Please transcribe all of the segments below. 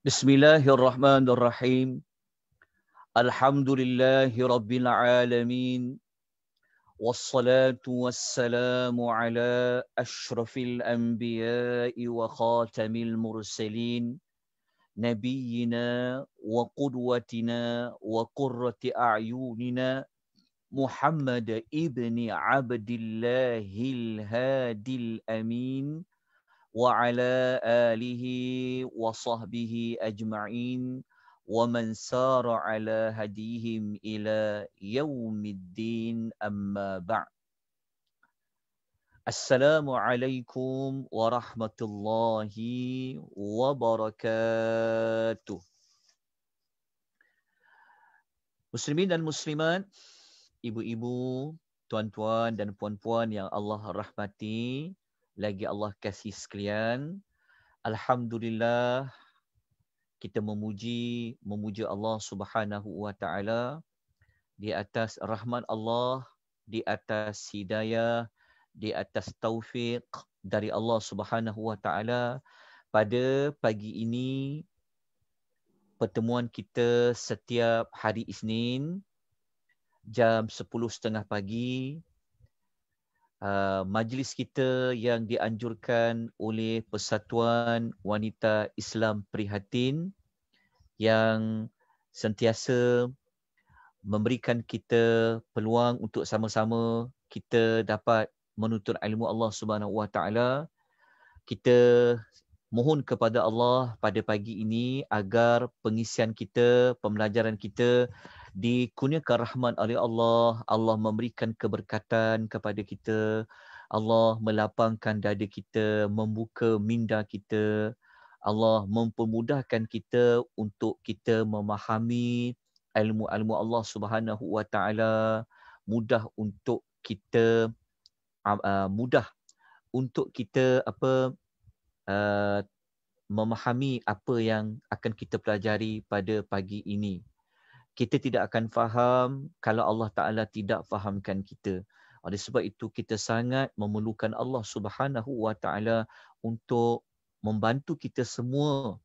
بسم الله الرحمن الرحيم الحمد لله رب العالمين والصلاة والسلام على أشرف الأنبياء وخاتم المرسلين نبينا وقدوتنا وقرة أعيننا محمد ابن عبد الله الهادي الأمين وعلى آله وصحبه أجمعين ومن سار على هديهم إلى يوم الدين أما بعد السلام عليكم ورحمة الله وبركاته مسلمين المسلمات إبو إبو Tuan-tuan dan puan-puan yang Allah rahmati lagi Allah kasih sekalian. Alhamdulillah kita memuji memuja Allah Subhanahu wa taala di atas rahmat Allah, di atas hidayah, di atas taufik dari Allah Subhanahu wa taala pada pagi ini pertemuan kita setiap hari Isnin jam 10.30 pagi uh, majlis kita yang dianjurkan oleh Persatuan Wanita Islam Prihatin yang sentiasa memberikan kita peluang untuk sama-sama kita dapat menuntut ilmu Allah Subhanahu Wa Taala. Kita mohon kepada Allah pada pagi ini agar pengisian kita, pembelajaran kita dikurniakan rahmat oleh Allah, Allah memberikan keberkatan kepada kita, Allah melapangkan dada kita, membuka minda kita, Allah mempermudahkan kita untuk kita memahami ilmu-ilmu Allah Subhanahu wa taala, mudah untuk kita uh, mudah untuk kita apa uh, memahami apa yang akan kita pelajari pada pagi ini kita tidak akan faham kalau Allah Taala tidak fahamkan kita. Oleh sebab itu kita sangat memerlukan Allah Subhanahu Wa Taala untuk membantu kita semua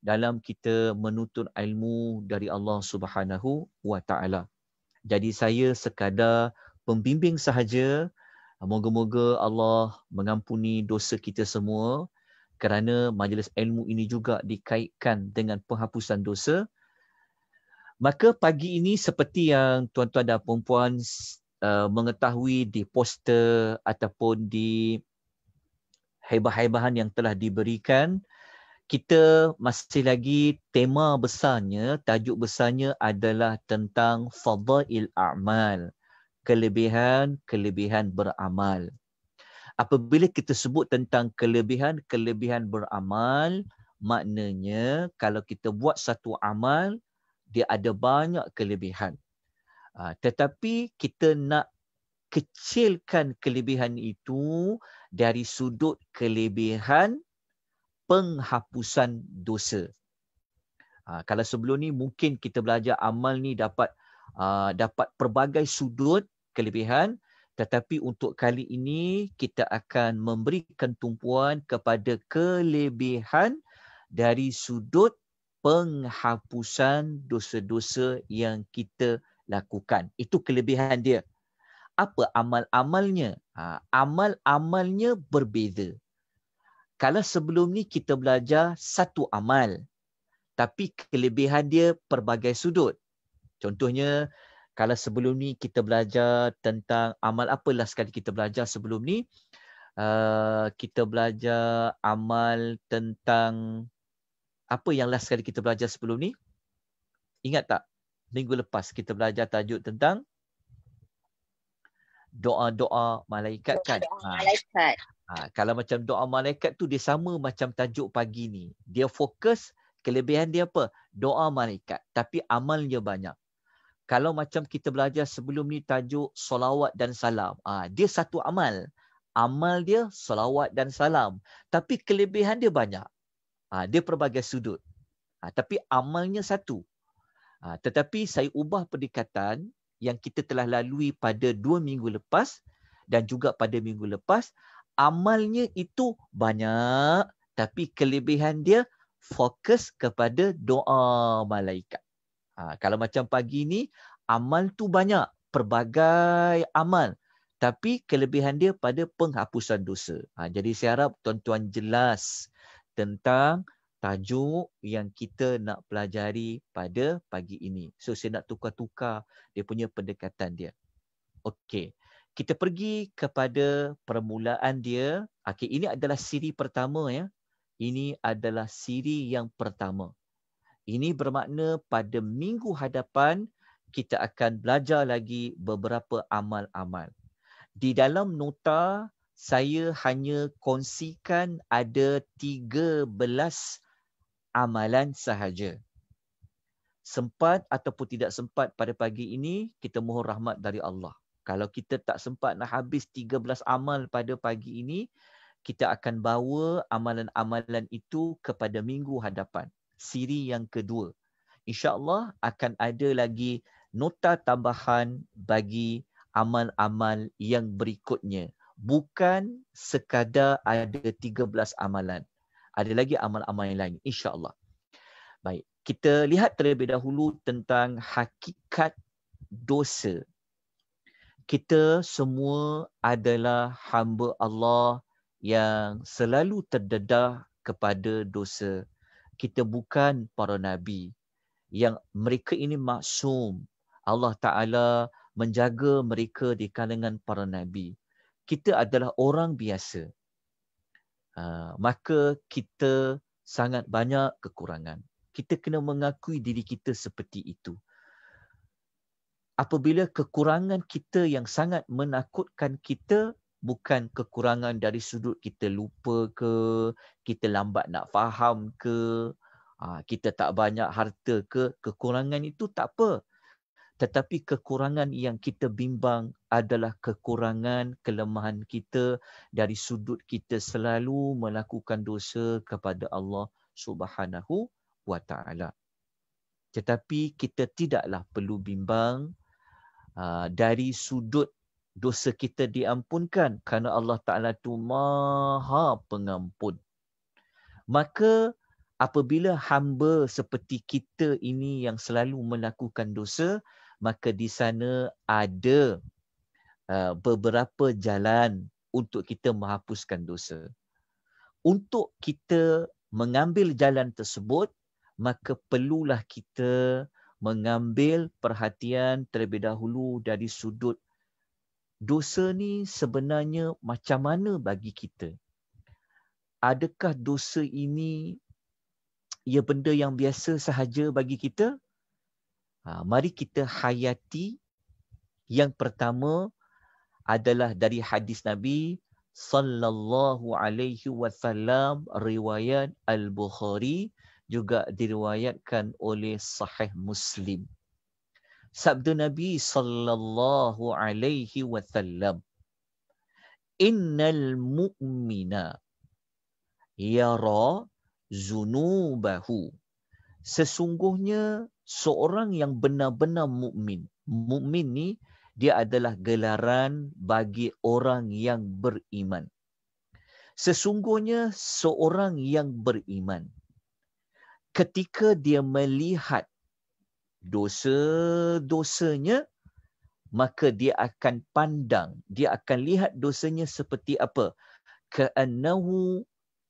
dalam kita menuntut ilmu dari Allah Subhanahu Wa Taala. Jadi saya sekadar pembimbing sahaja. Moga-moga Allah mengampuni dosa kita semua kerana majlis ilmu ini juga dikaitkan dengan penghapusan dosa. Maka pagi ini seperti yang tuan-tuan dan puan-puan uh, mengetahui di poster ataupun di hebah-hebahan yang telah diberikan, kita masih lagi tema besarnya, tajuk besarnya adalah tentang fadail a'mal, kelebihan-kelebihan beramal. Apabila kita sebut tentang kelebihan-kelebihan beramal, maknanya kalau kita buat satu amal, dia ada banyak kelebihan. Uh, tetapi kita nak kecilkan kelebihan itu dari sudut kelebihan penghapusan dosa. Uh, kalau sebelum ni mungkin kita belajar amal ni dapat uh, dapat pelbagai sudut kelebihan tetapi untuk kali ini kita akan memberikan tumpuan kepada kelebihan dari sudut penghapusan dosa-dosa yang kita lakukan. Itu kelebihan dia. Apa amal-amalnya? Ha, amal-amalnya berbeza. Kalau sebelum ni kita belajar satu amal. Tapi kelebihan dia perbagai sudut. Contohnya, kalau sebelum ni kita belajar tentang amal apa apalah sekali kita belajar sebelum ni. Uh, kita belajar amal tentang apa yang last sekali kita belajar sebelum ni? Ingat tak? Minggu lepas kita belajar tajuk tentang doa-doa malaikat kan? Doa ha. malaikat. Ha. Ha. Kalau macam doa malaikat tu dia sama macam tajuk pagi ni. Dia fokus kelebihan dia apa? Doa malaikat. Tapi amalnya banyak. Kalau macam kita belajar sebelum ni tajuk solawat dan salam. Ha. Dia satu amal. Amal dia solawat dan salam. Tapi kelebihan dia banyak. Ha, dia pelbagai sudut. Ha, tapi amalnya satu. Ha, tetapi saya ubah pendekatan yang kita telah lalui pada dua minggu lepas dan juga pada minggu lepas. Amalnya itu banyak tapi kelebihan dia fokus kepada doa malaikat. Ha, kalau macam pagi ni amal tu banyak pelbagai amal tapi kelebihan dia pada penghapusan dosa. Ha, jadi saya harap tuan-tuan jelas tentang tajuk yang kita nak pelajari pada pagi ini. So saya nak tukar-tukar dia punya pendekatan dia. Okey. Kita pergi kepada permulaan dia. Okey, ini adalah siri pertama ya. Ini adalah siri yang pertama. Ini bermakna pada minggu hadapan kita akan belajar lagi beberapa amal-amal. Di dalam nota saya hanya kongsikan ada 13 amalan sahaja. Sempat ataupun tidak sempat pada pagi ini, kita mohon rahmat dari Allah. Kalau kita tak sempat nak habis 13 amal pada pagi ini, kita akan bawa amalan-amalan itu kepada minggu hadapan. Siri yang kedua. InsyaAllah akan ada lagi nota tambahan bagi amal-amal yang berikutnya bukan sekadar ada 13 amalan. Ada lagi amal-amal yang lain insya-Allah. Baik, kita lihat terlebih dahulu tentang hakikat dosa. Kita semua adalah hamba Allah yang selalu terdedah kepada dosa. Kita bukan para nabi yang mereka ini maksum. Allah Taala menjaga mereka di kalangan para nabi kita adalah orang biasa. Uh, maka kita sangat banyak kekurangan. Kita kena mengakui diri kita seperti itu. Apabila kekurangan kita yang sangat menakutkan kita bukan kekurangan dari sudut kita lupa ke, kita lambat nak faham ke, ha, kita tak banyak harta ke, kekurangan itu tak apa tetapi kekurangan yang kita bimbang adalah kekurangan kelemahan kita dari sudut kita selalu melakukan dosa kepada Allah Subhanahu wa tetapi kita tidaklah perlu bimbang dari sudut dosa kita diampunkan kerana Allah Taala itu Maha Pengampun maka apabila hamba seperti kita ini yang selalu melakukan dosa maka di sana ada uh, beberapa jalan untuk kita menghapuskan dosa. Untuk kita mengambil jalan tersebut, maka perlulah kita mengambil perhatian terlebih dahulu dari sudut dosa ni sebenarnya macam mana bagi kita. Adakah dosa ini ia benda yang biasa sahaja bagi kita Ha, mari kita hayati yang pertama adalah dari hadis Nabi sallallahu alaihi wasallam riwayat al-Bukhari juga diriwayatkan oleh sahih Muslim. Sabda Nabi sallallahu alaihi wasallam innal mu'mina yara zunubahu sesungguhnya seorang yang benar-benar mukmin. Mukmin ni dia adalah gelaran bagi orang yang beriman. Sesungguhnya seorang yang beriman ketika dia melihat dosa-dosanya maka dia akan pandang dia akan lihat dosanya seperti apa ka'annahu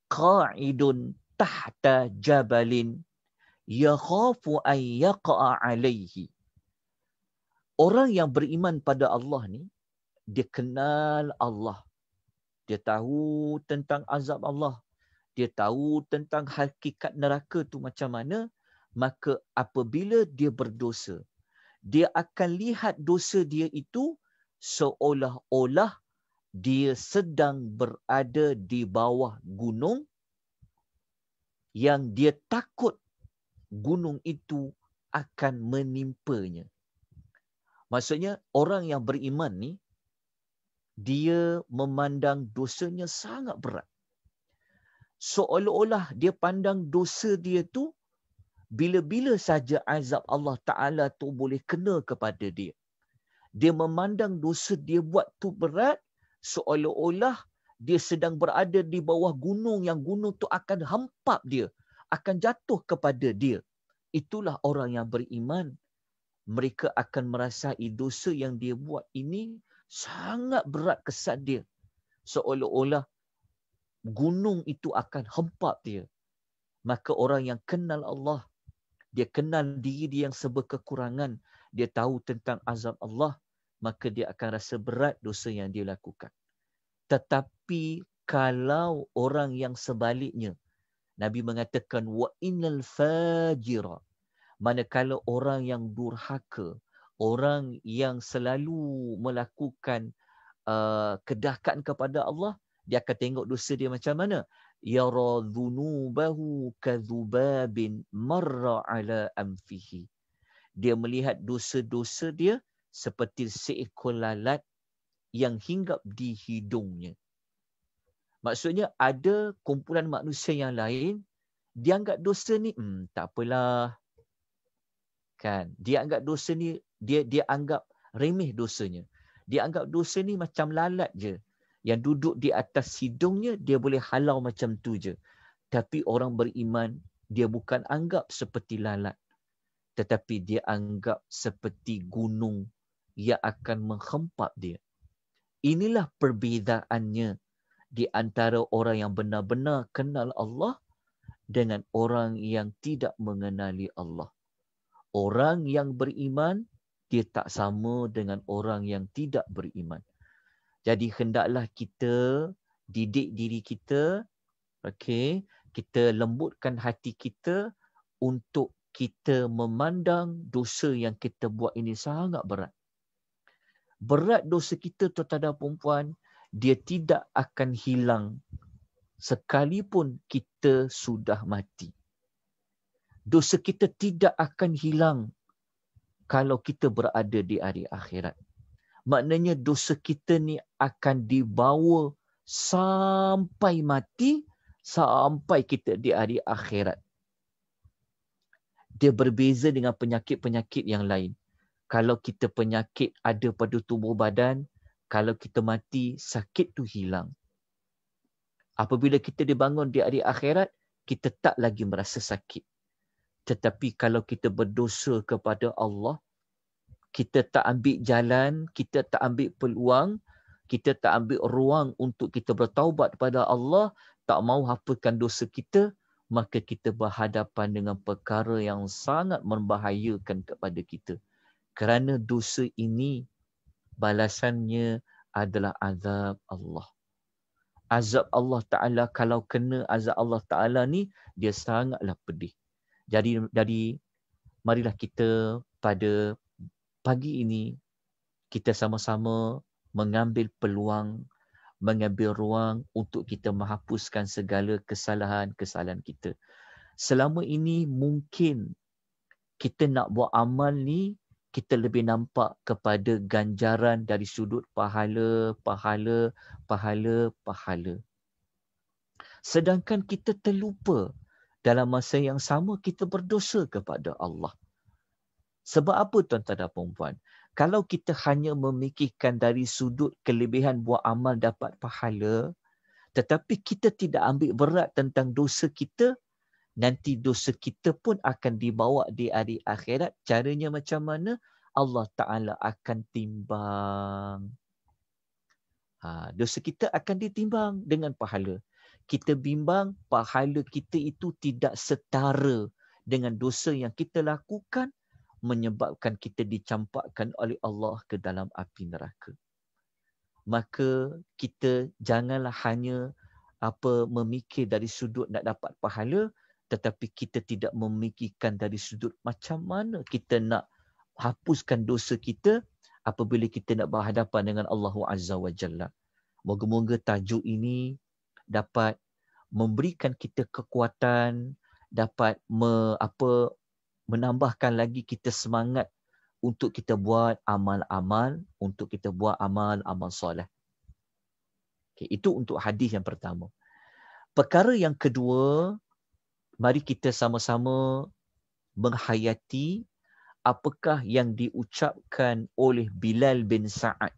qa'idun tahta jabalin yakhafu an yaqa'a alayhi orang yang beriman pada Allah ni dia kenal Allah dia tahu tentang azab Allah dia tahu tentang hakikat neraka tu macam mana maka apabila dia berdosa dia akan lihat dosa dia itu seolah-olah dia sedang berada di bawah gunung yang dia takut gunung itu akan menimpanya. Maksudnya orang yang beriman ni dia memandang dosanya sangat berat. Seolah-olah dia pandang dosa dia tu bila-bila saja azab Allah Taala tu boleh kena kepada dia. Dia memandang dosa dia buat tu berat seolah-olah dia sedang berada di bawah gunung yang gunung tu akan hampap dia akan jatuh kepada dia. Itulah orang yang beriman. Mereka akan merasai dosa yang dia buat ini sangat berat kesan dia. Seolah-olah gunung itu akan hempap dia. Maka orang yang kenal Allah, dia kenal diri dia yang sebab kekurangan, dia tahu tentang azab Allah, maka dia akan rasa berat dosa yang dia lakukan. Tetapi kalau orang yang sebaliknya, Nabi mengatakan wa innal fajira manakala orang yang durhaka orang yang selalu melakukan uh, kedahkan kepada Allah dia akan tengok dosa dia macam mana yara dhunubahu kadhubabin marra ala amfihi dia melihat dosa-dosa dia seperti seekor lalat yang hinggap di hidungnya Maksudnya ada kumpulan manusia yang lain dia anggap dosa ni hmm tak apalah. Kan? Dia anggap dosa ni dia dia anggap remeh dosanya. Dia anggap dosa ni macam lalat je yang duduk di atas hidungnya dia boleh halau macam tu je. Tapi orang beriman dia bukan anggap seperti lalat tetapi dia anggap seperti gunung yang akan menghempap dia. Inilah perbezaannya di antara orang yang benar-benar kenal Allah dengan orang yang tidak mengenali Allah. Orang yang beriman dia tak sama dengan orang yang tidak beriman. Jadi hendaklah kita didik diri kita, okay? kita lembutkan hati kita untuk kita memandang dosa yang kita buat ini sangat berat. Berat dosa kita tuan-tuan dan puan-puan, dia tidak akan hilang sekalipun kita sudah mati. Dosa kita tidak akan hilang kalau kita berada di hari akhirat. Maknanya dosa kita ni akan dibawa sampai mati sampai kita di hari akhirat. Dia berbeza dengan penyakit-penyakit yang lain. Kalau kita penyakit ada pada tubuh badan, kalau kita mati sakit tu hilang apabila kita dibangun di hari akhirat kita tak lagi merasa sakit tetapi kalau kita berdosa kepada Allah kita tak ambil jalan kita tak ambil peluang kita tak ambil ruang untuk kita bertaubat kepada Allah tak mau hapuskan dosa kita maka kita berhadapan dengan perkara yang sangat membahayakan kepada kita kerana dosa ini balasannya adalah azab Allah. Azab Allah Ta'ala kalau kena azab Allah Ta'ala ni, dia sangatlah pedih. Jadi, jadi marilah kita pada pagi ini, kita sama-sama mengambil peluang, mengambil ruang untuk kita menghapuskan segala kesalahan-kesalahan kita. Selama ini mungkin kita nak buat amal ni kita lebih nampak kepada ganjaran dari sudut pahala, pahala, pahala, pahala. Sedangkan kita terlupa dalam masa yang sama kita berdosa kepada Allah. Sebab apa tuan-tuan dan perempuan? Kalau kita hanya memikirkan dari sudut kelebihan buat amal dapat pahala, tetapi kita tidak ambil berat tentang dosa kita, nanti dosa kita pun akan dibawa di hari akhirat caranya macam mana Allah taala akan timbang ha dosa kita akan ditimbang dengan pahala kita bimbang pahala kita itu tidak setara dengan dosa yang kita lakukan menyebabkan kita dicampakkan oleh Allah ke dalam api neraka maka kita janganlah hanya apa memikir dari sudut nak dapat pahala tetapi kita tidak memikirkan dari sudut macam mana kita nak hapuskan dosa kita apabila kita nak berhadapan dengan Allah Azza wa Jalla. Moga-moga tajuk ini dapat memberikan kita kekuatan, dapat me, apa, menambahkan lagi kita semangat untuk kita buat amal-amal, untuk kita buat amal-amal soleh. Okay, itu untuk hadis yang pertama. Perkara yang kedua, mari kita sama-sama menghayati apakah yang diucapkan oleh Bilal bin Sa'ad.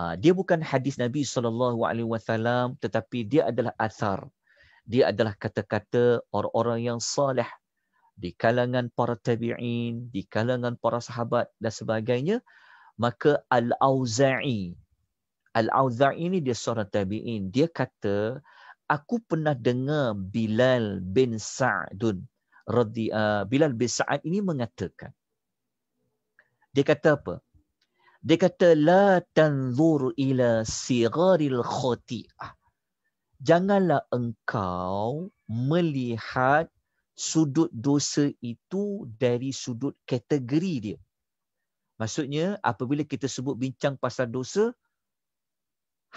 Ha, dia bukan hadis Nabi SAW tetapi dia adalah asar. Dia adalah kata-kata orang-orang yang salih di kalangan para tabi'in, di kalangan para sahabat dan sebagainya. Maka Al-Auza'i. Al-Auza'i ini dia seorang tabi'in. Dia kata, aku pernah dengar Bilal bin Sa'dun radhi uh, Bilal bin Sa'ad ini mengatakan dia kata apa dia kata la tanzur ila sigaril khati'ah janganlah engkau melihat sudut dosa itu dari sudut kategori dia maksudnya apabila kita sebut bincang pasal dosa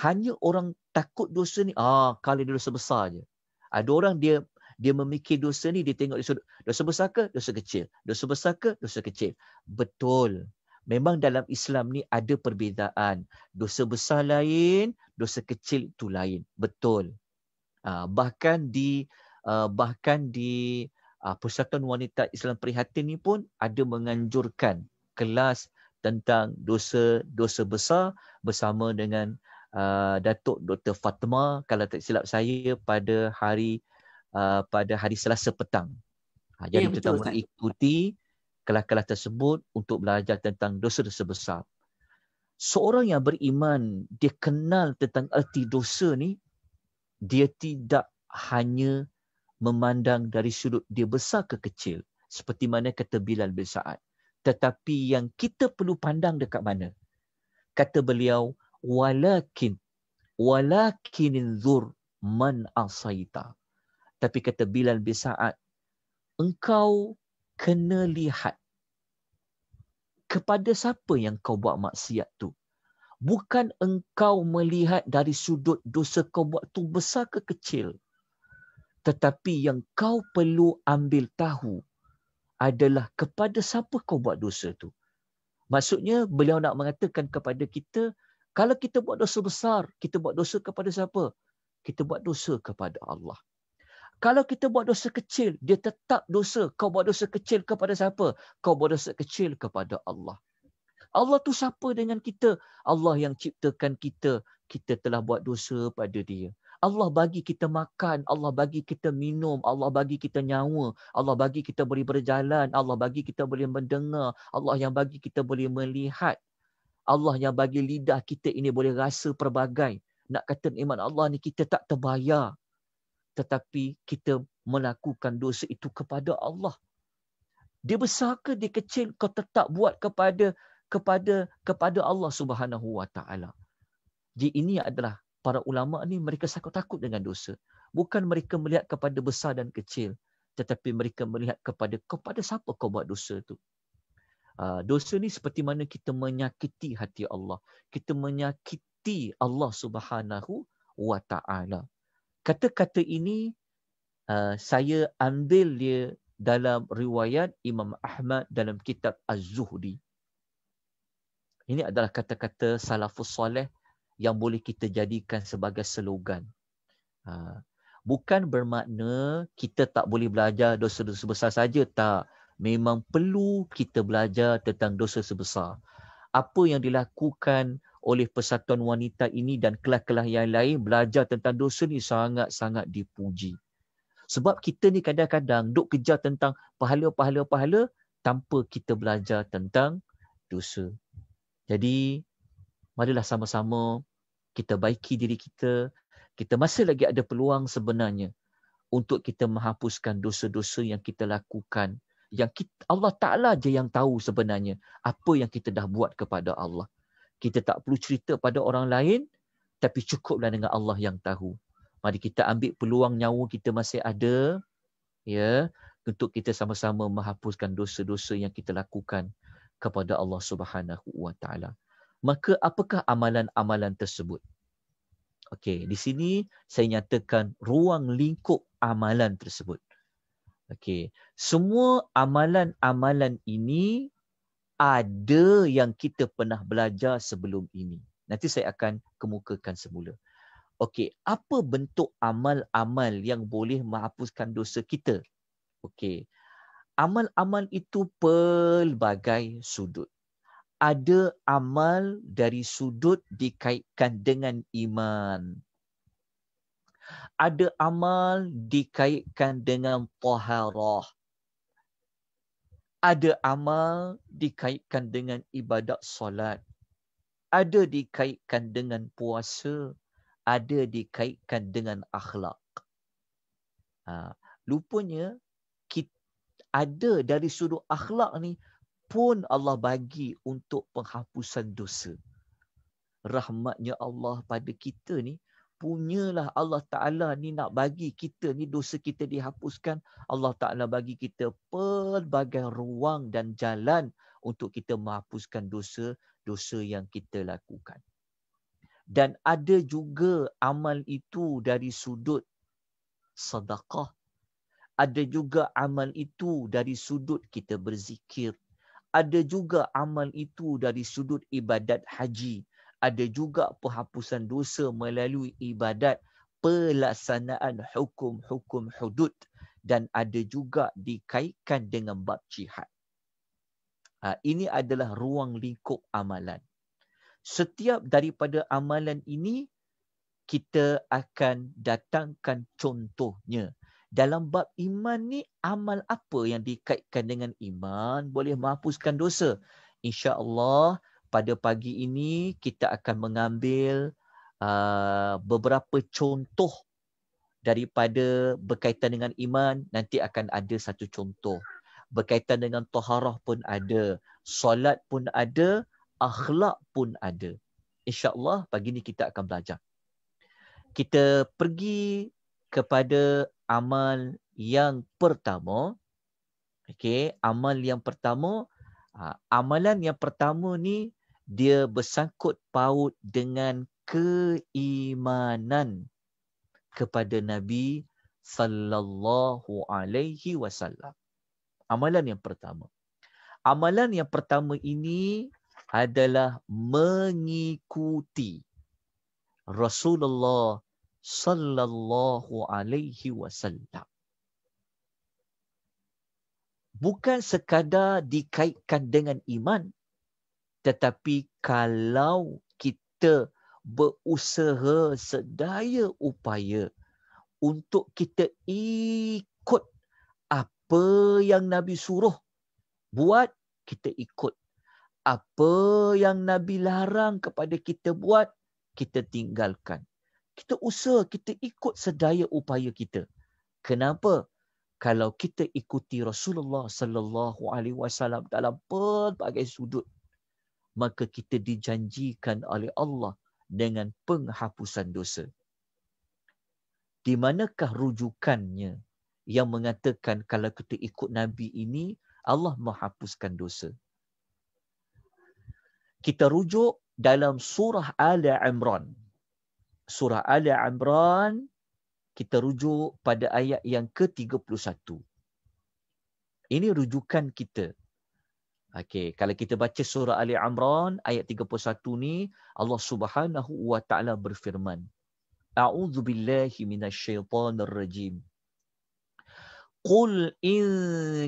hanya orang takut dosa ni ah kali dosa besar je ada orang dia dia memikir dosa ni dia tengok dosa, dosa besar ke dosa kecil dosa besar ke dosa kecil betul memang dalam Islam ni ada perbezaan dosa besar lain dosa kecil tu lain betul ah, bahkan di ah, bahkan di uh, Wanita Islam Prihatin ni pun ada menganjurkan kelas tentang dosa dosa besar bersama dengan Uh, Datuk Dr. Fatma kalau tak silap saya pada hari uh, pada hari Selasa petang. Ha, jadi ya, kita ya, mengikuti kelas-kelas tersebut untuk belajar tentang dosa-dosa besar. Seorang yang beriman, dia kenal tentang erti dosa ni, dia tidak hanya memandang dari sudut dia besar ke kecil. Seperti mana kata Bilal bin Sa'ad. Tetapi yang kita perlu pandang dekat mana? Kata beliau, walakin walakin zur man asaita tapi kata Bilal bin Sa'ad engkau kena lihat kepada siapa yang kau buat maksiat tu bukan engkau melihat dari sudut dosa kau buat tu besar ke kecil tetapi yang kau perlu ambil tahu adalah kepada siapa kau buat dosa tu maksudnya beliau nak mengatakan kepada kita kalau kita buat dosa besar, kita buat dosa kepada siapa? Kita buat dosa kepada Allah. Kalau kita buat dosa kecil, dia tetap dosa. Kau buat dosa kecil kepada siapa? Kau buat dosa kecil kepada Allah. Allah tu siapa dengan kita? Allah yang ciptakan kita. Kita telah buat dosa pada dia. Allah bagi kita makan, Allah bagi kita minum, Allah bagi kita nyawa, Allah bagi kita boleh berjalan, Allah bagi kita boleh mendengar, Allah yang bagi kita boleh melihat. Allah yang bagi lidah kita ini boleh rasa perbagai Nak kata iman Allah ni kita tak terbayar. Tetapi kita melakukan dosa itu kepada Allah. Dia besar ke dia kecil kau tetap buat kepada kepada kepada Allah Subhanahu Wa Taala. Jadi ini adalah para ulama ni mereka sangat takut dengan dosa. Bukan mereka melihat kepada besar dan kecil tetapi mereka melihat kepada kepada siapa kau buat dosa tu. Ah, dosa ni seperti mana kita menyakiti hati Allah. Kita menyakiti Allah Subhanahu wa taala. Kata-kata ini uh, saya ambil dia dalam riwayat Imam Ahmad dalam kitab Az-Zuhdi. Ini adalah kata-kata salafus soleh yang boleh kita jadikan sebagai slogan. Uh, bukan bermakna kita tak boleh belajar dosa-dosa besar saja tak memang perlu kita belajar tentang dosa sebesar. Apa yang dilakukan oleh persatuan wanita ini dan kelah-kelah yang lain belajar tentang dosa ni sangat-sangat dipuji. Sebab kita ni kadang-kadang duk kejar tentang pahala-pahala-pahala tanpa kita belajar tentang dosa. Jadi, marilah sama-sama kita baiki diri kita. Kita masih lagi ada peluang sebenarnya untuk kita menghapuskan dosa-dosa yang kita lakukan yang kita, Allah Ta'ala je yang tahu sebenarnya apa yang kita dah buat kepada Allah. Kita tak perlu cerita pada orang lain tapi cukuplah dengan Allah yang tahu. Mari kita ambil peluang nyawa kita masih ada ya untuk kita sama-sama menghapuskan dosa-dosa yang kita lakukan kepada Allah Subhanahu Wa Ta'ala. Maka apakah amalan-amalan tersebut? Okey, di sini saya nyatakan ruang lingkup amalan tersebut. Okey. Semua amalan-amalan ini ada yang kita pernah belajar sebelum ini. Nanti saya akan kemukakan semula. Okey, apa bentuk amal-amal yang boleh menghapuskan dosa kita? Okey. Amal-amal itu pelbagai sudut. Ada amal dari sudut dikaitkan dengan iman ada amal dikaitkan dengan taharah. Ada amal dikaitkan dengan ibadat solat. Ada dikaitkan dengan puasa. Ada dikaitkan dengan akhlak. Ha, lupanya, kita, ada dari sudut akhlak ni pun Allah bagi untuk penghapusan dosa. Rahmatnya Allah pada kita ni, punyalah Allah Ta'ala ni nak bagi kita ni dosa kita dihapuskan. Allah Ta'ala bagi kita pelbagai ruang dan jalan untuk kita menghapuskan dosa-dosa yang kita lakukan. Dan ada juga amal itu dari sudut sedekah. Ada juga amal itu dari sudut kita berzikir. Ada juga amal itu dari sudut ibadat haji ada juga penghapusan dosa melalui ibadat pelaksanaan hukum-hukum hudud dan ada juga dikaitkan dengan bab jihad. Ha, ini adalah ruang lingkup amalan. Setiap daripada amalan ini, kita akan datangkan contohnya. Dalam bab iman ni amal apa yang dikaitkan dengan iman boleh menghapuskan dosa? Insya Allah pada pagi ini kita akan mengambil uh, beberapa contoh daripada berkaitan dengan iman nanti akan ada satu contoh berkaitan dengan taharah pun ada solat pun ada akhlak pun ada insyaallah pagi ini kita akan belajar kita pergi kepada amal yang pertama okey amal yang pertama uh, amalan yang pertama ni dia bersangkut paut dengan keimanan kepada Nabi sallallahu alaihi wasallam. Amalan yang pertama. Amalan yang pertama ini adalah mengikuti Rasulullah sallallahu alaihi wasallam. Bukan sekadar dikaitkan dengan iman, tetapi kalau kita berusaha sedaya upaya untuk kita ikut apa yang nabi suruh buat kita ikut apa yang nabi larang kepada kita buat kita tinggalkan kita usaha kita ikut sedaya upaya kita kenapa kalau kita ikuti Rasulullah sallallahu alaihi wasallam dalam pelbagai sudut maka kita dijanjikan oleh Allah dengan penghapusan dosa. Di manakah rujukannya yang mengatakan kalau kita ikut Nabi ini, Allah menghapuskan dosa. Kita rujuk dalam surah Ali Imran. Surah Ali Imran, kita rujuk pada ayat yang ke-31. Ini rujukan kita. Okey, kalau kita baca surah Ali Imran ayat 31 ni, Allah Subhanahu wa taala berfirman. A'udzu billahi minasyaitonir rajim. Qul in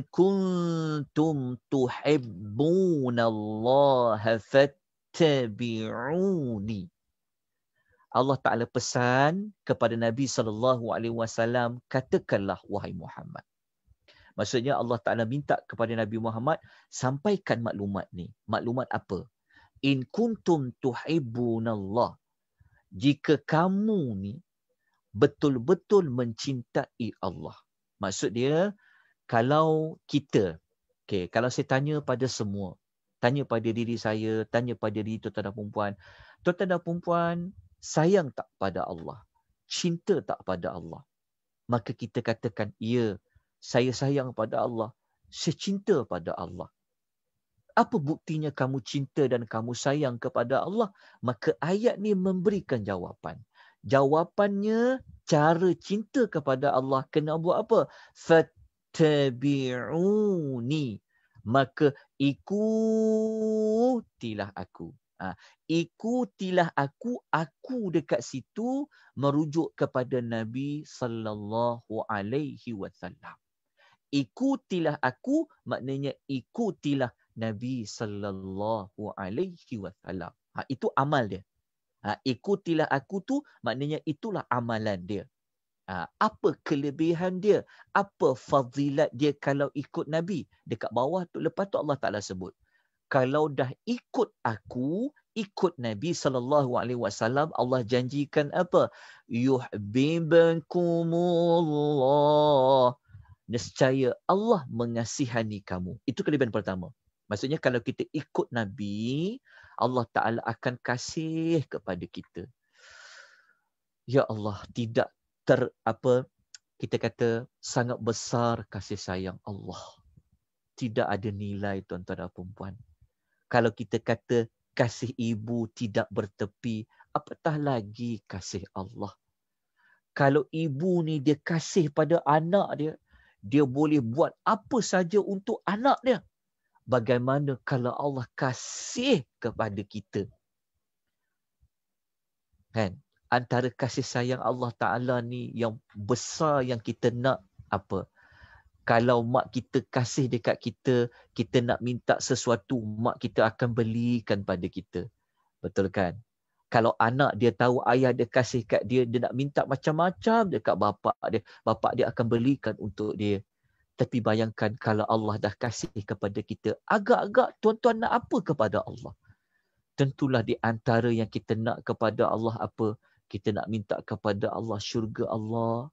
kuntum Allah fattabi'uni. Allah Taala pesan kepada Nabi sallallahu alaihi wasallam, katakanlah wahai Muhammad. Maksudnya Allah Ta'ala minta kepada Nabi Muhammad, sampaikan maklumat ni. Maklumat apa? In kuntum tuhibbunallah. Jika kamu ni betul-betul mencintai Allah. Maksud dia, kalau kita, okay, kalau saya tanya pada semua, tanya pada diri saya, tanya pada diri tuan-tuan dan perempuan, tuan-tuan dan perempuan, sayang tak pada Allah? Cinta tak pada Allah? Maka kita katakan, ya, saya sayang pada Allah, saya cinta pada Allah. Apa buktinya kamu cinta dan kamu sayang kepada Allah? Maka ayat ni memberikan jawapan. Jawapannya cara cinta kepada Allah kena buat apa? Fattabi'uni. Maka ikutilah aku. Ha, ikutilah aku, aku dekat situ merujuk kepada Nabi sallallahu alaihi wasallam ikutilah aku maknanya ikutilah Nabi sallallahu alaihi wasallam. Ha, itu amal dia. Ha, ikutilah aku tu maknanya itulah amalan dia. Ha, apa kelebihan dia? Apa fazilat dia kalau ikut Nabi? Dekat bawah tu lepas tu Allah Taala sebut. Kalau dah ikut aku, ikut Nabi sallallahu alaihi wasallam Allah janjikan apa? Yuhibbankumullah nescaya Allah mengasihani kamu. Itu kelebihan pertama. Maksudnya kalau kita ikut Nabi, Allah Ta'ala akan kasih kepada kita. Ya Allah, tidak ter apa kita kata sangat besar kasih sayang Allah. Tidak ada nilai tuan-tuan dan puan Kalau kita kata kasih ibu tidak bertepi, apatah lagi kasih Allah. Kalau ibu ni dia kasih pada anak dia, dia boleh buat apa saja untuk anak dia. Bagaimana kalau Allah kasih kepada kita? Kan? Antara kasih sayang Allah Ta'ala ni yang besar yang kita nak apa? Kalau mak kita kasih dekat kita, kita nak minta sesuatu, mak kita akan belikan pada kita. Betul kan? kalau anak dia tahu ayah dia kasih kat dia dia nak minta macam-macam dekat bapak dia bapak dia akan belikan untuk dia tapi bayangkan kalau Allah dah kasih kepada kita agak-agak tuan-tuan nak apa kepada Allah tentulah di antara yang kita nak kepada Allah apa kita nak minta kepada Allah syurga Allah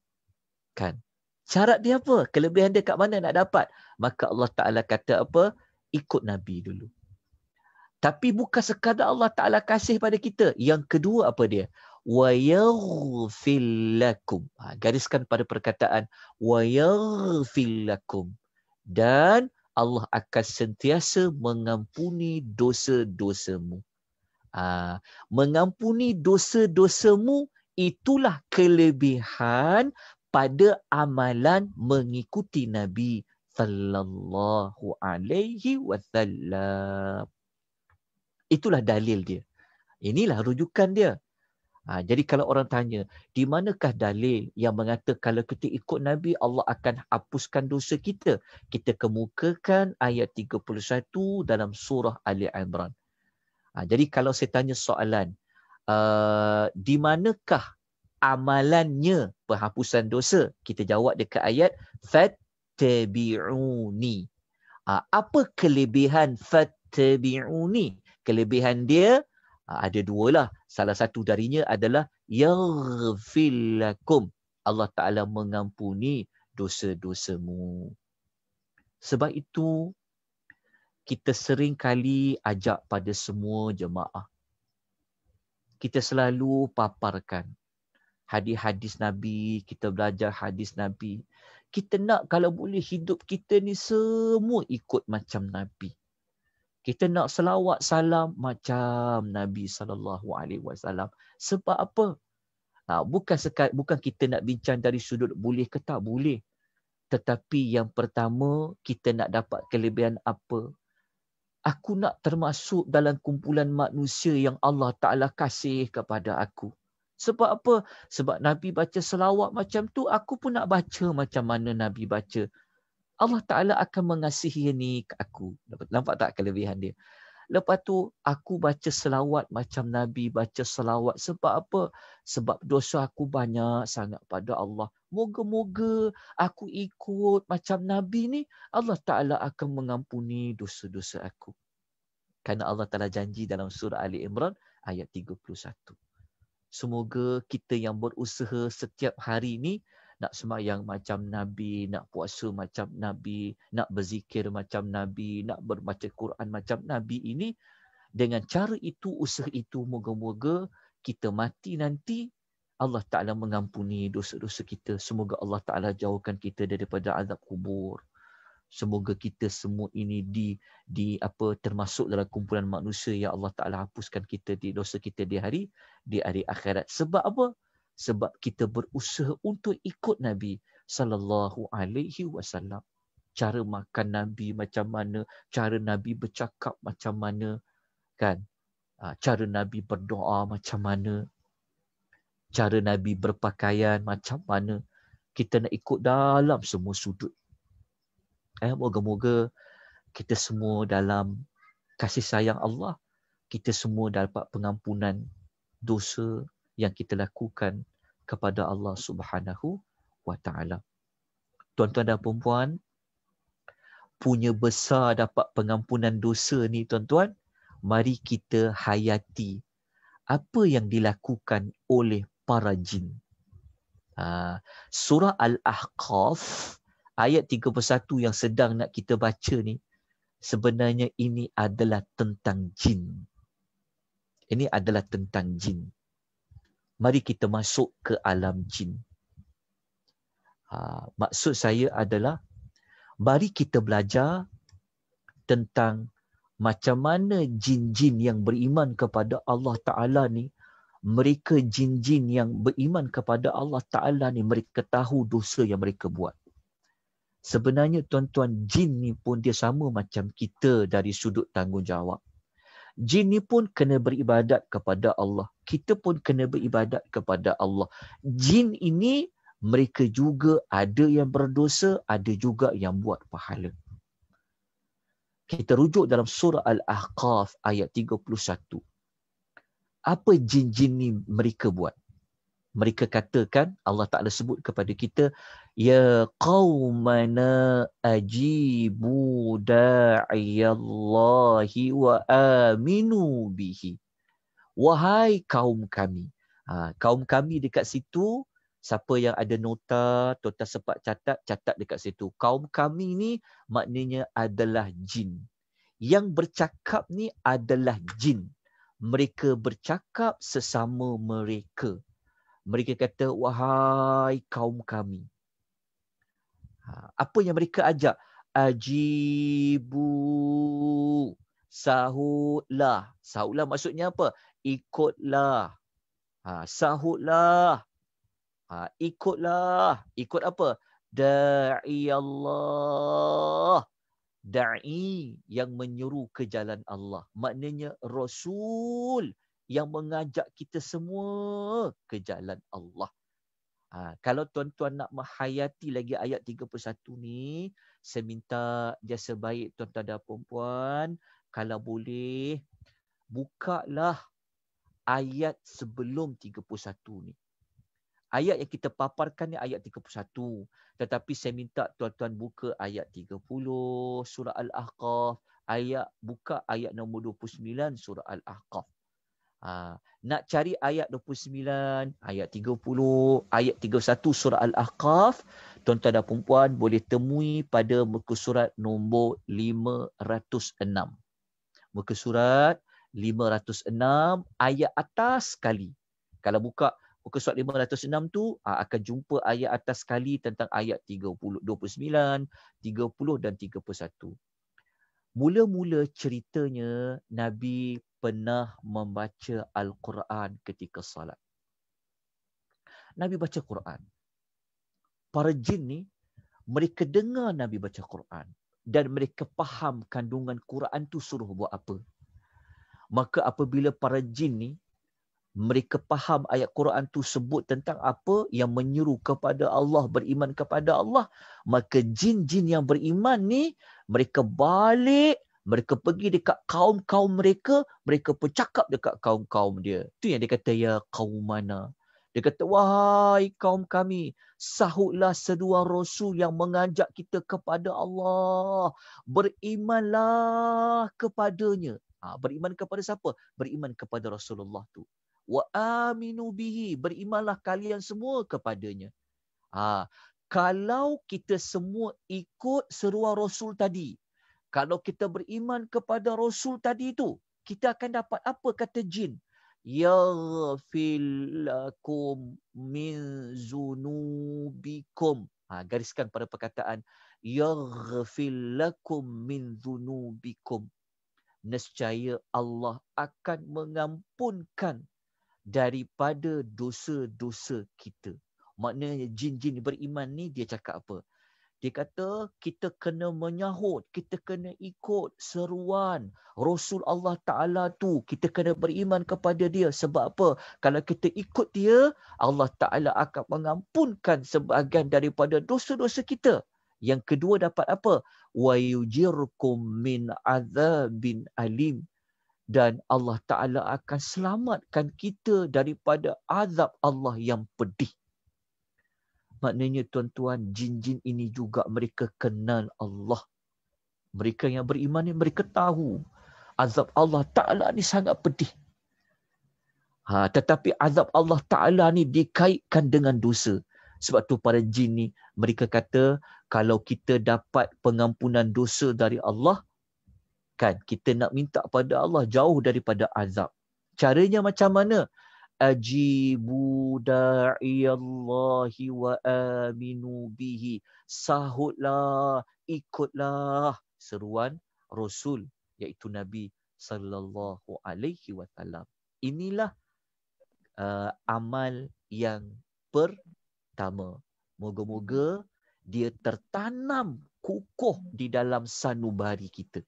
kan syarat dia apa kelebihan dia kat mana nak dapat maka Allah Taala kata apa ikut nabi dulu tapi bukan sekadar Allah Ta'ala kasih pada kita. Yang kedua apa dia? وَيَغْفِلَّكُمْ ha, Gariskan pada perkataan Wa وَيَغْفِلَّكُمْ Dan Allah akan sentiasa mengampuni dosa-dosamu. Ha, mengampuni dosa-dosamu itulah kelebihan pada amalan mengikuti Nabi sallallahu alaihi wasallam. Itulah dalil dia. Inilah rujukan dia. Ha, jadi kalau orang tanya, di manakah dalil yang mengatakan kalau kita ikut Nabi, Allah akan hapuskan dosa kita? Kita kemukakan ayat 31 dalam surah Ali Imran. Ha, jadi kalau saya tanya soalan, uh, di manakah amalannya penghapusan dosa? Kita jawab dekat ayat, Fattabi'uni. Ha, apa kelebihan Fattabi'uni? kelebihan dia ah, ada dua lah. Salah satu darinya adalah yaghfilakum. Allah Ta'ala mengampuni dosa-dosamu. Sebab itu, kita sering kali ajak pada semua jemaah. Kita selalu paparkan hadis-hadis Nabi, kita belajar hadis Nabi. Kita nak kalau boleh hidup kita ni semua ikut macam Nabi kita nak selawat salam macam Nabi saw. sebab apa ha, bukan sekat, bukan kita nak bincang dari sudut boleh ke tak boleh tetapi yang pertama kita nak dapat kelebihan apa aku nak termasuk dalam kumpulan manusia yang Allah taala kasih kepada aku sebab apa sebab Nabi baca selawat macam tu aku pun nak baca macam mana Nabi baca Allah Ta'ala akan mengasihi ni aku. Nampak tak kelebihan dia? Lepas tu aku baca selawat macam Nabi baca selawat. Sebab apa? Sebab dosa aku banyak sangat pada Allah. Moga-moga aku ikut macam Nabi ni. Allah Ta'ala akan mengampuni dosa-dosa aku. Kerana Allah Ta'ala janji dalam surah Ali Imran ayat 31. Semoga kita yang berusaha setiap hari ni nak semayang macam Nabi, nak puasa macam Nabi, nak berzikir macam Nabi, nak bermaca Quran macam Nabi ini. Dengan cara itu, usaha itu, moga-moga kita mati nanti, Allah Ta'ala mengampuni dosa-dosa kita. Semoga Allah Ta'ala jauhkan kita daripada azab kubur. Semoga kita semua ini di di apa termasuk dalam kumpulan manusia yang Allah Taala hapuskan kita di dosa kita di hari di hari akhirat. Sebab apa? sebab kita berusaha untuk ikut Nabi sallallahu alaihi wasallam. Cara makan Nabi macam mana, cara Nabi bercakap macam mana, kan? Ha, cara Nabi berdoa macam mana, cara Nabi berpakaian macam mana. Kita nak ikut dalam semua sudut. Eh, moga-moga kita semua dalam kasih sayang Allah. Kita semua dapat pengampunan dosa, yang kita lakukan kepada Allah Subhanahu wa taala. Tuan-tuan dan puan punya besar dapat pengampunan dosa ni tuan-tuan, mari kita hayati apa yang dilakukan oleh para jin. Ha, surah Al-Ahqaf ayat 31 yang sedang nak kita baca ni sebenarnya ini adalah tentang jin. Ini adalah tentang jin mari kita masuk ke alam jin. Ha, maksud saya adalah, mari kita belajar tentang macam mana jin-jin yang beriman kepada Allah Ta'ala ni, mereka jin-jin yang beriman kepada Allah Ta'ala ni, mereka tahu dosa yang mereka buat. Sebenarnya tuan-tuan, jin ni pun dia sama macam kita dari sudut tanggungjawab. Jin ni pun kena beribadat kepada Allah kita pun kena beribadat kepada Allah. Jin ini mereka juga ada yang berdosa, ada juga yang buat pahala. Kita rujuk dalam surah Al-Ahqaf ayat 31. Apa jin-jin ni mereka buat? Mereka katakan Allah Taala sebut kepada kita ya qaumana ajibu da'iyallahi wa aminu bihi wahai kaum kami. Ha, kaum kami dekat situ, siapa yang ada nota, total sepat catat, catat dekat situ. Kaum kami ni maknanya adalah jin. Yang bercakap ni adalah jin. Mereka bercakap sesama mereka. Mereka kata, wahai kaum kami. Ha, apa yang mereka ajak? Ajibu sahulah. Sahulah maksudnya apa? ikutlah. Ha, sahutlah. Ha, ikutlah. Ikut apa? Da'i Allah. Da'i yang menyuruh ke jalan Allah. Maknanya Rasul yang mengajak kita semua ke jalan Allah. Ha, kalau tuan-tuan nak menghayati lagi ayat 31 ni, saya minta jasa baik tuan-tuan dan puan kalau boleh, bukalah ayat sebelum 31 ni. Ayat yang kita paparkan ni ayat 31. Tetapi saya minta tuan-tuan buka ayat 30 surah Al-Ahqaf. Ayat buka ayat nombor 29 surah Al-Ahqaf. Ha, nak cari ayat 29, ayat 30, ayat 31 surah Al-Ahqaf. Tuan-tuan dan perempuan boleh temui pada muka surat nombor 506. Muka surat 506. 506 ayat atas sekali. Kalau buka muka surat 506 tu ah, akan jumpa ayat atas sekali tentang ayat 30, 29, 30 dan 31. Mula-mula ceritanya Nabi pernah membaca Al-Quran ketika salat. Nabi baca Quran. Para jin ni mereka dengar Nabi baca Quran dan mereka faham kandungan Quran tu suruh buat apa maka apabila para jin ni mereka faham ayat Quran tu sebut tentang apa yang menyuruh kepada Allah beriman kepada Allah maka jin-jin yang beriman ni mereka balik mereka pergi dekat kaum-kaum mereka mereka bercakap dekat kaum-kaum dia tu yang dia kata ya kaum mana dia kata wahai kaum kami sahutlah sedua rasul yang mengajak kita kepada Allah berimanlah kepadanya Ha, beriman kepada siapa? Beriman kepada Rasulullah tu. Wa aminu bihi. Berimanlah kalian semua kepadanya. Ha, kalau kita semua ikut seruan Rasul tadi. Kalau kita beriman kepada Rasul tadi tu. Kita akan dapat apa kata jin? Yaghfilakum min zunubikum. Ha, gariskan pada perkataan. Yaghfilakum min zunubikum nescaya Allah akan mengampunkan daripada dosa-dosa kita. Maknanya jin-jin beriman ni dia cakap apa? Dia kata kita kena menyahut, kita kena ikut seruan Rasul Allah Ta'ala tu. Kita kena beriman kepada dia. Sebab apa? Kalau kita ikut dia, Allah Ta'ala akan mengampunkan sebahagian daripada dosa-dosa kita. Yang kedua dapat apa? Wa yujirkum min azabin alim. Dan Allah Ta'ala akan selamatkan kita daripada azab Allah yang pedih. Maknanya tuan-tuan, jin-jin ini juga mereka kenal Allah. Mereka yang beriman ini mereka tahu azab Allah Ta'ala ni sangat pedih. Ha, tetapi azab Allah Ta'ala ni dikaitkan dengan dosa. Sebab tu para jin ni mereka kata kalau kita dapat pengampunan dosa dari Allah kan kita nak minta pada Allah jauh daripada azab caranya macam mana ajibu da'iyallahi wa aminu bihi sahutlah ikutlah seruan rasul iaitu nabi sallallahu alaihi wasallam inilah uh, amal yang pertama moga-moga dia tertanam kukuh di dalam sanubari kita.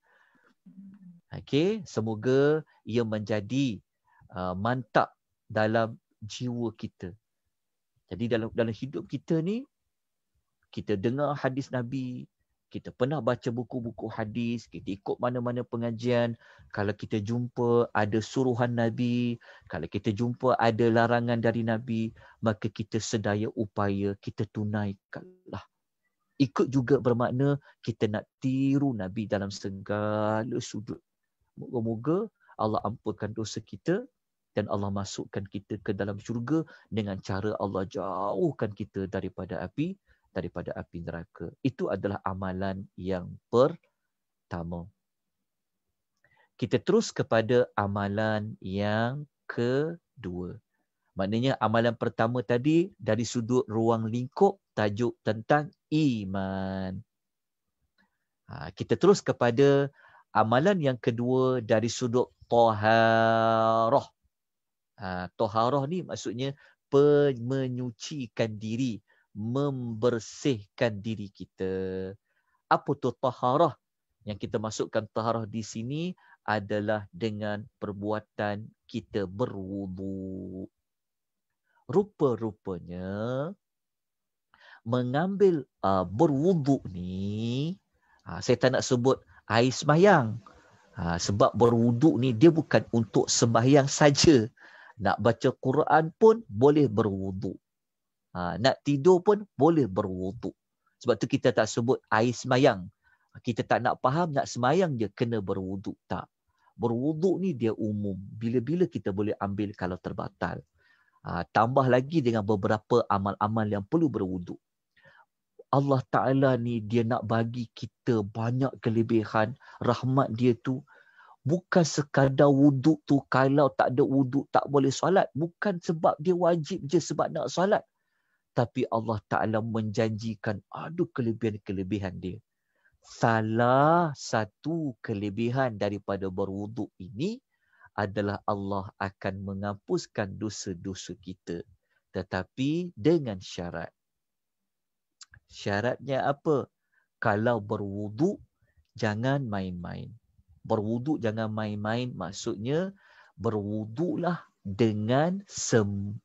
Okey, semoga ia menjadi uh, mantap dalam jiwa kita. Jadi dalam dalam hidup kita ni kita dengar hadis Nabi, kita pernah baca buku-buku hadis, kita ikut mana-mana pengajian, kalau kita jumpa ada suruhan Nabi, kalau kita jumpa ada larangan dari Nabi, maka kita sedaya upaya kita tunaikanlah. Ikut juga bermakna kita nak tiru Nabi dalam segala sudut. Moga-moga Allah ampunkan dosa kita dan Allah masukkan kita ke dalam syurga dengan cara Allah jauhkan kita daripada api daripada api neraka. Itu adalah amalan yang pertama. Kita terus kepada amalan yang kedua. Maknanya amalan pertama tadi dari sudut ruang lingkup tajuk tentang iman. Ha, kita terus kepada amalan yang kedua dari sudut toharoh. Ha, toharoh ni maksudnya menyucikan diri, membersihkan diri kita. Apa tu toharoh? Yang kita masukkan toharoh di sini adalah dengan perbuatan kita berwuduk rupa-rupanya mengambil uh, berwuduk ni uh, saya tak nak sebut air sembahyang uh, sebab berwuduk ni dia bukan untuk sembahyang saja nak baca Quran pun boleh berwuduk uh, nak tidur pun boleh berwuduk sebab tu kita tak sebut air sembahyang kita tak nak faham nak sembahyang je kena berwuduk tak berwuduk ni dia umum bila-bila kita boleh ambil kalau terbatal Ah, tambah lagi dengan beberapa amal-amal yang perlu berwuduk. Allah Ta'ala ni dia nak bagi kita banyak kelebihan rahmat dia tu. Bukan sekadar wuduk tu kalau tak ada wuduk tak boleh solat. Bukan sebab dia wajib je sebab nak solat. Tapi Allah Ta'ala menjanjikan aduh kelebihan-kelebihan dia. Salah satu kelebihan daripada berwuduk ini adalah Allah akan menghapuskan dosa-dosa kita tetapi dengan syarat syaratnya apa kalau berwuduk jangan main-main berwuduk jangan main-main maksudnya berwuduklah dengan sempurna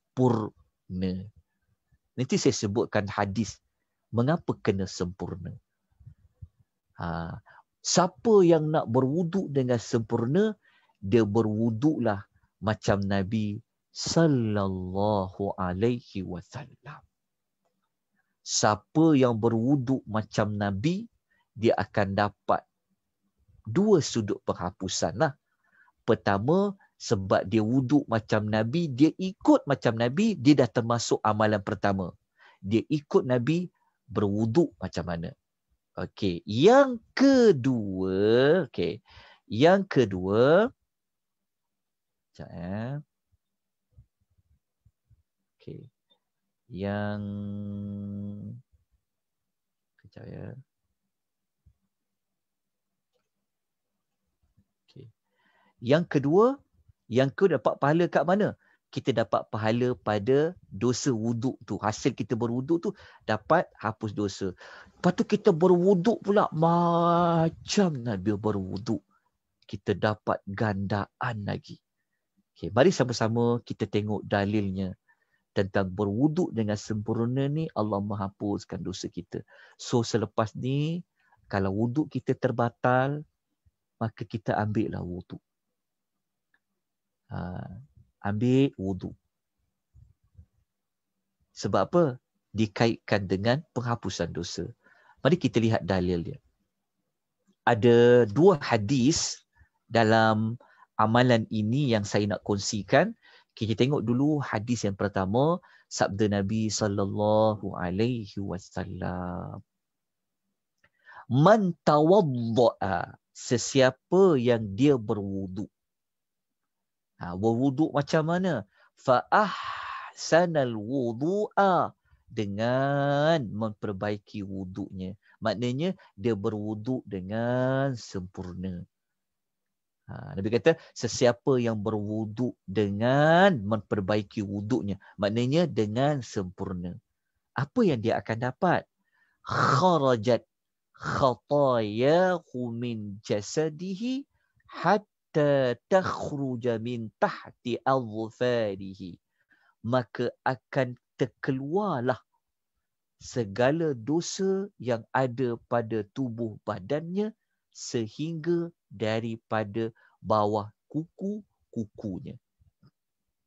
nanti saya sebutkan hadis mengapa kena sempurna ha siapa yang nak berwuduk dengan sempurna dia berwuduklah macam Nabi sallallahu alaihi wasallam. Siapa yang berwuduk macam Nabi, dia akan dapat dua sudut penghapusan lah. Pertama, sebab dia wuduk macam Nabi, dia ikut macam Nabi, dia dah termasuk amalan pertama. Dia ikut Nabi, berwuduk macam mana. Okey, yang kedua, okey. Yang kedua, sekejap eh. Okay. Yang sekejap ya. Okay. Yang kedua, yang kedua dapat pahala kat mana? kita dapat pahala pada dosa wuduk tu. Hasil kita berwuduk tu dapat hapus dosa. Lepas tu kita berwuduk pula macam Nabi berwuduk. Kita dapat gandaan lagi. Okay, mari sama-sama kita tengok dalilnya tentang berwuduk dengan sempurna ni Allah menghapuskan dosa kita. So selepas ni kalau wuduk kita terbatal maka kita ambil lah wuduk. Ha, ambil wuduk. Sebab apa? Dikaitkan dengan penghapusan dosa. Mari kita lihat dalil dia. Ada dua hadis dalam amalan ini yang saya nak kongsikan. Kita tengok dulu hadis yang pertama sabda Nabi sallallahu alaihi wasallam. Man tawadda'a sesiapa yang dia berwuduk. Ha, berwuduk macam mana? Fa ahsanal wudu'a dengan memperbaiki wuduknya. Maknanya dia berwuduk dengan sempurna. Ha, Nabi kata sesiapa yang berwuduk dengan memperbaiki wuduknya. Maknanya dengan sempurna. Apa yang dia akan dapat? Kharajat khatayahu min jasadihi hatta takhruja min tahti adhfarihi. Maka akan terkeluarlah segala dosa yang ada pada tubuh badannya sehingga daripada bawah kuku-kukunya.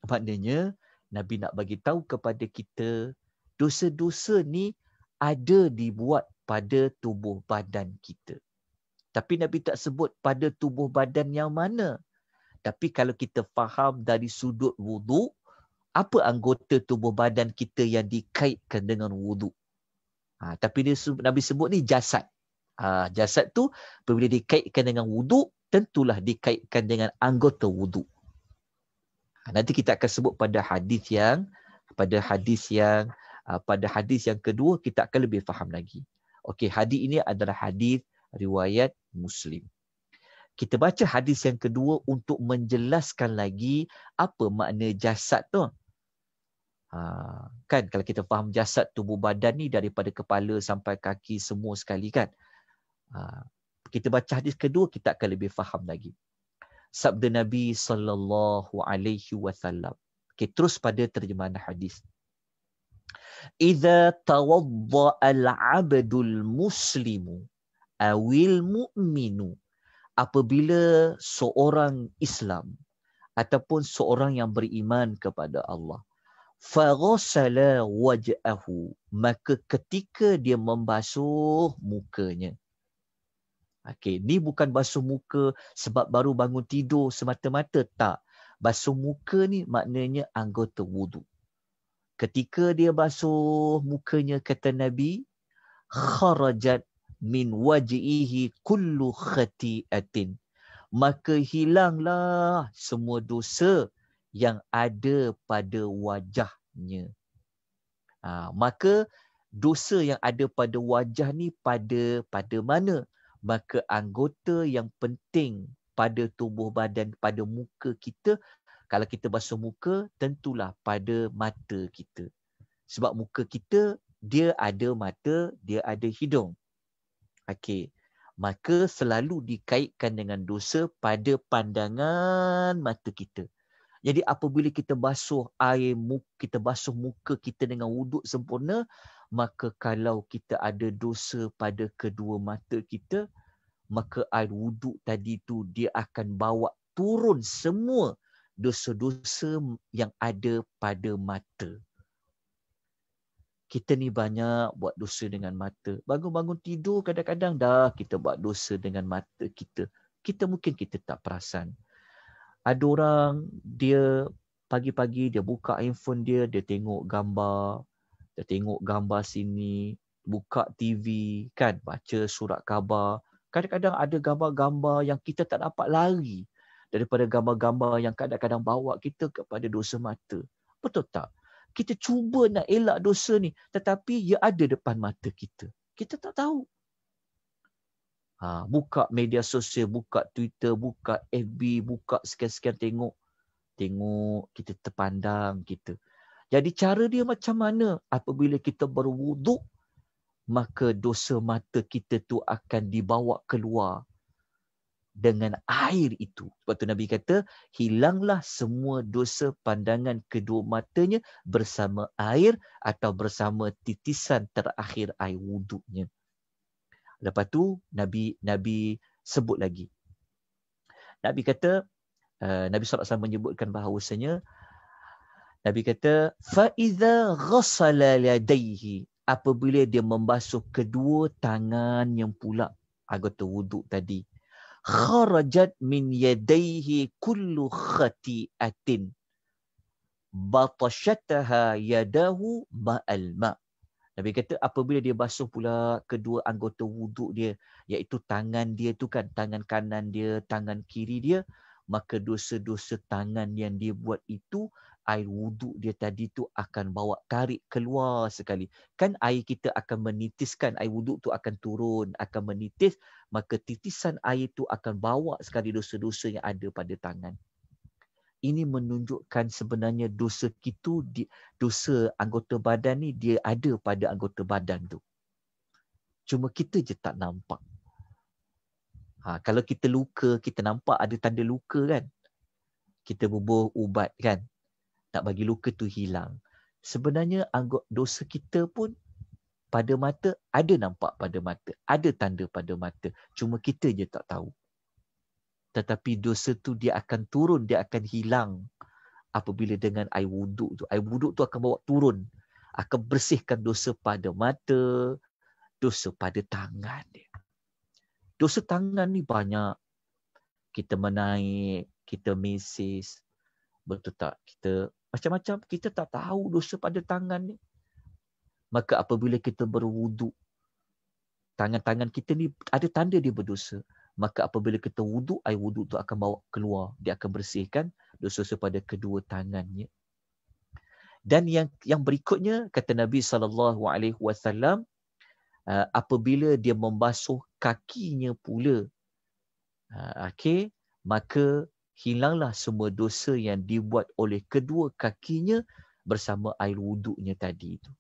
Maknanya Nabi nak bagi tahu kepada kita dosa-dosa ni ada dibuat pada tubuh badan kita. Tapi Nabi tak sebut pada tubuh badan yang mana. Tapi kalau kita faham dari sudut wuduk, apa anggota tubuh badan kita yang dikaitkan dengan wuduk? Ha, tapi dia, Nabi sebut ni jasad uh, jasad tu bila dikaitkan dengan wuduk tentulah dikaitkan dengan anggota wuduk ah, nanti kita akan sebut pada hadis yang pada hadis yang uh, pada hadis yang kedua kita akan lebih faham lagi okey hadis ini adalah hadis riwayat muslim kita baca hadis yang kedua untuk menjelaskan lagi apa makna jasad tu Ha, kan kalau kita faham jasad tubuh badan ni daripada kepala sampai kaki semua sekali kan. Ha, kita baca hadis kedua kita akan lebih faham lagi sabda nabi sallallahu alaihi wasallam okey terus pada terjemahan hadis idza tawadda al-abdul muslimu awil mu'minu apabila seorang islam ataupun seorang yang beriman kepada Allah faghsala wajahu maka ketika dia membasuh mukanya Okey, ni bukan basuh muka sebab baru bangun tidur semata-mata tak. Basuh muka ni maknanya anggota wudu. Ketika dia basuh mukanya kata Nabi, kharajat min wajihi kullu khati'atin. Maka hilanglah semua dosa yang ada pada wajahnya. Ha, maka dosa yang ada pada wajah ni pada pada mana? maka anggota yang penting pada tubuh badan pada muka kita kalau kita basuh muka tentulah pada mata kita sebab muka kita dia ada mata dia ada hidung okey maka selalu dikaitkan dengan dosa pada pandangan mata kita jadi apabila kita basuh air muka kita basuh muka kita dengan wuduk sempurna maka kalau kita ada dosa pada kedua mata kita maka air wuduk tadi tu dia akan bawa turun semua dosa-dosa yang ada pada mata kita ni banyak buat dosa dengan mata bangun-bangun tidur kadang-kadang dah kita buat dosa dengan mata kita kita mungkin kita tak perasan ada orang dia pagi-pagi dia buka handphone dia dia tengok gambar dia tengok gambar sini, buka TV, kan baca surat khabar. Kadang-kadang ada gambar-gambar yang kita tak dapat lari daripada gambar-gambar yang kadang-kadang bawa kita kepada dosa mata. Betul tak? Kita cuba nak elak dosa ni tetapi ia ada depan mata kita. Kita tak tahu. Ha, buka media sosial, buka Twitter, buka FB, buka sekian-sekian tengok. Tengok kita terpandang kita. Jadi cara dia macam mana? Apabila kita berwuduk, maka dosa mata kita tu akan dibawa keluar dengan air itu. Sebab tu Nabi kata, hilanglah semua dosa pandangan kedua matanya bersama air atau bersama titisan terakhir air wuduknya. Lepas tu Nabi Nabi sebut lagi. Nabi kata, eh, Nabi SAW menyebutkan bahawasanya, Nabi kata fa iza ghassala yadayhi apabila dia membasuh kedua tangan yang pula anggota wuduk tadi kharajat min yadayhi kullu khati'atin batashataha yadahu ba'al Nabi kata apabila dia basuh pula kedua anggota wuduk dia iaitu tangan dia tu kan tangan kanan dia tangan kiri dia maka dosa-dosa tangan yang dia buat itu air wuduk dia tadi tu akan bawa karik keluar sekali. Kan air kita akan menitiskan, air wuduk tu akan turun, akan menitis, maka titisan air tu akan bawa sekali dosa-dosa yang ada pada tangan. Ini menunjukkan sebenarnya dosa kita, dosa anggota badan ni dia ada pada anggota badan tu. Cuma kita je tak nampak. Ha, kalau kita luka, kita nampak ada tanda luka kan? Kita bubuh ubat kan? Tak bagi luka tu hilang. Sebenarnya anggot dosa kita pun pada mata ada nampak pada mata, ada tanda pada mata. Cuma kita je tak tahu. Tetapi dosa tu dia akan turun, dia akan hilang apabila dengan air wuduk tu. Air wuduk tu akan bawa turun. Akan bersihkan dosa pada mata, dosa pada tangan dia. Dosa tangan ni banyak. Kita menaik, kita mesis. Betul tak? Kita macam-macam kita tak tahu dosa pada tangan ni. Maka apabila kita berwuduk, tangan-tangan kita ni ada tanda dia berdosa. Maka apabila kita wuduk, air wuduk tu akan bawa keluar. Dia akan bersihkan dosa-dosa pada kedua tangannya. Dan yang yang berikutnya kata Nabi sallallahu alaihi wasallam uh, apabila dia membasuh kakinya pula. Uh, okay, maka hilanglah semua dosa yang dibuat oleh kedua kakinya bersama air wuduknya tadi itu.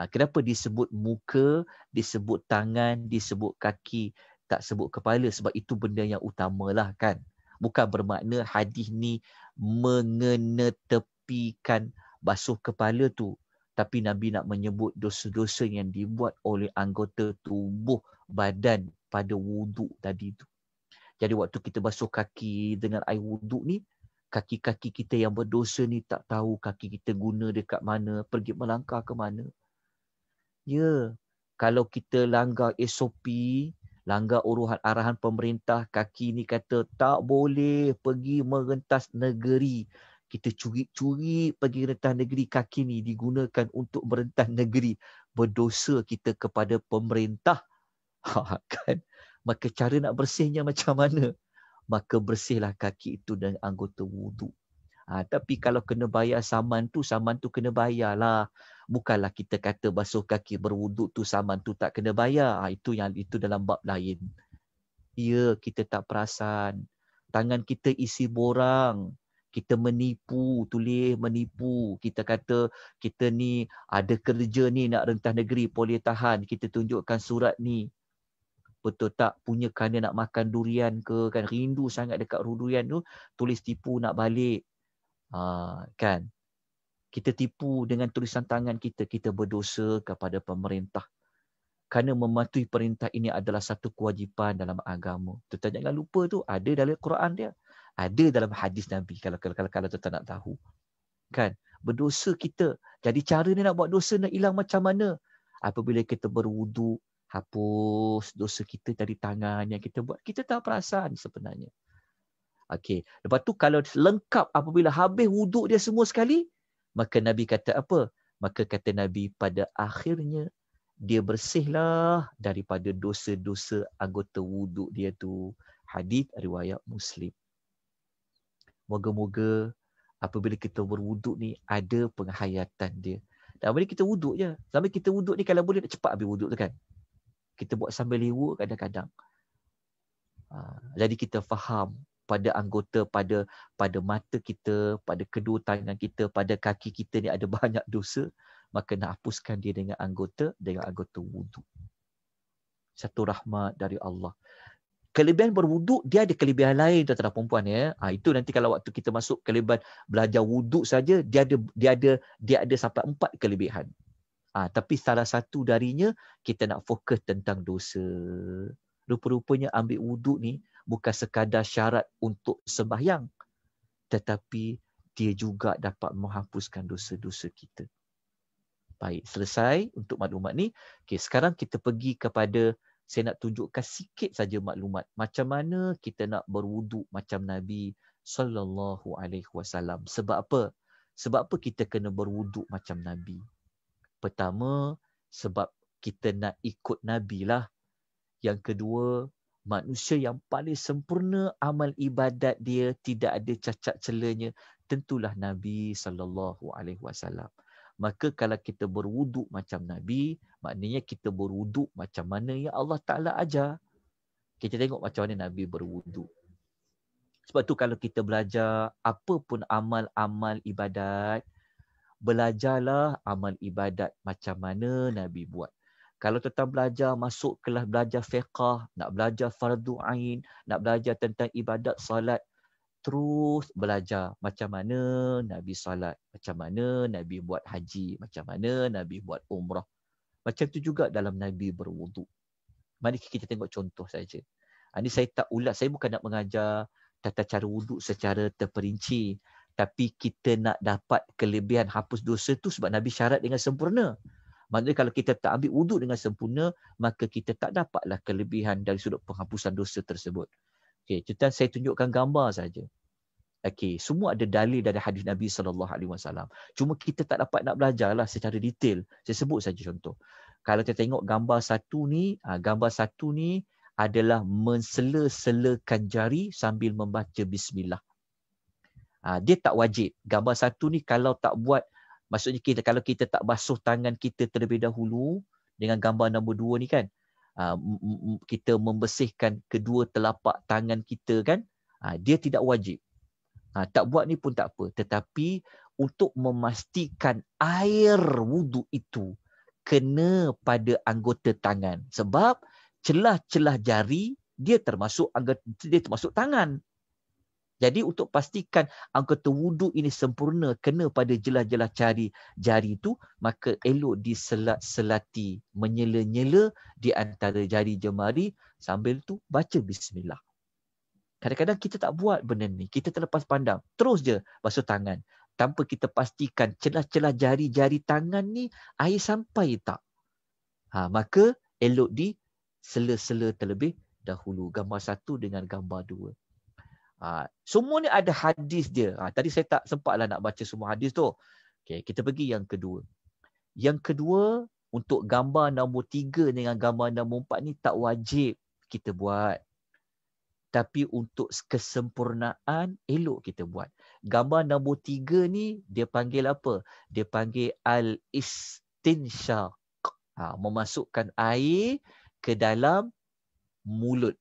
Ha, kenapa disebut muka, disebut tangan, disebut kaki, tak sebut kepala sebab itu benda yang utamalah kan. Bukan bermakna hadis ni mengenetepikan basuh kepala tu. Tapi Nabi nak menyebut dosa-dosa yang dibuat oleh anggota tubuh badan pada wuduk tadi tu. Jadi waktu kita basuh kaki dengan air wuduk ni, kaki-kaki kita yang berdosa ni tak tahu kaki kita guna dekat mana, pergi melangkah ke mana. Ya, kalau kita langgar SOP, langgar uruhan arahan pemerintah, kaki ni kata tak boleh pergi merentas negeri. Kita curi-curi pergi rentas negeri, kaki ni digunakan untuk merentas negeri. Berdosa kita kepada pemerintah. Ha, kan? maka cara nak bersihnya macam mana maka bersihlah kaki itu dengan anggota wudhu. ha, tapi kalau kena bayar saman tu saman tu kena bayarlah bukanlah kita kata basuh kaki berwuduk tu saman tu tak kena bayar ha, itu yang itu dalam bab lain ya kita tak perasan tangan kita isi borang kita menipu tulis menipu kita kata kita ni ada kerja ni nak rentas negeri boleh tahan kita tunjukkan surat ni betul tak punya kerana nak makan durian ke kan rindu sangat dekat durian tu tulis tipu nak balik ha, kan kita tipu dengan tulisan tangan kita kita berdosa kepada pemerintah kerana mematuhi perintah ini adalah satu kewajipan dalam agama tuan jangan lupa tu ada dalam Quran dia ada dalam hadis Nabi kalau kalau kalau, kalau tuan nak tahu kan berdosa kita jadi cara ni nak buat dosa nak hilang macam mana apabila kita berwuduk hapus dosa kita dari tangan yang kita buat. Kita tak perasan sebenarnya. Okey. Lepas tu kalau lengkap apabila habis wuduk dia semua sekali, maka Nabi kata apa? Maka kata Nabi pada akhirnya dia bersihlah daripada dosa-dosa anggota wuduk dia tu. Hadis riwayat Muslim. Moga-moga apabila kita berwuduk ni ada penghayatan dia. Dan apabila kita wuduk je. Sambil kita wuduk ni kalau boleh nak cepat habis wuduk tu kan kita buat sambil lewa kadang-kadang. Ha, jadi kita faham pada anggota, pada pada mata kita, pada kedua tangan kita, pada kaki kita ni ada banyak dosa. Maka nak hapuskan dia dengan anggota, dengan anggota wudhu. Satu rahmat dari Allah. Kelebihan berwudhu dia ada kelebihan lain tuan-tuan dan puan ya. Ha, itu nanti kalau waktu kita masuk kelebihan belajar wudhu saja, dia ada dia ada dia ada sampai empat kelebihan. Ah, tapi salah satu darinya kita nak fokus tentang dosa. Rupa-rupanya ambil wuduk ni bukan sekadar syarat untuk sembahyang. Tetapi dia juga dapat menghapuskan dosa-dosa kita. Baik, selesai untuk maklumat ni. Okay, sekarang kita pergi kepada, saya nak tunjukkan sikit saja maklumat. Macam mana kita nak berwuduk macam Nabi Sallallahu Alaihi Wasallam. Sebab apa? Sebab apa kita kena berwuduk macam Nabi? pertama sebab kita nak ikut nabi lah yang kedua manusia yang paling sempurna amal ibadat dia tidak ada cacat celanya tentulah nabi sallallahu alaihi wasallam maka kalau kita berwuduk macam nabi maknanya kita berwuduk macam mana yang Allah taala ajar kita tengok macam mana nabi berwuduk sebab tu kalau kita belajar apa pun amal-amal ibadat belajarlah amal ibadat macam mana Nabi buat. Kalau tetap belajar masuk kelas belajar fiqah, nak belajar fardu ain, nak belajar tentang ibadat solat, terus belajar macam mana Nabi salat, macam mana Nabi buat haji, macam mana Nabi buat umrah. Macam tu juga dalam Nabi berwuduk. Mari kita tengok contoh saja. Ini ah, saya tak ulas, saya bukan nak mengajar tata cara wuduk secara terperinci tapi kita nak dapat kelebihan hapus dosa tu sebab Nabi syarat dengan sempurna. Maksudnya kalau kita tak ambil wuduk dengan sempurna, maka kita tak dapatlah kelebihan dari sudut penghapusan dosa tersebut. Okey, cuma saya tunjukkan gambar saja. Okey, semua ada dalil dari hadis Nabi sallallahu alaihi wasallam. Cuma kita tak dapat nak belajarlah secara detail. Saya sebut saja contoh. Kalau kita tengok gambar satu ni, ah, gambar satu ni adalah mensela-selakan jari sambil membaca bismillah. Ha, dia tak wajib. Gambar satu ni kalau tak buat, maksudnya kita kalau kita tak basuh tangan kita terlebih dahulu dengan gambar nombor dua ni kan, aa, ha, kita membersihkan kedua telapak tangan kita kan, aa, ha, dia tidak wajib. Aa, tak buat ni pun tak apa. Tetapi untuk memastikan air wudu itu kena pada anggota tangan. Sebab celah-celah jari dia termasuk anggota dia termasuk tangan. Jadi untuk pastikan anggota wudu ini sempurna kena pada jelah-jelah jari jari itu maka elok diselat-selati menyela-nyela di antara jari jemari sambil tu baca bismillah. Kadang-kadang kita tak buat benda ni. Kita terlepas pandang. Terus je basuh tangan. Tanpa kita pastikan celah-celah jari-jari tangan ni air sampai tak. Ha, maka elok di sela-sela terlebih dahulu. Gambar satu dengan gambar dua. Ha, semua ni ada hadis dia. Ha, tadi saya tak sempatlah nak baca semua hadis tu. Okay, kita pergi yang kedua. Yang kedua, untuk gambar nombor tiga dengan gambar nombor empat ni tak wajib kita buat. Tapi untuk kesempurnaan, elok kita buat. Gambar nombor tiga ni, dia panggil apa? Dia panggil al-istinsyaq. Ha, memasukkan air ke dalam mulut.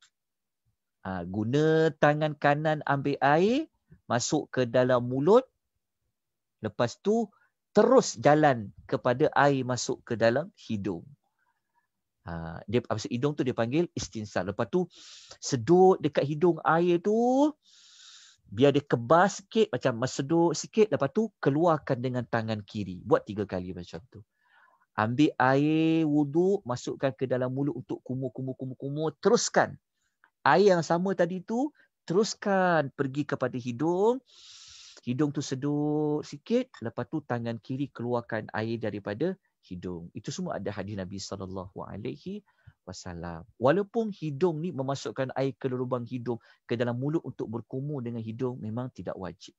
Ha, guna tangan kanan ambil air masuk ke dalam mulut lepas tu terus jalan kepada air masuk ke dalam hidung. Ha, dia apa hidung tu dia panggil istinsar. Lepas tu sedut dekat hidung air tu biar dia kebas sikit macam sedut sikit lepas tu keluarkan dengan tangan kiri. Buat tiga kali macam tu. Ambil air wuduk masukkan ke dalam mulut untuk kumur kumur kumur kumur teruskan air yang sama tadi tu teruskan pergi kepada hidung hidung tu sedut sikit lepas tu tangan kiri keluarkan air daripada hidung itu semua ada hadis Nabi sallallahu alaihi wasallam walaupun hidung ni memasukkan air ke lubang hidung ke dalam mulut untuk berkumur dengan hidung memang tidak wajib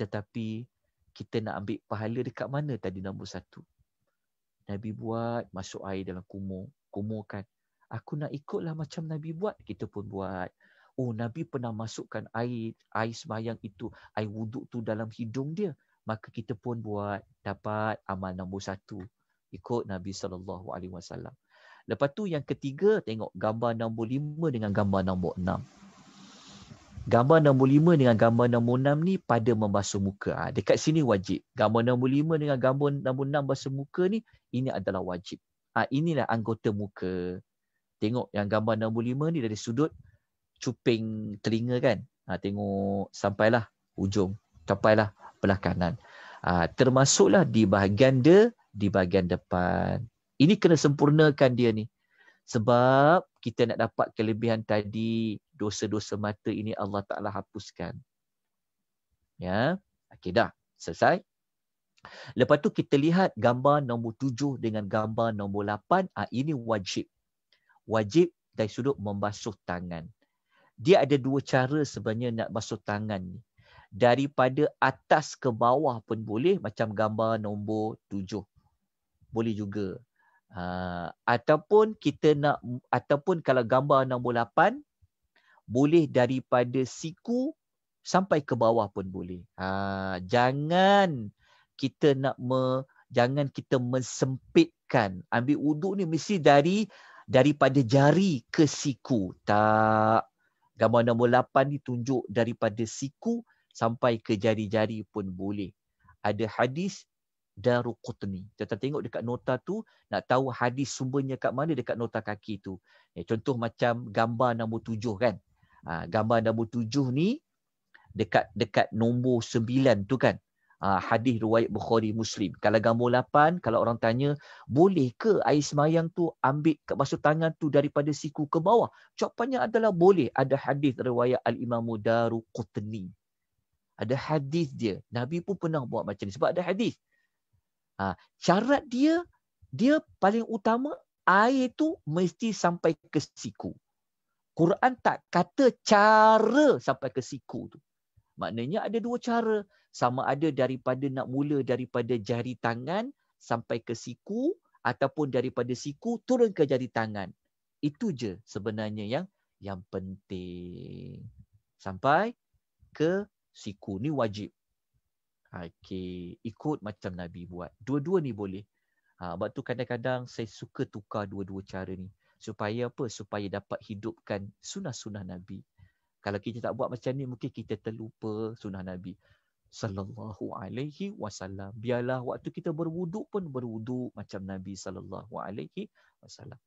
tetapi kita nak ambil pahala dekat mana tadi nombor satu. Nabi buat masuk air dalam kumur, kumurkan aku nak ikutlah macam Nabi buat, kita pun buat. Oh, Nabi pernah masukkan air, air semayang itu, air wuduk tu dalam hidung dia. Maka kita pun buat, dapat amal nombor satu. Ikut Nabi SAW. Lepas tu yang ketiga, tengok gambar nombor lima dengan gambar nombor enam. Gambar nombor lima dengan gambar nombor enam ni pada membasuh muka. Ha, dekat sini wajib. Gambar nombor lima dengan gambar nombor enam basuh muka ni, ini adalah wajib. Ha, inilah anggota muka tengok yang gambar nombor lima ni dari sudut cuping telinga kan. Ha, tengok sampailah ujung, sampailah belah kanan. Ha, termasuklah di bahagian de, di bahagian depan. Ini kena sempurnakan dia ni. Sebab kita nak dapat kelebihan tadi, dosa-dosa mata ini Allah Ta'ala hapuskan. Ya, okay, dah selesai. Lepas tu kita lihat gambar nombor tujuh dengan gambar nombor lapan. Ha, ini wajib wajib dari sudut membasuh tangan. Dia ada dua cara sebenarnya nak basuh tangan ni. Daripada atas ke bawah pun boleh macam gambar nombor tujuh. Boleh juga. Uh, ataupun kita nak ataupun kalau gambar nombor lapan boleh daripada siku sampai ke bawah pun boleh. Uh, jangan kita nak me, jangan kita mensempitkan. Ambil uduk ni mesti dari daripada jari ke siku. Tak. Gambar nombor 8 ditunjuk daripada siku sampai ke jari-jari pun boleh. Ada hadis Daruqutni. Kita tengok dekat nota tu, nak tahu hadis sumbernya kat mana dekat nota kaki tu. Ya, contoh macam gambar nombor 7 kan. Ha, gambar nombor 7 ni dekat dekat nombor 9 tu kan. Ah, hadis riwayat Bukhari Muslim. Kalau gambar 8, kalau orang tanya, boleh ke air semayang tu ambil ke basuh tangan tu daripada siku ke bawah? Jawapannya adalah boleh. Ada hadis riwayat Al-Imam Daru Qutni. Ada hadis dia. Nabi pun pernah buat macam ni. Sebab ada hadis. Ha, syarat dia, dia paling utama, air tu mesti sampai ke siku. Quran tak kata cara sampai ke siku tu. Maknanya ada dua cara sama ada daripada nak mula daripada jari tangan sampai ke siku ataupun daripada siku turun ke jari tangan. Itu je sebenarnya yang yang penting. Sampai ke siku ni wajib. Okey, ikut macam Nabi buat. Dua-dua ni boleh. Ha, sebab tu kadang-kadang saya suka tukar dua-dua cara ni. Supaya apa? Supaya dapat hidupkan sunnah-sunnah Nabi. Kalau kita tak buat macam ni, mungkin kita terlupa sunnah Nabi sallallahu alaihi wasallam. Biarlah waktu kita berwuduk pun berwuduk macam Nabi sallallahu alaihi wasallam.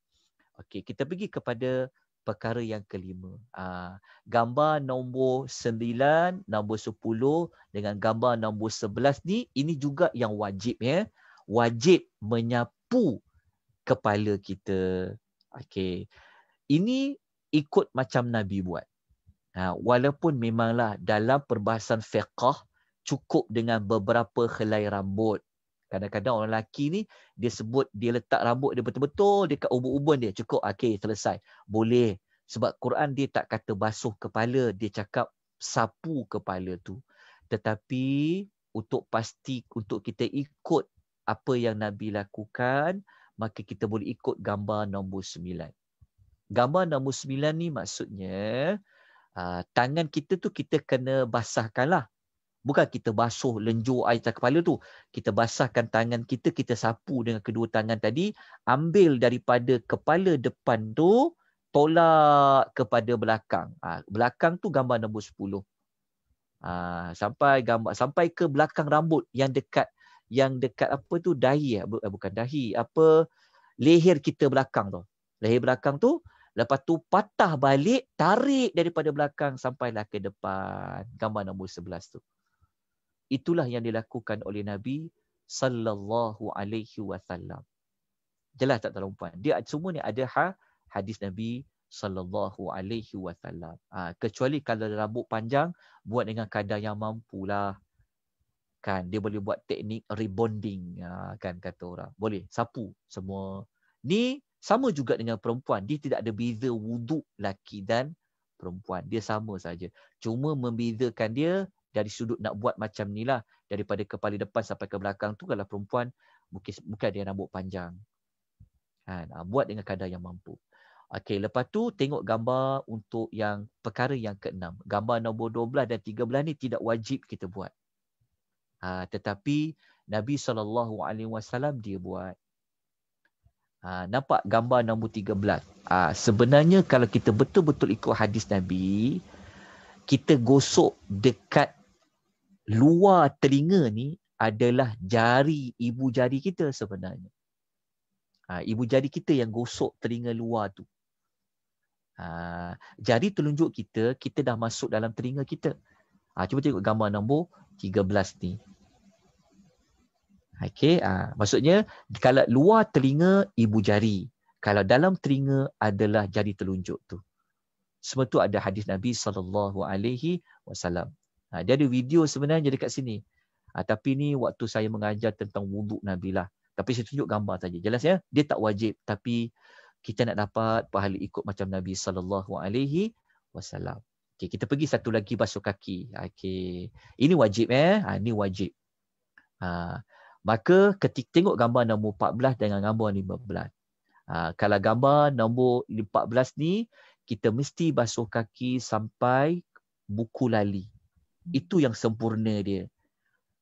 Okey, kita pergi kepada perkara yang kelima. Aa, ah, gambar nombor 9, nombor 10 dengan gambar nombor 11 ni ini juga yang wajib ya. Wajib menyapu kepala kita. Okey. Ini ikut macam Nabi buat. Ha, walaupun memanglah dalam perbahasan fiqah cukup dengan beberapa helai rambut. Kadang-kadang orang lelaki ni dia sebut dia letak rambut dia betul-betul dekat ubun-ubun dia cukup ah, okey selesai. Boleh sebab Quran dia tak kata basuh kepala, dia cakap sapu kepala tu. Tetapi untuk pasti untuk kita ikut apa yang Nabi lakukan, maka kita boleh ikut gambar nombor sembilan. Gambar nombor sembilan ni maksudnya ah, tangan kita tu kita kena basahkanlah. Bukan kita basuh lenjur air atas kepala tu. Kita basahkan tangan kita, kita sapu dengan kedua tangan tadi. Ambil daripada kepala depan tu, tolak kepada belakang. Ha, belakang tu gambar nombor 10. Ha, sampai gambar sampai ke belakang rambut yang dekat yang dekat apa tu dahi eh, eh, bukan dahi apa leher kita belakang tu leher belakang tu lepas tu patah balik tarik daripada belakang sampailah ke depan gambar nombor 11 tu Itulah yang dilakukan oleh Nabi sallallahu alaihi wasallam. Jelas tak tuan puan? Dia semua ni ada ha hadis Nabi sallallahu alaihi wasallam. Ha, kecuali kalau rambut panjang buat dengan kadar yang mampulah. Kan dia boleh buat teknik rebonding ha, kan kata orang. Boleh sapu semua. Ni sama juga dengan perempuan. Dia tidak ada beza wuduk laki dan perempuan. Dia sama saja. Cuma membezakan dia dari sudut nak buat macam ni lah daripada kepala depan sampai ke belakang tu kalau perempuan mungkin mungkin dia rambut panjang kan ha, buat dengan kadar yang mampu okey lepas tu tengok gambar untuk yang perkara yang keenam gambar nombor 12 dan 13 ni tidak wajib kita buat ha, tetapi Nabi saw dia buat ha, nampak gambar nombor 13 ha, sebenarnya kalau kita betul-betul ikut hadis Nabi kita gosok dekat luar telinga ni adalah jari ibu jari kita sebenarnya. Ha, ibu jari kita yang gosok telinga luar tu. Ha, jari telunjuk kita, kita dah masuk dalam telinga kita. Ha, cuba tengok gambar nombor 13 ni. Okay, ha, maksudnya kalau luar telinga ibu jari. Kalau dalam telinga adalah jari telunjuk tu. Semua tu ada hadis Nabi saw. alaihi Ha, dia ada video sebenarnya dekat sini. Ha, tapi ni waktu saya mengajar tentang wuduk Nabi lah. Tapi saya tunjuk gambar saja. Jelas ya? Dia tak wajib. Tapi kita nak dapat pahala ikut macam Nabi SAW. Okay, kita pergi satu lagi basuh kaki. Okay. Ini wajib. Eh? Ha, ini wajib. Ha, maka ketik tengok gambar nombor 14 dengan gambar 15. Ha, kalau gambar nombor 14 ni, kita mesti basuh kaki sampai buku lali. Hmm. Itu yang sempurna dia.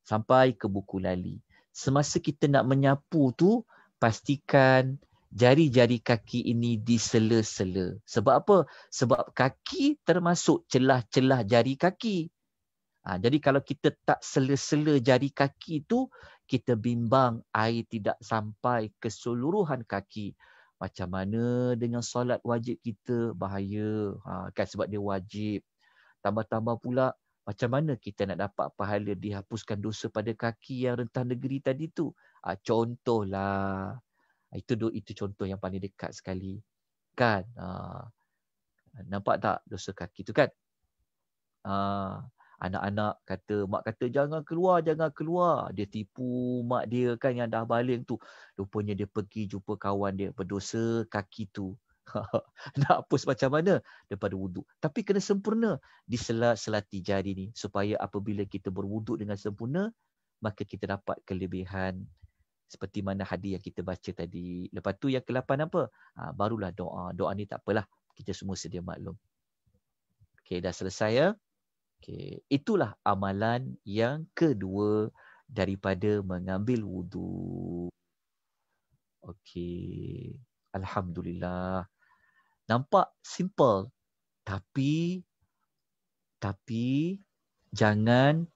Sampai ke buku lali. Semasa kita nak menyapu tu, pastikan jari-jari kaki ini disela-sela. Sebab apa? Sebab kaki termasuk celah-celah jari kaki. Ha, jadi kalau kita tak sela-sela jari kaki tu, kita bimbang air tidak sampai keseluruhan kaki. Macam mana dengan solat wajib kita? Bahaya. Ha, kan sebab dia wajib. Tambah-tambah pula macam mana kita nak dapat pahala dihapuskan dosa pada kaki yang rentah negeri tadi tu ah ha, contohlah ah, itu do itu contoh yang paling dekat sekali kan ha, nampak tak dosa kaki tu kan ha, anak-anak kata mak kata jangan keluar jangan keluar dia tipu mak dia kan yang dah baling tu rupanya dia pergi jumpa kawan dia berdosa kaki tu nak hapus macam mana daripada wuduk tapi kena sempurna di selat-selati jari ni supaya apabila kita berwuduk dengan sempurna maka kita dapat kelebihan seperti mana hadiah yang kita baca tadi lepas tu yang ke-8 apa ha, barulah doa doa ni tak apalah kita semua sedia maklum okey dah selesai ya okey itulah amalan yang kedua daripada mengambil wuduk Okay. Alhamdulillah. Nampak simple. Tapi, tapi jangan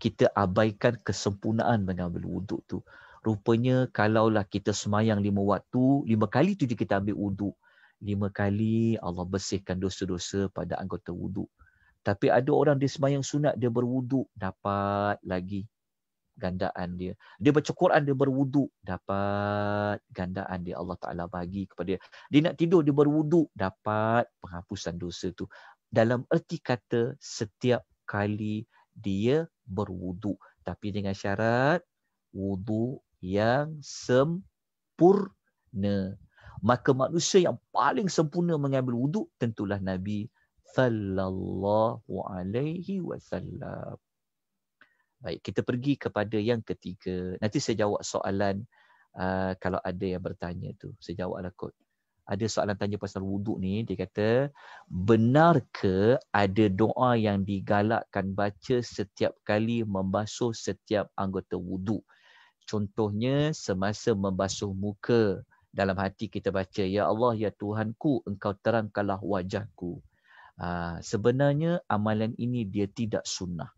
kita abaikan kesempurnaan mengambil wuduk tu. Rupanya kalaulah kita semayang lima waktu, lima kali tu kita ambil wuduk. Lima kali Allah bersihkan dosa-dosa pada anggota wuduk. Tapi ada orang dia semayang sunat, dia berwuduk, dapat lagi gandaan dia. Dia baca Quran, dia berwuduk, dapat gandaan dia Allah Ta'ala bagi kepada dia. Dia nak tidur, dia berwuduk, dapat penghapusan dosa tu. Dalam erti kata, setiap kali dia berwuduk. Tapi dengan syarat, wudu yang sempurna. Maka manusia yang paling sempurna mengambil wuduk, tentulah Nabi Sallallahu Alaihi Wasallam. Baik, kita pergi kepada yang ketiga. Nanti saya jawab soalan uh, kalau ada yang bertanya tu. Saya jawablah kot. Ada soalan tanya pasal wuduk ni, dia kata, benar ke ada doa yang digalakkan baca setiap kali membasuh setiap anggota wuduk? Contohnya semasa membasuh muka, dalam hati kita baca, Ya Allah, Ya Tuhanku, Engkau terangkanlah wajahku. Uh, sebenarnya amalan ini dia tidak sunnah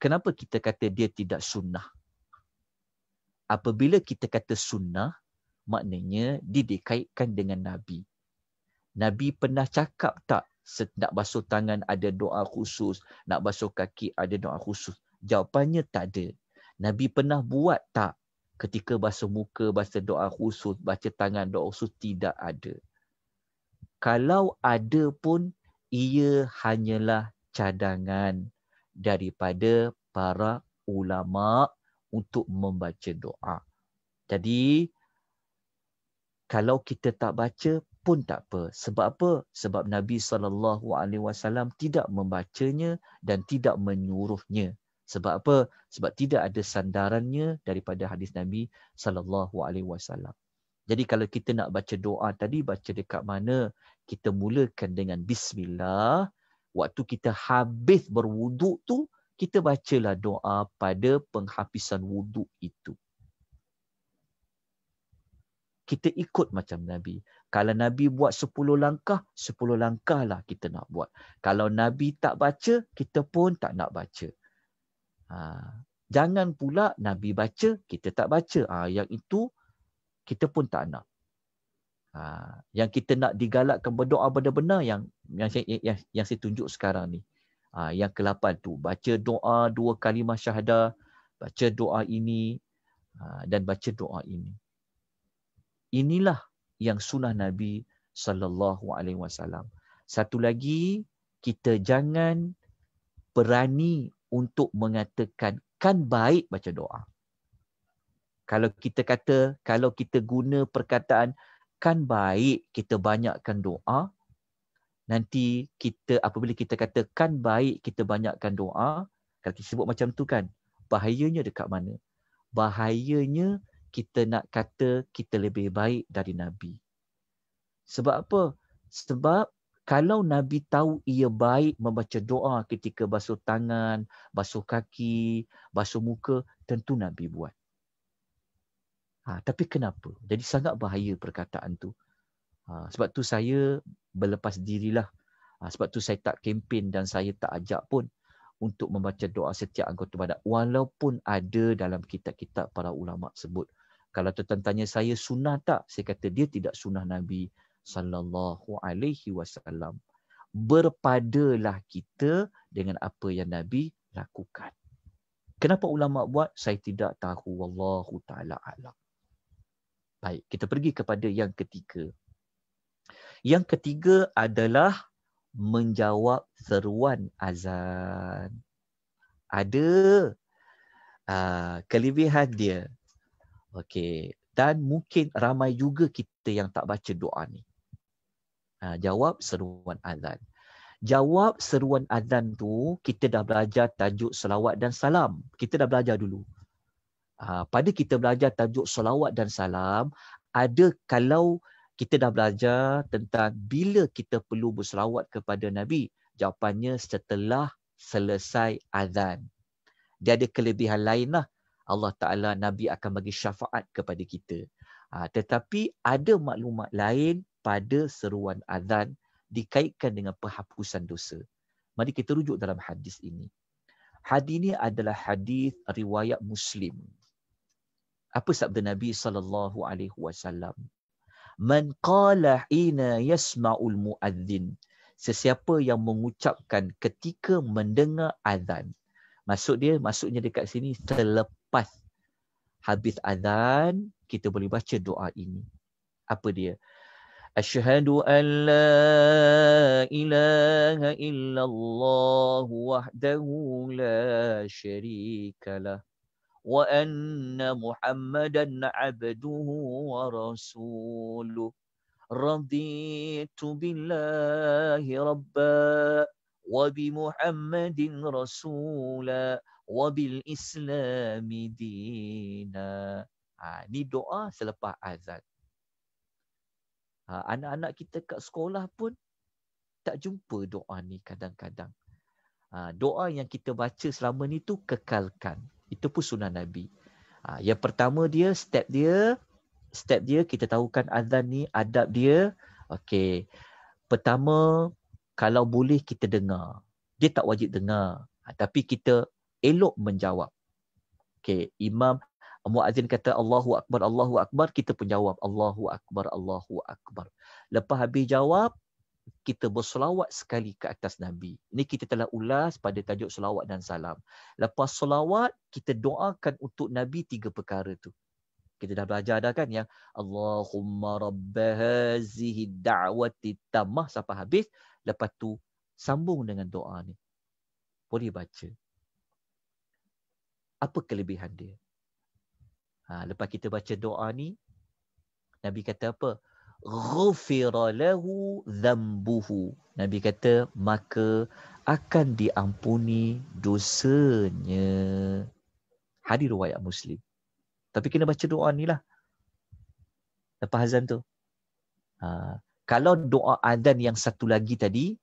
kenapa kita kata dia tidak sunnah? Apabila kita kata sunnah, maknanya dia dikaitkan dengan Nabi. Nabi pernah cakap tak nak basuh tangan ada doa khusus, nak basuh kaki ada doa khusus? Jawapannya tak ada. Nabi pernah buat tak ketika basuh muka, baca doa khusus, baca tangan doa khusus? Tidak ada. Kalau ada pun, ia hanyalah cadangan daripada para ulama untuk membaca doa. Jadi kalau kita tak baca pun tak apa. Sebab apa? Sebab Nabi saw tidak membacanya dan tidak menyuruhnya. Sebab apa? Sebab tidak ada sandarannya daripada hadis Nabi saw. Jadi kalau kita nak baca doa tadi baca dekat mana? Kita mulakan dengan bismillah, waktu kita habis berwuduk tu kita bacalah doa pada penghapisan wuduk itu kita ikut macam nabi kalau nabi buat 10 langkah 10 langkahlah kita nak buat kalau nabi tak baca kita pun tak nak baca ha jangan pula nabi baca kita tak baca ha yang itu kita pun tak nak ha yang kita nak digalakkan berdoa benda-benda yang yang saya yang, yang saya tunjuk sekarang ni. Ha, yang ke-8 tu baca doa dua kalimah syahadah, baca doa ini ha, dan baca doa ini. Inilah yang sunnah Nabi sallallahu alaihi wasallam. Satu lagi kita jangan berani untuk mengatakan kan baik baca doa. Kalau kita kata, kalau kita guna perkataan kan baik kita banyakkan doa, nanti kita apabila kita katakan baik kita banyakkan doa kalau kita sebut macam tu kan bahayanya dekat mana bahayanya kita nak kata kita lebih baik dari nabi sebab apa sebab kalau nabi tahu ia baik membaca doa ketika basuh tangan basuh kaki basuh muka tentu nabi buat ha tapi kenapa jadi sangat bahaya perkataan tu Ha, sebab tu saya berlepas dirilah. Ha, sebab tu saya tak kempen dan saya tak ajak pun untuk membaca doa setiap anggota badan. Walaupun ada dalam kitab-kitab para ulama sebut. Kalau tu tanya saya sunnah tak? Saya kata dia tidak sunnah Nabi sallallahu alaihi wasallam. Berpadalah kita dengan apa yang Nabi lakukan. Kenapa ulama buat? Saya tidak tahu wallahu taala alam. Baik, kita pergi kepada yang ketiga. Yang ketiga adalah menjawab seruan azan. Ada uh, kelebihan dia. Okey. Dan mungkin ramai juga kita yang tak baca doa ni. Uh, jawab seruan azan. Jawab seruan azan tu, kita dah belajar tajuk selawat dan salam. Kita dah belajar dulu. Uh, pada kita belajar tajuk selawat dan salam, ada kalau kita dah belajar tentang bila kita perlu berselawat kepada Nabi. Jawapannya setelah selesai azan. Dia ada kelebihan lain lah. Allah Ta'ala Nabi akan bagi syafaat kepada kita. Ha, tetapi ada maklumat lain pada seruan azan dikaitkan dengan penghapusan dosa. Mari kita rujuk dalam hadis ini. Hadis ini adalah hadis riwayat Muslim. Apa sabda Nabi sallallahu alaihi wasallam? man qala hina yasma'ul muadzin sesiapa yang mengucapkan ketika mendengar azan maksud dia maksudnya dekat sini selepas habis azan kita boleh baca doa ini apa dia Ashhadu an la ilaha illallah wahdahu la sharikalah وأن محمدا عبده ورسوله رضيت بالله ربا وبمحمد رسولا وبالإسلام دينا ini ha, doa selepas azan. Ha, anak-anak kita kat sekolah pun tak jumpa doa ni kadang-kadang. Ha, doa yang kita baca selama ni tu kekalkan. Itu pun sunnah Nabi. Ha, yang pertama dia, step dia, step dia kita tahu kan azan ni, adab dia. Okey. Pertama, kalau boleh kita dengar. Dia tak wajib dengar. Ha, tapi kita elok menjawab. Okey, imam muazin kata Allahu akbar Allahu akbar kita pun jawab Allahu akbar Allahu akbar. Lepas habis jawab, kita berselawat sekali ke atas Nabi. Ini kita telah ulas pada tajuk selawat dan salam. Lepas selawat, kita doakan untuk Nabi tiga perkara tu. Kita dah belajar dah kan yang Allahumma rabbahazihi da'wati tamah sampai habis. Lepas tu, sambung dengan doa ni. Boleh baca. Apa kelebihan dia? Ha, lepas kita baca doa ni, Nabi kata apa? ghufira lahu dhanbuhu. Nabi kata maka akan diampuni dosanya. Hadir riwayat Muslim. Tapi kena baca doa ni lah. Lepas azan tu. Ha. Kalau doa azan yang satu lagi tadi,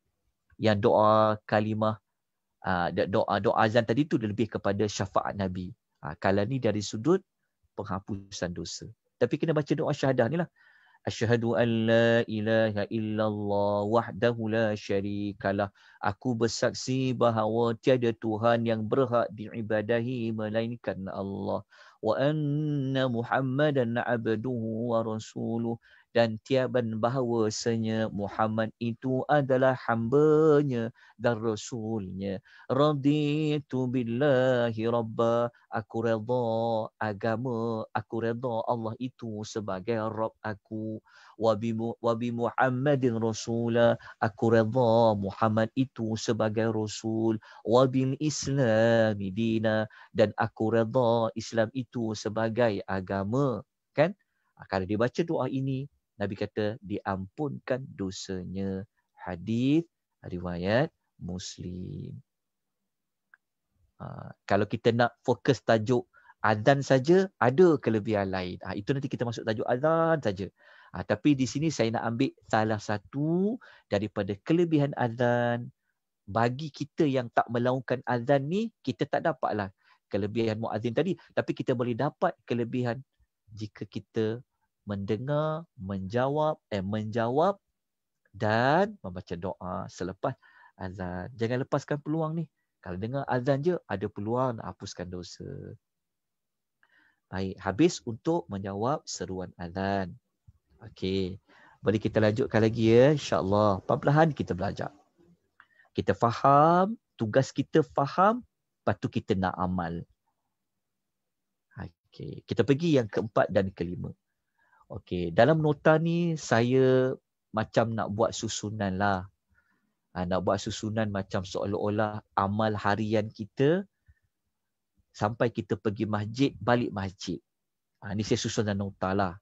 yang doa kalimah, ha, doa doa azan tadi tu lebih kepada syafaat Nabi. Ha. Kalau ni dari sudut penghapusan dosa. Tapi kena baca doa syahadah ni lah. Ashhadu an la ilaha illallah wahdahu la syarikalah. Aku bersaksi bahawa tiada Tuhan yang berhak diibadahi melainkan Allah. Wa anna Muhammadan abduhu wa rasuluh dan tiaban bahawasanya Muhammad itu adalah hambanya dan rasulnya. Raditu billahi rabba aku redha agama aku redha Allah itu sebagai Rabb aku. Wabi, wabi Muhammadin rasula aku redha Muhammad itu sebagai rasul. Wabil Islam dina dan aku redha Islam itu sebagai agama. Kan? Kalau dibaca doa ini, Nabi kata diampunkan dosanya hadis riwayat Muslim. Uh, kalau kita nak fokus tajuk adan saja ada kelebihan lain. Uh, itu nanti kita masuk tajuk adan saja. Uh, tapi di sini saya nak ambil salah satu daripada kelebihan adan bagi kita yang tak melakukan azan ni kita tak dapatlah kelebihan muazin tadi tapi kita boleh dapat kelebihan jika kita mendengar, menjawab eh menjawab dan membaca doa selepas azan. Jangan lepaskan peluang ni. Kalau dengar azan je ada peluang nak hapuskan dosa. Baik, habis untuk menjawab seruan azan. Okey. Boleh kita lanjutkan lagi ya, insya-Allah. Perlahan kita belajar. Kita faham, tugas kita faham, patu kita nak amal. Okey, kita pergi yang keempat dan kelima. Okey, dalam nota ni saya macam nak buat susunan lah. Ha, nak buat susunan macam seolah-olah amal harian kita sampai kita pergi masjid, balik masjid. Ha, ni saya susunan nota lah.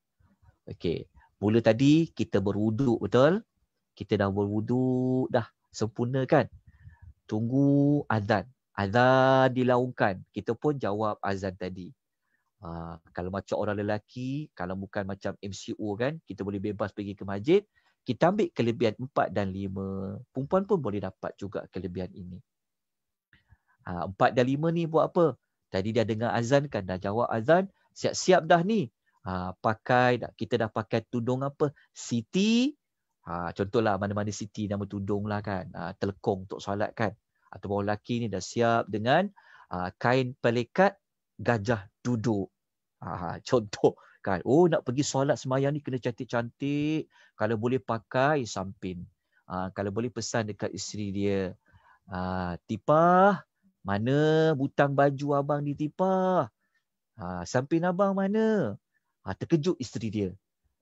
Okey, mula tadi kita berwuduk betul? Kita dah berwuduk dah sempurna kan? Tunggu azan. Azan dilaungkan. Kita pun jawab azan tadi. Ha, kalau macam orang lelaki, kalau bukan macam MCO kan, kita boleh bebas pergi ke masjid, kita ambil kelebihan 4 dan 5. Perempuan pun boleh dapat juga kelebihan ini. Ha, 4 dan 5 ni buat apa? Tadi dia dengar azan kan, dah jawab azan, siap-siap dah ni. Ha, pakai, kita dah pakai tudung apa? Siti, ha, contohlah mana-mana siti nama tudung lah kan, ha, telekong untuk solat kan. Atau lelaki ni dah siap dengan ha, kain pelikat gajah duduk. Ha, contoh kan. Oh nak pergi solat semayang ni kena cantik-cantik. Kalau boleh pakai sampin Ha, ah, kalau boleh pesan dekat isteri dia. Ha, tipah. Mana butang baju abang ni tipah. Ha, samping abang mana. Ha, terkejut isteri dia.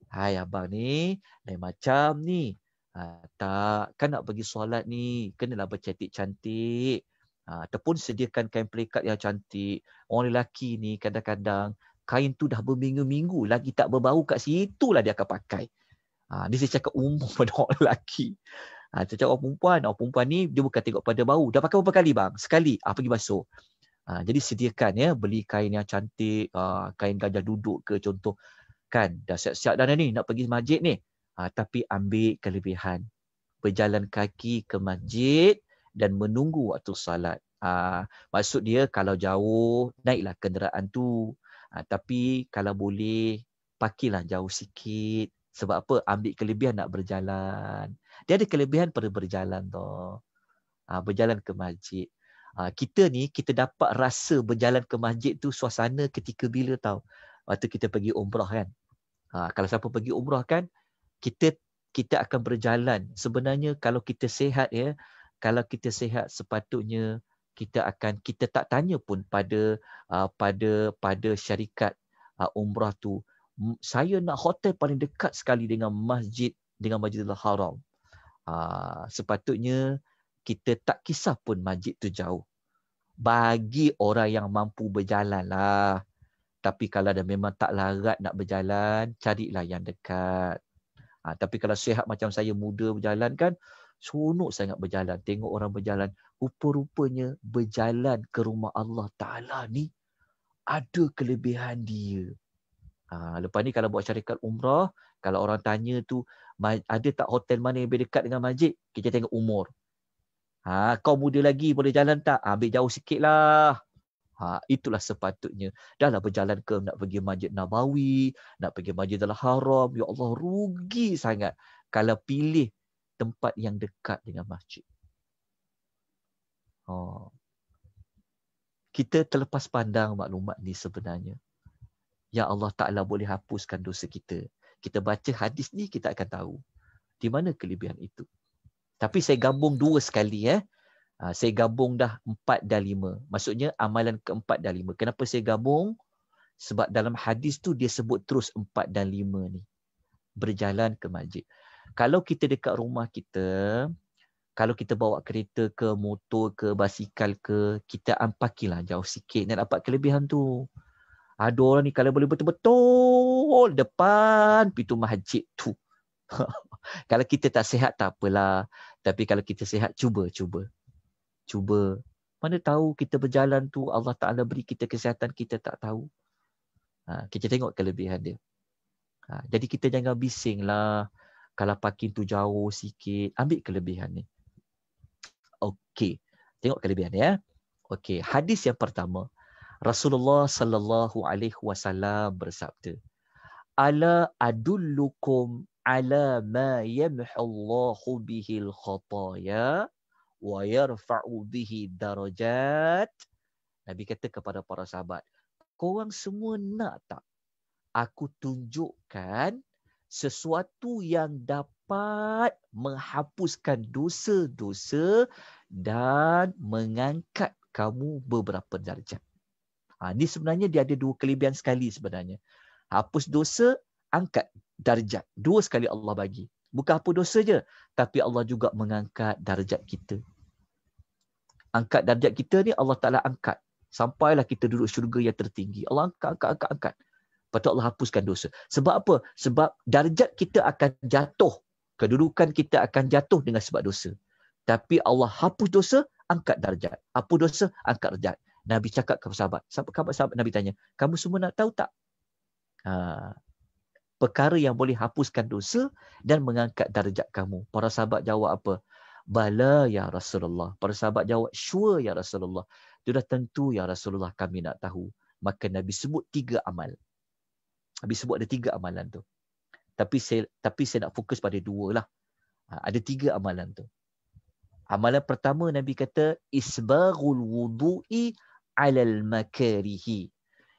Hai abang ni lain macam ni. Ha, tak kan nak pergi solat ni. Kenalah bercantik-cantik ha, ataupun sediakan kain pelikat yang cantik orang lelaki ni kadang-kadang kain tu dah berminggu-minggu lagi tak berbau kat situ lah dia akan pakai ha, ni saya cakap umum pada orang lelaki ha, saya cakap orang perempuan orang perempuan ni dia bukan tengok pada bau dah pakai berapa kali bang sekali ha, pergi basuh ha, jadi sediakan ya beli kain yang cantik ha, kain gajah duduk ke contoh kan dah siap-siap dah ni nak pergi masjid ni ha, tapi ambil kelebihan berjalan kaki ke masjid dan menunggu waktu salat. Ah, maksud dia kalau jauh, naiklah kenderaan tu. Ah, tapi kalau boleh, pakilah jauh sikit. Sebab apa? Ambil kelebihan nak berjalan. Dia ada kelebihan pada berjalan tu. Ah, berjalan ke masjid. Kita ni, kita dapat rasa berjalan ke masjid tu suasana ketika bila tau. Waktu kita pergi umrah kan. Kalau siapa pergi umrah kan, kita kita akan berjalan. Sebenarnya kalau kita sehat ya, kalau kita sihat sepatutnya kita akan kita tak tanya pun pada uh, pada pada syarikat uh, umrah tu saya nak hotel paling dekat sekali dengan masjid dengan Masjidil Haram. Uh, sepatutnya kita tak kisah pun masjid tu jauh. Bagi orang yang mampu berjalan lah. Tapi kalau dah memang tak larat nak berjalan, carilah yang dekat. Uh, tapi kalau sihat macam saya muda berjalan kan, seronok sangat berjalan tengok orang berjalan rupa-rupanya berjalan ke rumah Allah Taala ni ada kelebihan dia ha lepas ni kalau buat syarikat umrah kalau orang tanya tu ada tak hotel mana yang lebih dekat dengan masjid kita tengok umur ha kau muda lagi boleh jalan tak ha, ambil jauh sikitlah Ha, itulah sepatutnya. Dahlah berjalan ke nak pergi Masjid Nabawi, nak pergi Masjid Al-Haram. Ya Allah, rugi sangat. Kalau pilih tempat yang dekat dengan masjid. Oh. Kita terlepas pandang maklumat ni sebenarnya. Ya Allah Ta'ala boleh hapuskan dosa kita. Kita baca hadis ni kita akan tahu. Di mana kelebihan itu. Tapi saya gabung dua sekali. Eh. Ha, saya gabung dah empat dan lima. Maksudnya amalan keempat dan lima. Kenapa saya gabung? Sebab dalam hadis tu dia sebut terus empat dan lima ni. Berjalan ke masjid kalau kita dekat rumah kita kalau kita bawa kereta ke motor ke basikal ke kita ampakilah jauh sikit nak dapat kelebihan tu ada orang ni kalau boleh betul-betul depan pintu masjid tu kalau kita tak sihat tak apalah tapi kalau kita sihat cuba cuba cuba mana tahu kita berjalan tu Allah Taala beri kita kesihatan kita tak tahu ha, kita tengok kelebihan dia ha, jadi kita jangan bising lah kalau parking tu jauh sikit, ambil kelebihan ni. Okey. Tengok kelebihan ya. Okey, hadis yang pertama. Rasulullah sallallahu alaihi wasallam bersabda. Ala adullukum ala ma yamhullahu bihi al-khataya wa yarfa'u bihi darajat. Nabi kata kepada para sahabat, kau korang semua nak tak aku tunjukkan sesuatu yang dapat menghapuskan dosa-dosa dan mengangkat kamu beberapa darjat. Ha, ini sebenarnya dia ada dua kelebihan sekali sebenarnya. Hapus dosa, angkat darjat. Dua sekali Allah bagi. Bukan apa dosa je, tapi Allah juga mengangkat darjat kita. Angkat darjat kita ni Allah Ta'ala angkat. Sampailah kita duduk syurga yang tertinggi. Allah angkat, angkat, angkat. angkat patut Allah hapuskan dosa. Sebab apa? Sebab darjat kita akan jatuh. Kedudukan kita akan jatuh dengan sebab dosa. Tapi Allah hapus dosa, angkat darjat. Hapus dosa, angkat darjat. Nabi cakap kepada sahabat. Sahabat, sahabat Nabi tanya, kamu semua nak tahu tak? Ha, perkara yang boleh hapuskan dosa dan mengangkat darjat kamu. Para sahabat jawab apa? Bala ya Rasulullah. Para sahabat jawab, sure ya Rasulullah. Sudah tentu ya Rasulullah kami nak tahu. Maka Nabi sebut tiga amal. Habis sebut ada tiga amalan tu. Tapi saya tapi saya nak fokus pada dua lah. Ha, ada tiga amalan tu. Amalan pertama Nabi kata isbaghul wudu'i 'alal makarihi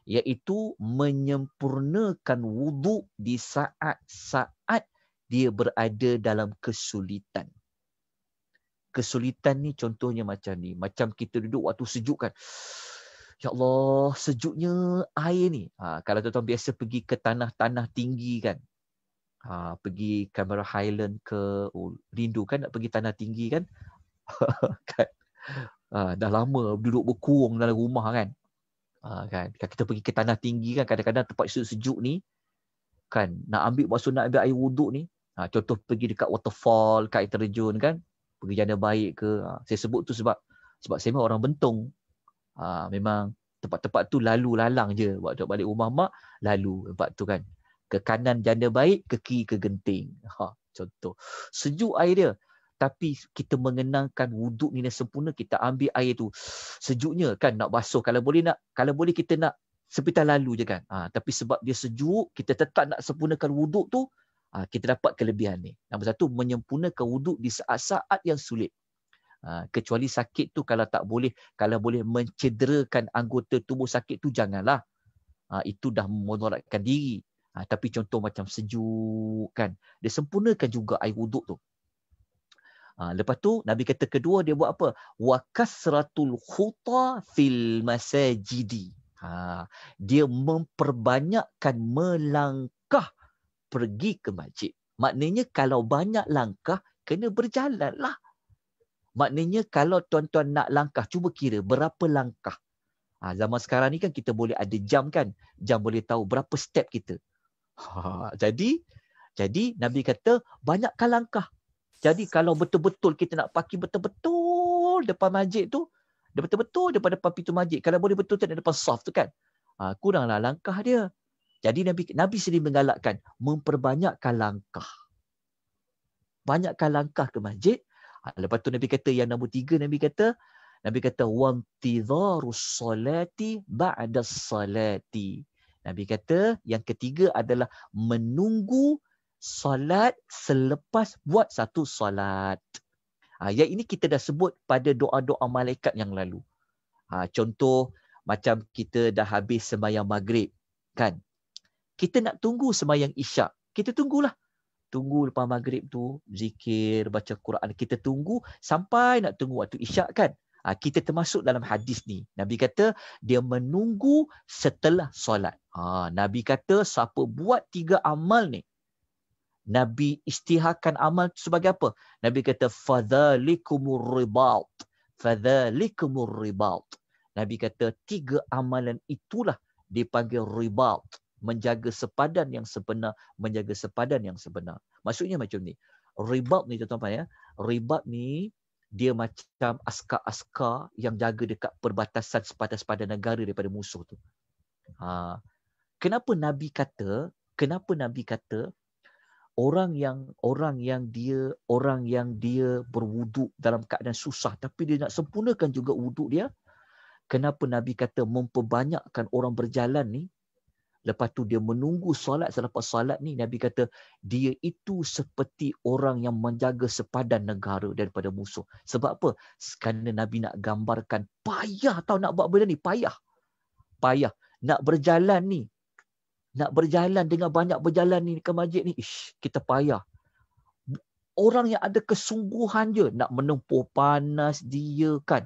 iaitu menyempurnakan wudu di saat-saat dia berada dalam kesulitan. Kesulitan ni contohnya macam ni, macam kita duduk waktu sejuk kan. Ya Allah, sejuknya air ni. Ha, kalau tuan-tuan biasa pergi ke tanah-tanah tinggi kan. Ha, pergi Kamera Highland ke oh, Rindu kan nak pergi tanah tinggi kan. kan. Ha, dah lama duduk berkurung dalam rumah kan. Ha, kan. Kalau kita pergi ke tanah tinggi kan, kadang-kadang tempat sejuk-sejuk ni. Kan, nak ambil maksud nak ambil air wuduk ni. Ha, contoh pergi dekat waterfall, kat air terjun kan. Pergi jana baik ke. Ha, saya sebut tu sebab sebab saya memang orang bentong ha, memang tempat-tempat tu lalu lalang je waktu balik rumah mak lalu tempat tu kan ke kanan janda baik ke kiri ke genting ha contoh sejuk air dia tapi kita mengenangkan wuduk ni yang sempurna kita ambil air tu sejuknya kan nak basuh kalau boleh nak kalau boleh kita nak sepintas lalu je kan ha, tapi sebab dia sejuk kita tetap nak sempurnakan wuduk tu ha, kita dapat kelebihan ni nombor satu menyempurnakan wuduk di saat-saat yang sulit Ha, kecuali sakit tu kalau tak boleh, kalau boleh mencederakan anggota tubuh sakit tu janganlah. Ha, itu dah memonoratkan diri. Ha, tapi contoh macam sejuk kan. Dia sempurnakan juga air wuduk tu. Ha, lepas tu Nabi kata kedua dia buat apa? Wa kasratul khuta fil masajidi. Ha, dia memperbanyakkan melangkah pergi ke masjid. Maknanya kalau banyak langkah kena berjalanlah. Maknanya kalau tuan-tuan nak langkah, cuba kira berapa langkah. Ha, zaman sekarang ni kan kita boleh ada jam kan. Jam boleh tahu berapa step kita. Ha, jadi, jadi Nabi kata banyakkan langkah. Jadi kalau betul-betul kita nak parking betul-betul depan masjid tu, betul-betul depan depan pintu masjid. Kalau boleh betul tak depan soft tu kan. Ha, kuranglah langkah dia. Jadi Nabi Nabi sendiri menggalakkan memperbanyakkan langkah. Banyakkan langkah ke masjid Ha, lepas tu Nabi kata yang nombor tiga Nabi kata Nabi kata wantidharu salati ba'da salati. Nabi kata yang ketiga adalah menunggu solat selepas buat satu solat. Ha, yang ini kita dah sebut pada doa-doa malaikat yang lalu. Ha, contoh macam kita dah habis sembahyang maghrib kan. Kita nak tunggu sembahyang isyak. Kita tunggulah tunggu lepas maghrib tu zikir baca Quran kita tunggu sampai nak tunggu waktu isyak kan ha, kita termasuk dalam hadis ni nabi kata dia menunggu setelah solat ha, nabi kata siapa buat tiga amal ni nabi istihakan amal sebagai apa nabi kata fadhalikumur ribat fadhalikumur ribat nabi kata tiga amalan itulah dipanggil ribat menjaga sepadan yang sebenar, menjaga sepadan yang sebenar. Maksudnya macam ni. Ribat ni tuan-tuan ya. Ribat ni dia macam askar-askar yang jaga dekat perbatasan sepadan-sepadan negara daripada musuh tu. Ha. Kenapa Nabi kata, kenapa Nabi kata orang yang orang yang dia orang yang dia berwuduk dalam keadaan susah tapi dia nak sempurnakan juga wuduk dia kenapa nabi kata memperbanyakkan orang berjalan ni Lepas tu dia menunggu solat selepas solat ni Nabi kata dia itu seperti orang yang menjaga sepadan negara daripada musuh. Sebab apa? Sekarang Nabi nak gambarkan payah tau nak buat benda ni, payah. Payah nak berjalan ni. Nak berjalan dengan banyak berjalan ni ke masjid ni, ish, kita payah. Orang yang ada kesungguhan je nak menempuh panas dia kan.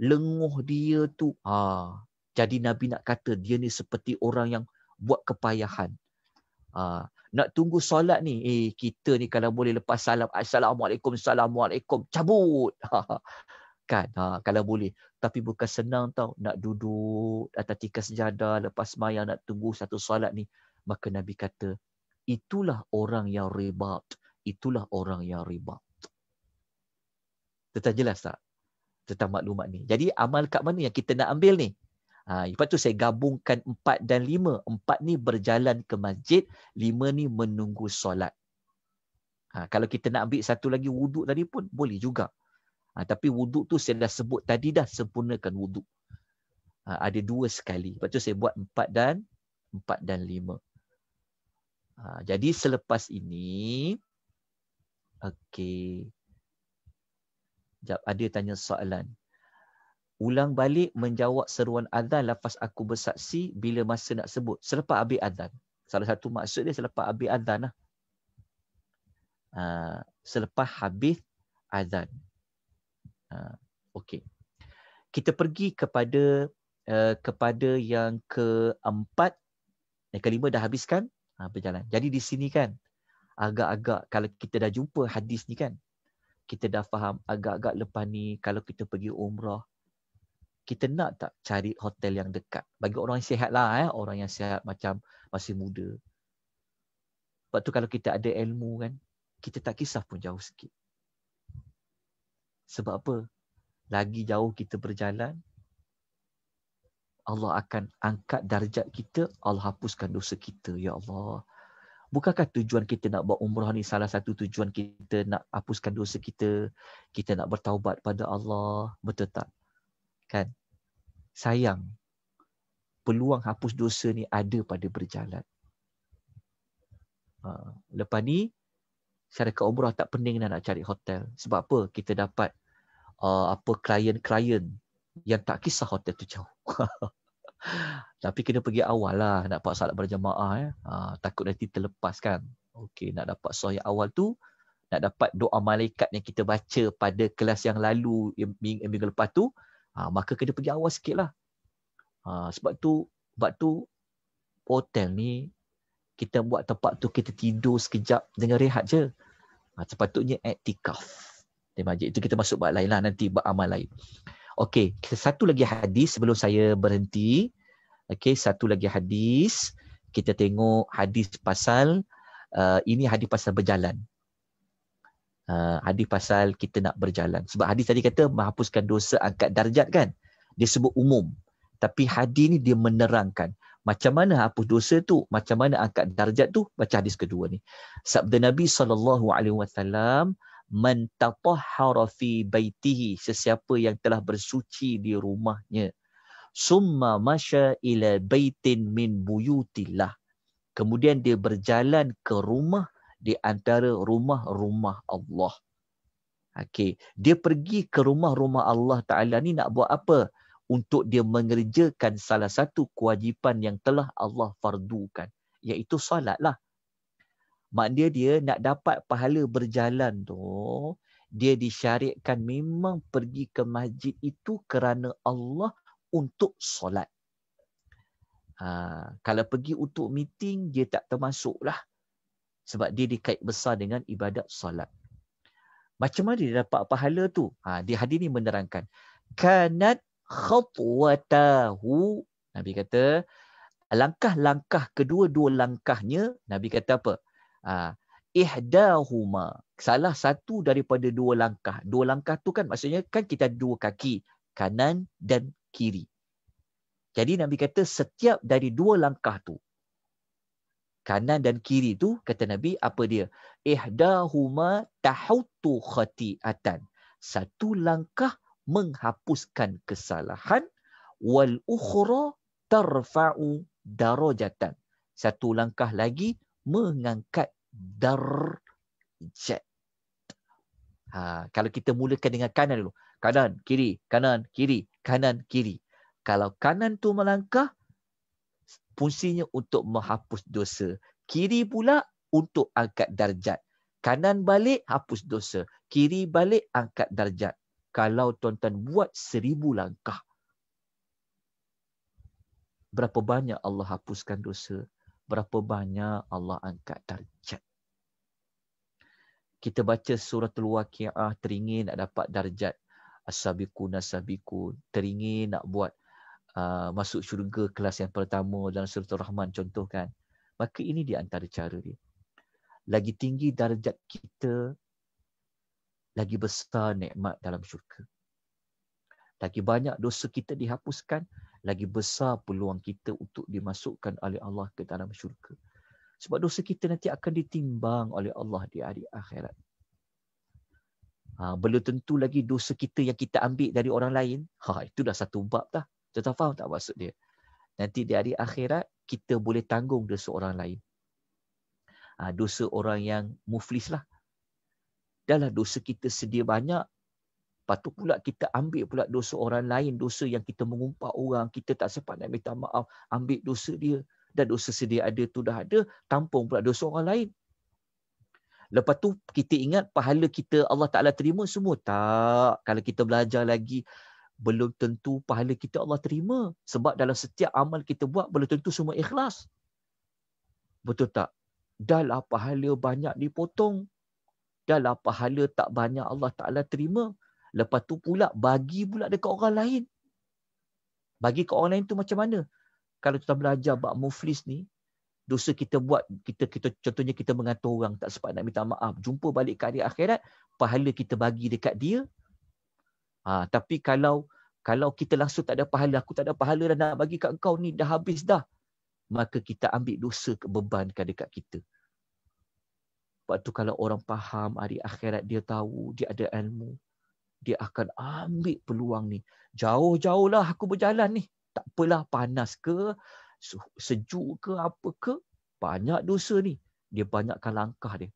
Lenguh dia tu. Ha. Jadi Nabi nak kata dia ni seperti orang yang buat kepayahan. Uh, nak tunggu solat ni, eh kita ni kalau boleh lepas salam, Assalamualaikum, Assalamualaikum, cabut. Ha, ha. kan, ha, kalau boleh. Tapi bukan senang tau, nak duduk atas tikar sejadah, lepas mayang nak tunggu satu solat ni. Maka Nabi kata, itulah orang yang ribat. Itulah orang yang ribat. Tetap jelas tak? Tetap maklumat ni. Jadi amal kat mana yang kita nak ambil ni? Ha, lepas tu saya gabungkan empat dan lima. Empat ni berjalan ke masjid, lima ni menunggu solat. Ha, kalau kita nak ambil satu lagi wuduk tadi pun boleh juga. Ha, tapi wuduk tu saya dah sebut tadi dah sempurnakan wuduk. Ha, ada dua sekali. Lepas tu saya buat empat dan empat dan lima. Ha, jadi selepas ini, okay. Sekejap, ada tanya soalan ulang balik menjawab seruan azan lafaz aku bersaksi bila masa nak sebut selepas habis azan salah satu maksud dia selepas habis azan lah. Uh, selepas habis azan uh, okey kita pergi kepada uh, kepada yang keempat yang kelima dah habiskan uh, berjalan jadi di sini kan agak-agak kalau kita dah jumpa hadis ni kan kita dah faham agak-agak lepas ni kalau kita pergi umrah kita nak tak cari hotel yang dekat bagi orang yang sihat lah eh orang yang sihat macam masih muda sebab tu kalau kita ada ilmu kan kita tak kisah pun jauh sikit sebab apa lagi jauh kita berjalan Allah akan angkat darjat kita Allah hapuskan dosa kita ya Allah Bukankah tujuan kita nak buat umrah ni salah satu tujuan kita nak hapuskan dosa kita, kita nak bertaubat pada Allah, betul tak? Kan? sayang peluang hapus dosa ni ada pada berjalan. Ha, lepas ni syarikat umrah tak pening nak cari hotel. Sebab apa? Kita dapat uh, apa klien-klien yang tak kisah hotel tu jauh. Tapi kena pergi awal lah nak buat salat berjemaah. Ya. Eh. Ha, uh, takut nanti terlepas kan. Okay, nak dapat soal yang awal tu, nak dapat doa malaikat yang kita baca pada kelas yang lalu, yang minggu lepas tu, Ha, maka kena pergi awal sikit lah. Ha, sebab tu, sebab tu hotel ni kita buat tempat tu kita tidur sekejap dengan rehat je. Ha, sepatutnya etikaf. Di majlis itu kita masuk buat lain lah nanti buat amal lain. Okay, kita satu lagi hadis sebelum saya berhenti. Okay, satu lagi hadis. Kita tengok hadis pasal uh, ini hadis pasal berjalan. Ah, hadis pasal kita nak berjalan. Sebab hadis tadi kata menghapuskan dosa angkat darjat kan. Dia sebut umum. Tapi hadis ni dia menerangkan macam mana hapus dosa tu, macam mana angkat darjat tu baca hadis kedua ni. Sabda Nabi sallallahu alaihi wasallam man baitihi sesiapa yang telah bersuci di rumahnya summa masya ila baitin min buyutillah kemudian dia berjalan ke rumah di antara rumah-rumah Allah. Okey, dia pergi ke rumah-rumah Allah Taala ni nak buat apa? Untuk dia mengerjakan salah satu kewajipan yang telah Allah fardukan, iaitu solatlah. Mak dia dia nak dapat pahala berjalan tu, dia disyariatkan memang pergi ke masjid itu kerana Allah untuk solat. Ha, kalau pergi untuk meeting, dia tak termasuk lah sebab dia dikait besar dengan ibadat solat. Macam mana dia dapat pahala tu? Ha, di hadis ni menerangkan. Kanat khatwatahu. Nabi kata, langkah-langkah kedua-dua langkahnya, Nabi kata apa? Ha, ihdahuma. Salah satu daripada dua langkah. Dua langkah tu kan maksudnya kan kita ada dua kaki. Kanan dan kiri. Jadi Nabi kata setiap dari dua langkah tu, kanan dan kiri tu kata Nabi apa dia? Ihdahuma tahutu khati'atan. Satu langkah menghapuskan kesalahan wal ukhra tarfa'u darajatan. Satu langkah lagi mengangkat darjat. Ha, kalau kita mulakan dengan kanan dulu. Kanan, kiri, kanan, kiri, kanan, kiri. Kalau kanan tu melangkah, fungsinya untuk menghapus dosa. Kiri pula untuk angkat darjat. Kanan balik hapus dosa. Kiri balik angkat darjat. Kalau tuan-tuan buat seribu langkah. Berapa banyak Allah hapuskan dosa. Berapa banyak Allah angkat darjat. Kita baca surah Al-Waqi'ah teringin nak dapat darjat. Asabiku nasabiku. Teringin nak buat. Uh, masuk syurga kelas yang pertama dalam surah Rahman contohkan. Maka ini di antara cara dia. Lagi tinggi darjat kita, lagi besar nikmat dalam syurga. Lagi banyak dosa kita dihapuskan, lagi besar peluang kita untuk dimasukkan oleh Allah ke dalam syurga. Sebab dosa kita nanti akan ditimbang oleh Allah di hari akhirat. Ha, belum tentu lagi dosa kita yang kita ambil dari orang lain. Ha, itu dah satu bab dah. Tuan-tuan faham tak maksud dia? Nanti di hari akhirat, kita boleh tanggung dosa orang lain. Ha, dosa orang yang muflis lah. Dahlah dosa kita sedia banyak, patut pula kita ambil pula dosa orang lain, dosa yang kita mengumpat orang, kita tak sempat nak minta maaf, ambil dosa dia. Dan dosa sedia ada tu dah ada, tampung pula dosa orang lain. Lepas tu kita ingat pahala kita Allah Ta'ala terima semua. Tak. Kalau kita belajar lagi, belum tentu pahala kita Allah terima. Sebab dalam setiap amal kita buat, belum tentu semua ikhlas. Betul tak? Dah lah pahala banyak dipotong. Dah lah pahala tak banyak Allah Ta'ala terima. Lepas tu pula, bagi pula dekat orang lain. Bagi ke orang lain tu macam mana? Kalau kita belajar bak muflis ni, dosa kita buat, kita kita contohnya kita mengatur orang tak sempat nak minta maaf. Jumpa balik ke akhirat, pahala kita bagi dekat dia, Ha, tapi kalau kalau kita langsung tak ada pahala, aku tak ada pahala dah nak bagi kat kau ni, dah habis dah. Maka kita ambil dosa bebankan dekat kita. Sebab tu kalau orang faham hari akhirat dia tahu, dia ada ilmu. Dia akan ambil peluang ni. Jauh-jauh lah aku berjalan ni. Tak apalah panas ke, sejuk ke apa ke. Banyak dosa ni. Dia banyakkan langkah dia.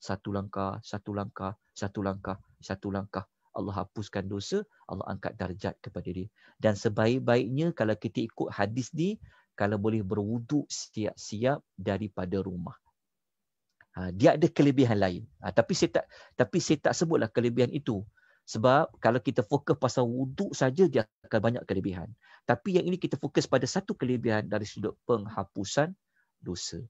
Satu langkah, satu langkah, satu langkah, satu langkah. Allah hapuskan dosa, Allah angkat darjat kepada dia. Dan sebaik-baiknya kalau kita ikut hadis ni, kalau boleh berwuduk siap-siap daripada rumah. Ha, dia ada kelebihan lain. Ha, tapi saya tak tapi saya tak sebutlah kelebihan itu. Sebab kalau kita fokus pasal wuduk saja dia akan banyak kelebihan. Tapi yang ini kita fokus pada satu kelebihan dari sudut penghapusan dosa.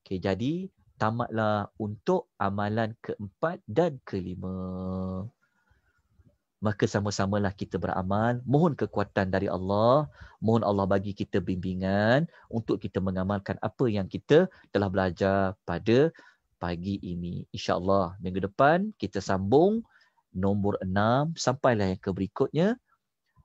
Okay, jadi tamatlah untuk amalan keempat dan kelima. Maka sama-samalah kita beramal, mohon kekuatan dari Allah, mohon Allah bagi kita bimbingan untuk kita mengamalkan apa yang kita telah belajar pada pagi ini. InsyaAllah minggu depan kita sambung nombor enam sampailah yang keberikutnya. berikutnya.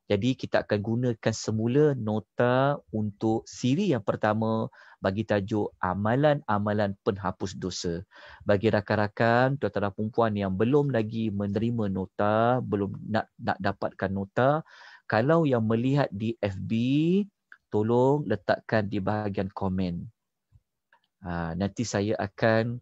Jadi kita akan gunakan semula nota untuk siri yang pertama bagi tajuk amalan-amalan penghapus dosa. Bagi rakan-rakan, tuan-tuan dan puan-puan yang belum lagi menerima nota, belum nak nak dapatkan nota, kalau yang melihat di FB, tolong letakkan di bahagian komen. Ha, nanti saya akan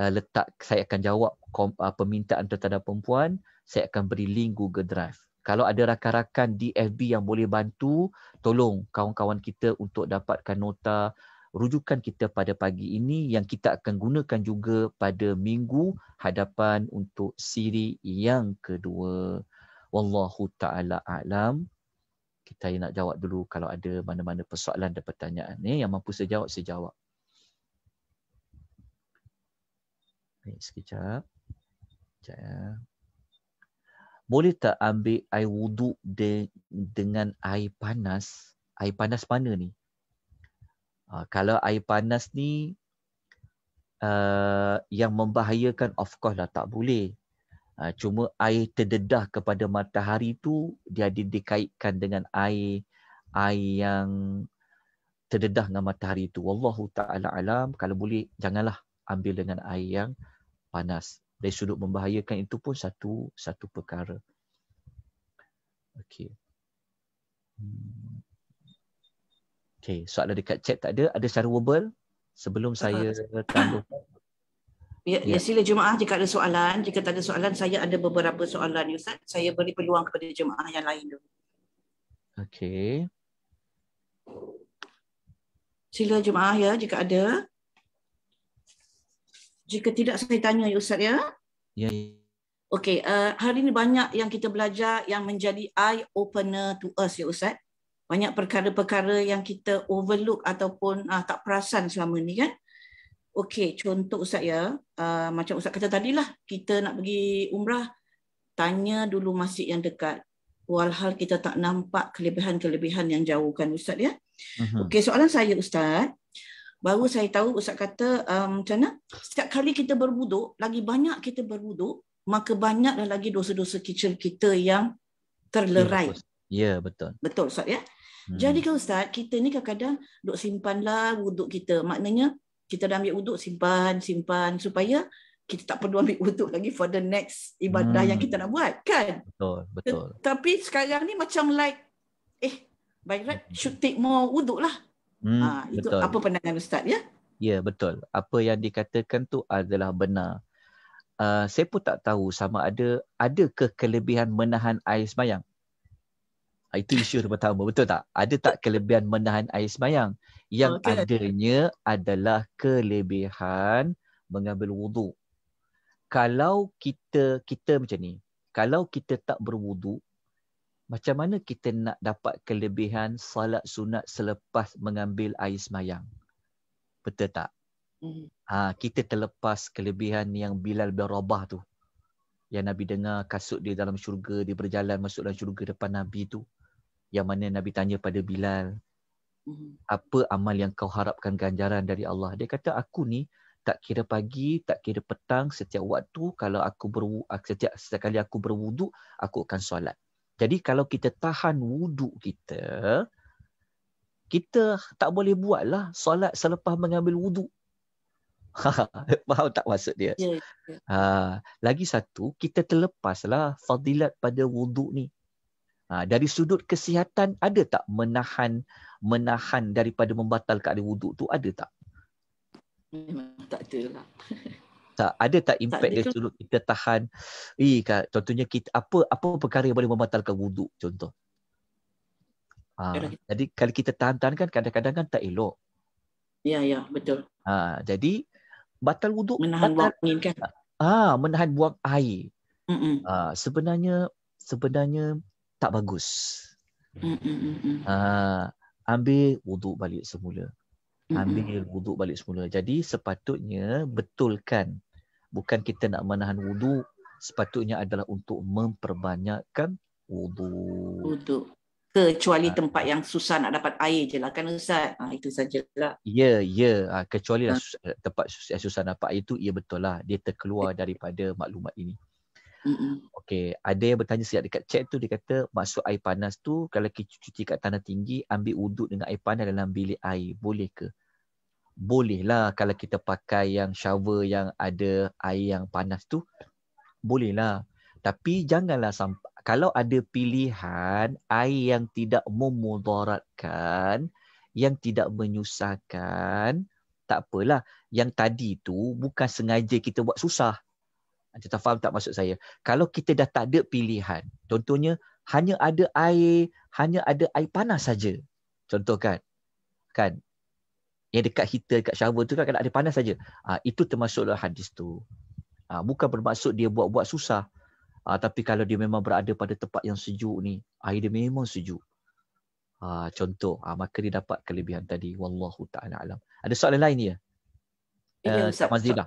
uh, letak saya akan jawab kom, uh, permintaan tuan-tuan dan puan-puan, saya akan beri link Google Drive kalau ada rakan-rakan di FB yang boleh bantu tolong kawan-kawan kita untuk dapatkan nota rujukan kita pada pagi ini yang kita akan gunakan juga pada minggu hadapan untuk siri yang kedua wallahu taala alam kita nak jawab dulu kalau ada mana-mana persoalan dan pertanyaan ni yang mampu saya jawab saya jawab baik sekejap sekejap ya boleh tak ambil air wuduk de- dengan air panas? Air panas mana ni? Uh, kalau air panas ni uh, yang membahayakan of course lah tak boleh. Uh, cuma air terdedah kepada matahari tu dia ada dikaitkan dengan air air yang terdedah dengan matahari tu. Wallahu taala alam kalau boleh janganlah ambil dengan air yang panas dari sudut membahayakan itu pun satu satu perkara. Okey. Okey, soalan dekat chat tak ada, ada secara verbal sebelum ah. saya tanduk. Ya, ya, ya. sila jemaah jika ada soalan, jika tak ada soalan saya ada beberapa soalan ni Ustaz. Saya beri peluang kepada jemaah yang lain dulu. Okey. Sila jemaah ya jika ada. Jika tidak saya tanya ya Ustaz ya. Ya. ya. Okey, uh, hari ini banyak yang kita belajar yang menjadi eye opener to us ya Ustaz. Banyak perkara-perkara yang kita overlook ataupun uh, tak perasan selama ni kan. Okey, contoh Ustaz ya. Uh, macam Ustaz kata tadilah, kita nak pergi umrah, tanya dulu masjid yang dekat. Walhal kita tak nampak kelebihan-kelebihan yang jauh kan Ustaz ya. Uh-huh. Okey, soalan saya Ustaz baru saya tahu ustaz kata um, macam mana setiap kali kita berwuduk lagi banyak kita berwuduk maka banyaklah lagi dosa-dosa kecil kita yang terlerai. Ya, ya betul. Betul ustaz ya. Hmm. Jadi kalau ustaz kita ni kadang-kadang duk simpanlah wuduk kita. Maknanya kita dah ambil wuduk simpan simpan supaya kita tak perlu ambil wuduk lagi for the next ibadah hmm. yang kita nak buat kan? Betul, betul. Tapi sekarang ni macam like eh by right hmm. should take more wuduk lah. Hmm, ha, itu betul. apa pandangan Ustaz ya? Ya betul. Apa yang dikatakan tu adalah benar. Uh, saya pun tak tahu sama ada ada ke kelebihan menahan air semayang. Ah, itu isu pertama betul tak? Ada tak kelebihan menahan air semayang? Yang okay. adanya adalah kelebihan mengambil wudhu. Kalau kita kita macam ni, kalau kita tak berwuduk, macam mana kita nak dapat kelebihan salat sunat selepas mengambil air semayang? Betul tak? Hmm. Ha, kita terlepas kelebihan yang Bilal bin Rabah tu. Yang Nabi dengar kasut dia dalam syurga, dia berjalan masuk dalam syurga depan Nabi tu. Yang mana Nabi tanya pada Bilal, hmm. apa amal yang kau harapkan ganjaran dari Allah? Dia kata, aku ni tak kira pagi, tak kira petang, setiap waktu, kalau aku berwuduk, setiap, setiap kali aku berwuduk, aku akan solat. Jadi kalau kita tahan wuduk kita, kita tak boleh buatlah solat selepas mengambil wuduk. Faham tak maksud dia? Ya, ya. Ha, lagi satu, kita terlepaslah fadilat pada wuduk ni. Ha, dari sudut kesihatan, ada tak menahan menahan daripada membatalkan wuduk tu? Ada tak? Memang tak ada lah. tak ada tak impact tak dia tu kita tahan eh kan contohnya kita apa apa perkara yang boleh membatalkan wuduk contoh ha, jadi kalau kita tahan-tahan kan kadang-kadang kan tak elok ya ya betul ha, jadi batal wuduk menahan batal, buang angin kan ah ha, menahan buang air ha, sebenarnya sebenarnya tak bagus ha, ambil wuduk balik semula ambil wuduk balik semula. Jadi sepatutnya betulkan bukan kita nak menahan wuduk, sepatutnya adalah untuk memperbanyakkan wuduk. Wuduk. Kecuali ha. tempat yang susah nak dapat air je lah kan Ustaz. Ha, itu sajalah. Ya, ya. Ha, kecuali ha. Lah, susah, tempat susah, susah dapat air itu, ya betul lah. Dia terkeluar ya. daripada maklumat ini. Mm-hmm. Okey, ada yang bertanya sejak dekat chat tu dia kata maksud air panas tu kalau kita cuci kat tanah tinggi ambil wuduk dengan air panas dalam bilik air boleh ke? Boleh lah kalau kita pakai yang shower yang ada air yang panas tu boleh lah. Tapi janganlah sampai kalau ada pilihan air yang tidak memudaratkan, yang tidak menyusahkan, tak apalah. Yang tadi tu bukan sengaja kita buat susah. Anda faham tak maksud saya? Kalau kita dah tak ada pilihan, contohnya hanya ada air, hanya ada air panas saja. Contoh kan? Kan? Yang dekat heater, dekat shower tu kan kena ada panas saja. Ha, itu termasuklah hadis tu. Ha, bukan bermaksud dia buat-buat susah. Ha, tapi kalau dia memang berada pada tempat yang sejuk ni, air dia memang sejuk. Ha, contoh, ha, maka dia dapat kelebihan tadi. Wallahu ta'ala alam. Ada soalan lain ya? ni eh, ya? Ya, Ustaz. Ya,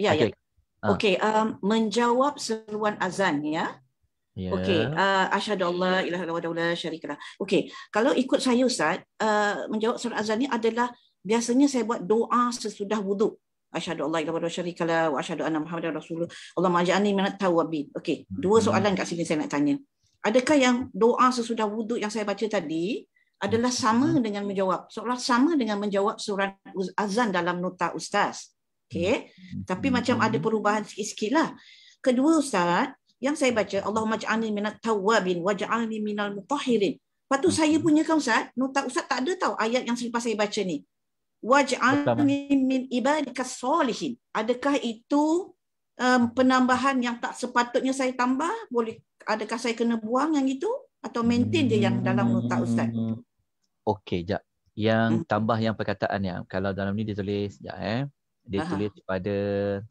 ya. Okay. ya. Ah. Okey, um, menjawab seruan azan ya. Yeah. Okey, uh, asyhadu alla ilaha illallah syarikalah. Okey, kalau ikut saya Ustaz, uh, menjawab seruan azan ni adalah biasanya saya buat doa sesudah wuduk. Asyhadu alla ilaha illallah syarikalah wa asyhadu anna Muhammadar Rasulullah. Allah majani minat tawabin. Okey, dua hmm. soalan kat sini saya nak tanya. Adakah yang doa sesudah wuduk yang saya baca tadi adalah hmm. sama dengan menjawab seolah sama dengan menjawab surat azan dalam nota ustaz? Okay. Hmm. Tapi macam ada perubahan sikit-sikit lah. Kedua Ustaz, yang saya baca, Allahumma ja'alni minat tawabin wa ja'alni minal mutahirin. Lepas tu saya hmm. punya kan Ustaz, nota Ustaz tak ada tau ayat yang selepas saya baca ni. Wa ja'alni min ibadika salihin. Adakah itu um, penambahan yang tak sepatutnya saya tambah? Boleh Adakah saya kena buang yang itu? Atau maintain dia yang dalam nota Ustaz? Hmm. Okey, jap. Yang tambah yang perkataan yang kalau dalam ni dia tulis sekejap eh dia Aha. tulis pada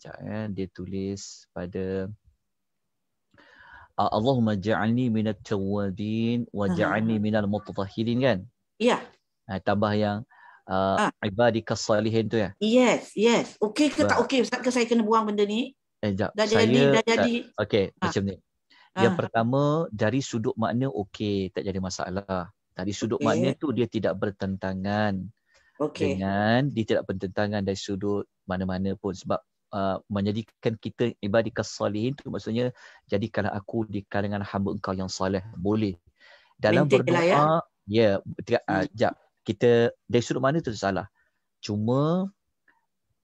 cak eh, dia tulis pada Allahumma ja'alni minat tawwabin wa ja'alni minal mutatahhirin kan ya yeah. Ha, tambah yang uh, ah. ibadika salihin tu ya yes yes okey ke bah. tak okey ustaz ke saya kena buang benda ni eh dah saya, jadi dah jadi okey ah. macam ni ah. yang ah. pertama dari sudut makna okey tak jadi masalah dari sudut okay. makna tu dia tidak bertentangan okay. dengan tidak pertentangan dari sudut mana-mana pun sebab uh, menjadikan kita ibadik salihin itu maksudnya jadikanlah aku di kalangan hamba engkau yang soleh boleh dalam Bintik berdoa lah ya yeah, ya, uh, hmm. jap kita dari sudut mana tu salah cuma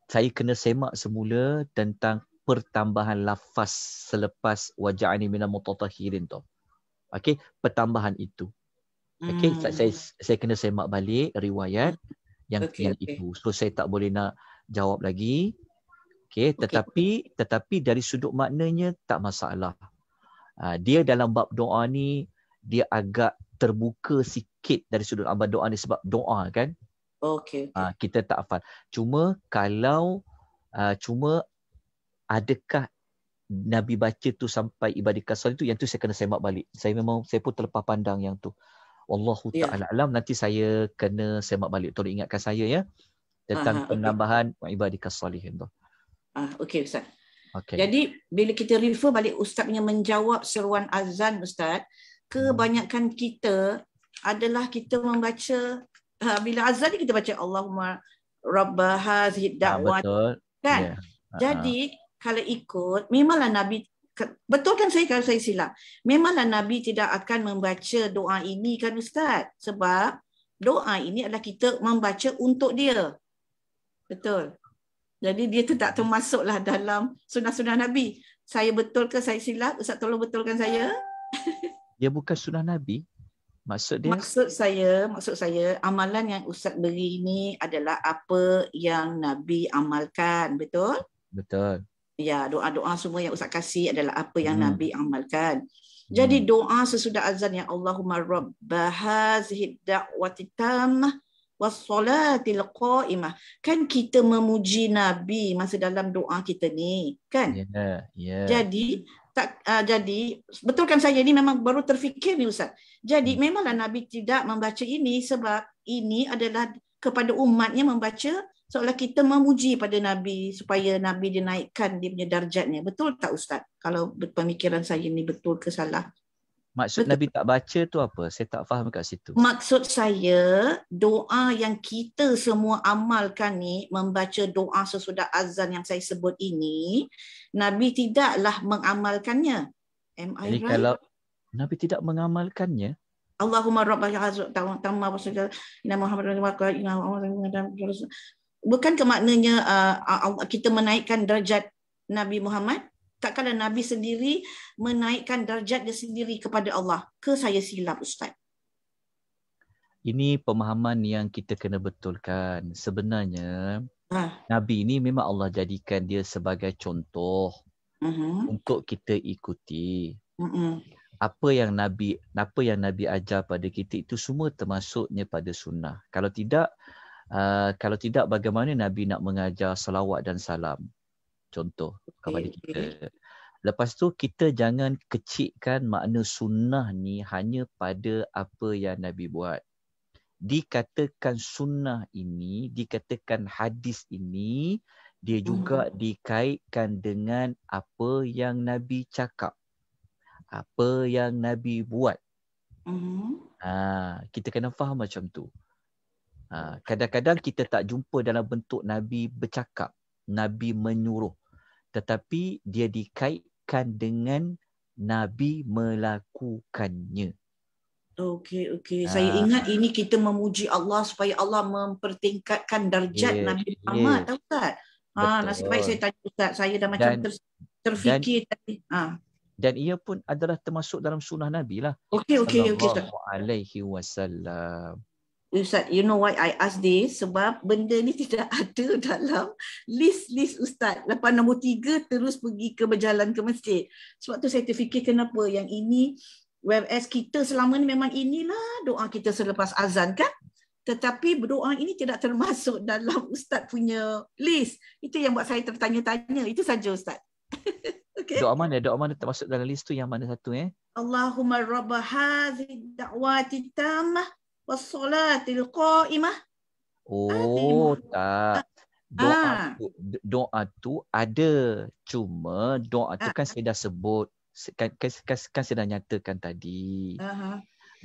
saya kena semak semula tentang pertambahan lafaz selepas waja'ani minal mutatahirin tu. Okey, pertambahan itu. Okey, mm. saya saya kena semak balik riwayat yang okay, yang okay. itu. So saya tak boleh nak jawab lagi. Okay, tetapi okay. tetapi dari sudut maknanya tak masalah. Ah, dia dalam bab doa ni dia agak terbuka sikit dari sudut bab doa ni sebab doa kan. Okey. Okay. Ah, kita tak faham. Cuma kalau ah, cuma adakah Nabi baca tu sampai ibadah kasal itu yang tu saya kena semak balik. Saya memang saya pun terlepas pandang yang tu. Wallahu yeah. ta'ala alam nanti saya kena semak balik tolong ingatkan saya ya tentang Aha, penambahan okay. ibadika salihin tu. Ah okey ustaz. Okay. Jadi bila kita refer balik ustaznya menjawab seruan azan ustaz, kebanyakan hmm. kita adalah kita membaca ha, bila azan ni kita baca Allahumma rabb hadhihi ah, da'wah. Kan? Ya. Ha, Kan? Ha. Yeah. Jadi kalau ikut memanglah nabi Betul kan saya kalau saya silap. Memanglah Nabi tidak akan membaca doa ini kan Ustaz? Sebab doa ini adalah kita membaca untuk dia. Betul. Jadi dia tu tak termasuklah dalam sunnah-sunnah Nabi. Saya betul ke saya silap? Ustaz tolong betulkan saya. Dia bukan sunnah Nabi. Maksud dia? Maksud saya, maksud saya amalan yang Ustaz beri ini adalah apa yang Nabi amalkan, betul? Betul ya doa-doa semua yang Ustaz kasih adalah apa yang hmm. Nabi amalkan. Hmm. Jadi doa sesudah azan yang Allahumma rabb hadzihi da'wati tammah was-salatil qa'imah. Kan kita memuji Nabi masa dalam doa kita ni, kan? Ya, yeah, Yeah. Jadi tak uh, jadi betulkan saya ni memang baru terfikir ni ustaz. Jadi hmm. memanglah Nabi tidak membaca ini sebab ini adalah kepada umatnya membaca seolah kita memuji pada Nabi supaya Nabi dinaikkan dia punya darjatnya. Betul tak Ustaz? Kalau pemikiran saya ni betul ke salah? Maksud betul. Nabi tak baca tu apa? Saya tak faham kat situ. Maksud saya, doa yang kita semua amalkan ni, membaca doa sesudah azan yang saya sebut ini, Nabi tidaklah mengamalkannya. Am I Jadi right? kalau Nabi tidak mengamalkannya, Allahumma rabbal alamin tamma wasallallahu ala muhammadin wa ala alihi wa sahbihi bukan ke maknanya uh, uh kita menaikkan darjat Nabi Muhammad takkanlah Nabi sendiri menaikkan darjat dia sendiri kepada Allah ke saya silap ustaz ini pemahaman yang kita kena betulkan sebenarnya ah. Nabi ini memang Allah jadikan dia sebagai contoh uh-huh. untuk kita ikuti uh-uh. apa yang Nabi apa yang Nabi ajar pada kita itu semua termasuknya pada sunnah kalau tidak Uh, kalau tidak bagaimana Nabi nak mengajar salawat dan salam contoh kepada okay. kita. Lepas tu kita jangan kecikkan makna sunnah ni hanya pada apa yang Nabi buat. Dikatakan sunnah ini, dikatakan hadis ini, dia juga hmm. dikaitkan dengan apa yang Nabi cakap. Apa yang Nabi buat. Hmm. Ha, kita kena faham macam tu. Ha, kadang-kadang kita tak jumpa dalam bentuk Nabi bercakap, Nabi menyuruh. Tetapi dia dikaitkan dengan Nabi melakukannya. Okey, okey. Ha. Saya ingat ini kita memuji Allah supaya Allah mempertingkatkan darjat yeah, Nabi Muhammad. Yeah. Tahu tak? Ha, nasib baik saya tanya Ustaz. Saya dah macam ter, terfikir dan, tadi. Ha. Dan ia pun adalah termasuk dalam sunnah Nabi lah. Okey, okey, okey. Sallallahu okay, alaihi wasallam. Ustaz, you know why I ask this? Sebab benda ni tidak ada dalam list-list Ustaz. Lepas nombor tiga, terus pergi ke berjalan ke masjid. Sebab tu saya terfikir kenapa yang ini, whereas kita selama ni memang inilah doa kita selepas azan kan? Tetapi berdoa ini tidak termasuk dalam Ustaz punya list. Itu yang buat saya tertanya-tanya. Itu saja Ustaz. okay. Doa mana? Doa mana termasuk dalam list tu yang mana satu eh? Allahumma rabbah hazid da'wati tamah wassalatil qaimah. Ah, oh, tak. Ah. Doa ah. tu, doa tu ada. Cuma doa tu kan saya dah sebut kan, kan, kan, kan saya dah nyatakan tadi.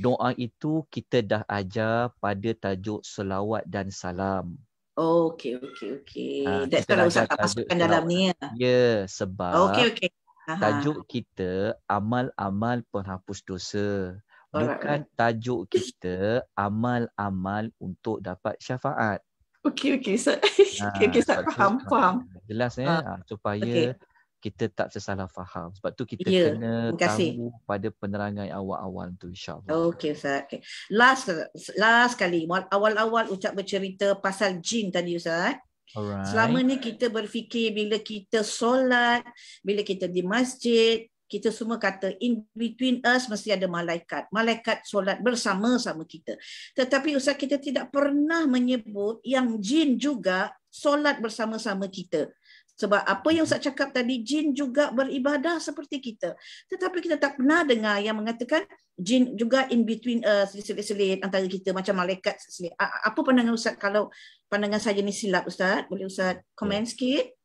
Doa itu kita dah ajar pada tajuk selawat dan salam. Oh, okay okay. okey. Ha, That's kalau usah masukkan dalam ni. Ya. ya, sebab Okey okey. Tajuk kita amal-amal penghapus dosa. Bukan tajuk kita amal-amal untuk dapat syafaat. Okey okey sir. okey okey sir faham faham. Jelas ya ha. supaya okay. kita tak sesalah faham. Sebab tu kita yeah. kena tahu pada penerangan awal-awal tu insyaAllah. Okey Ustaz. Okay. Last last kali awal-awal ucap bercerita pasal jin tadi Ustaz. Alright. Selama ni kita berfikir bila kita solat, bila kita di masjid, kita semua kata in between us mesti ada malaikat. Malaikat solat bersama-sama kita. Tetapi Ustaz kita tidak pernah menyebut yang jin juga solat bersama-sama kita. Sebab apa yang Ustaz cakap tadi, jin juga beribadah seperti kita. Tetapi kita tak pernah dengar yang mengatakan jin juga in between us, uh, selit-selit antara kita macam malaikat. Selit. Apa pandangan Ustaz kalau pandangan saya ni silap Ustaz? Boleh Ustaz komen ya. sikit?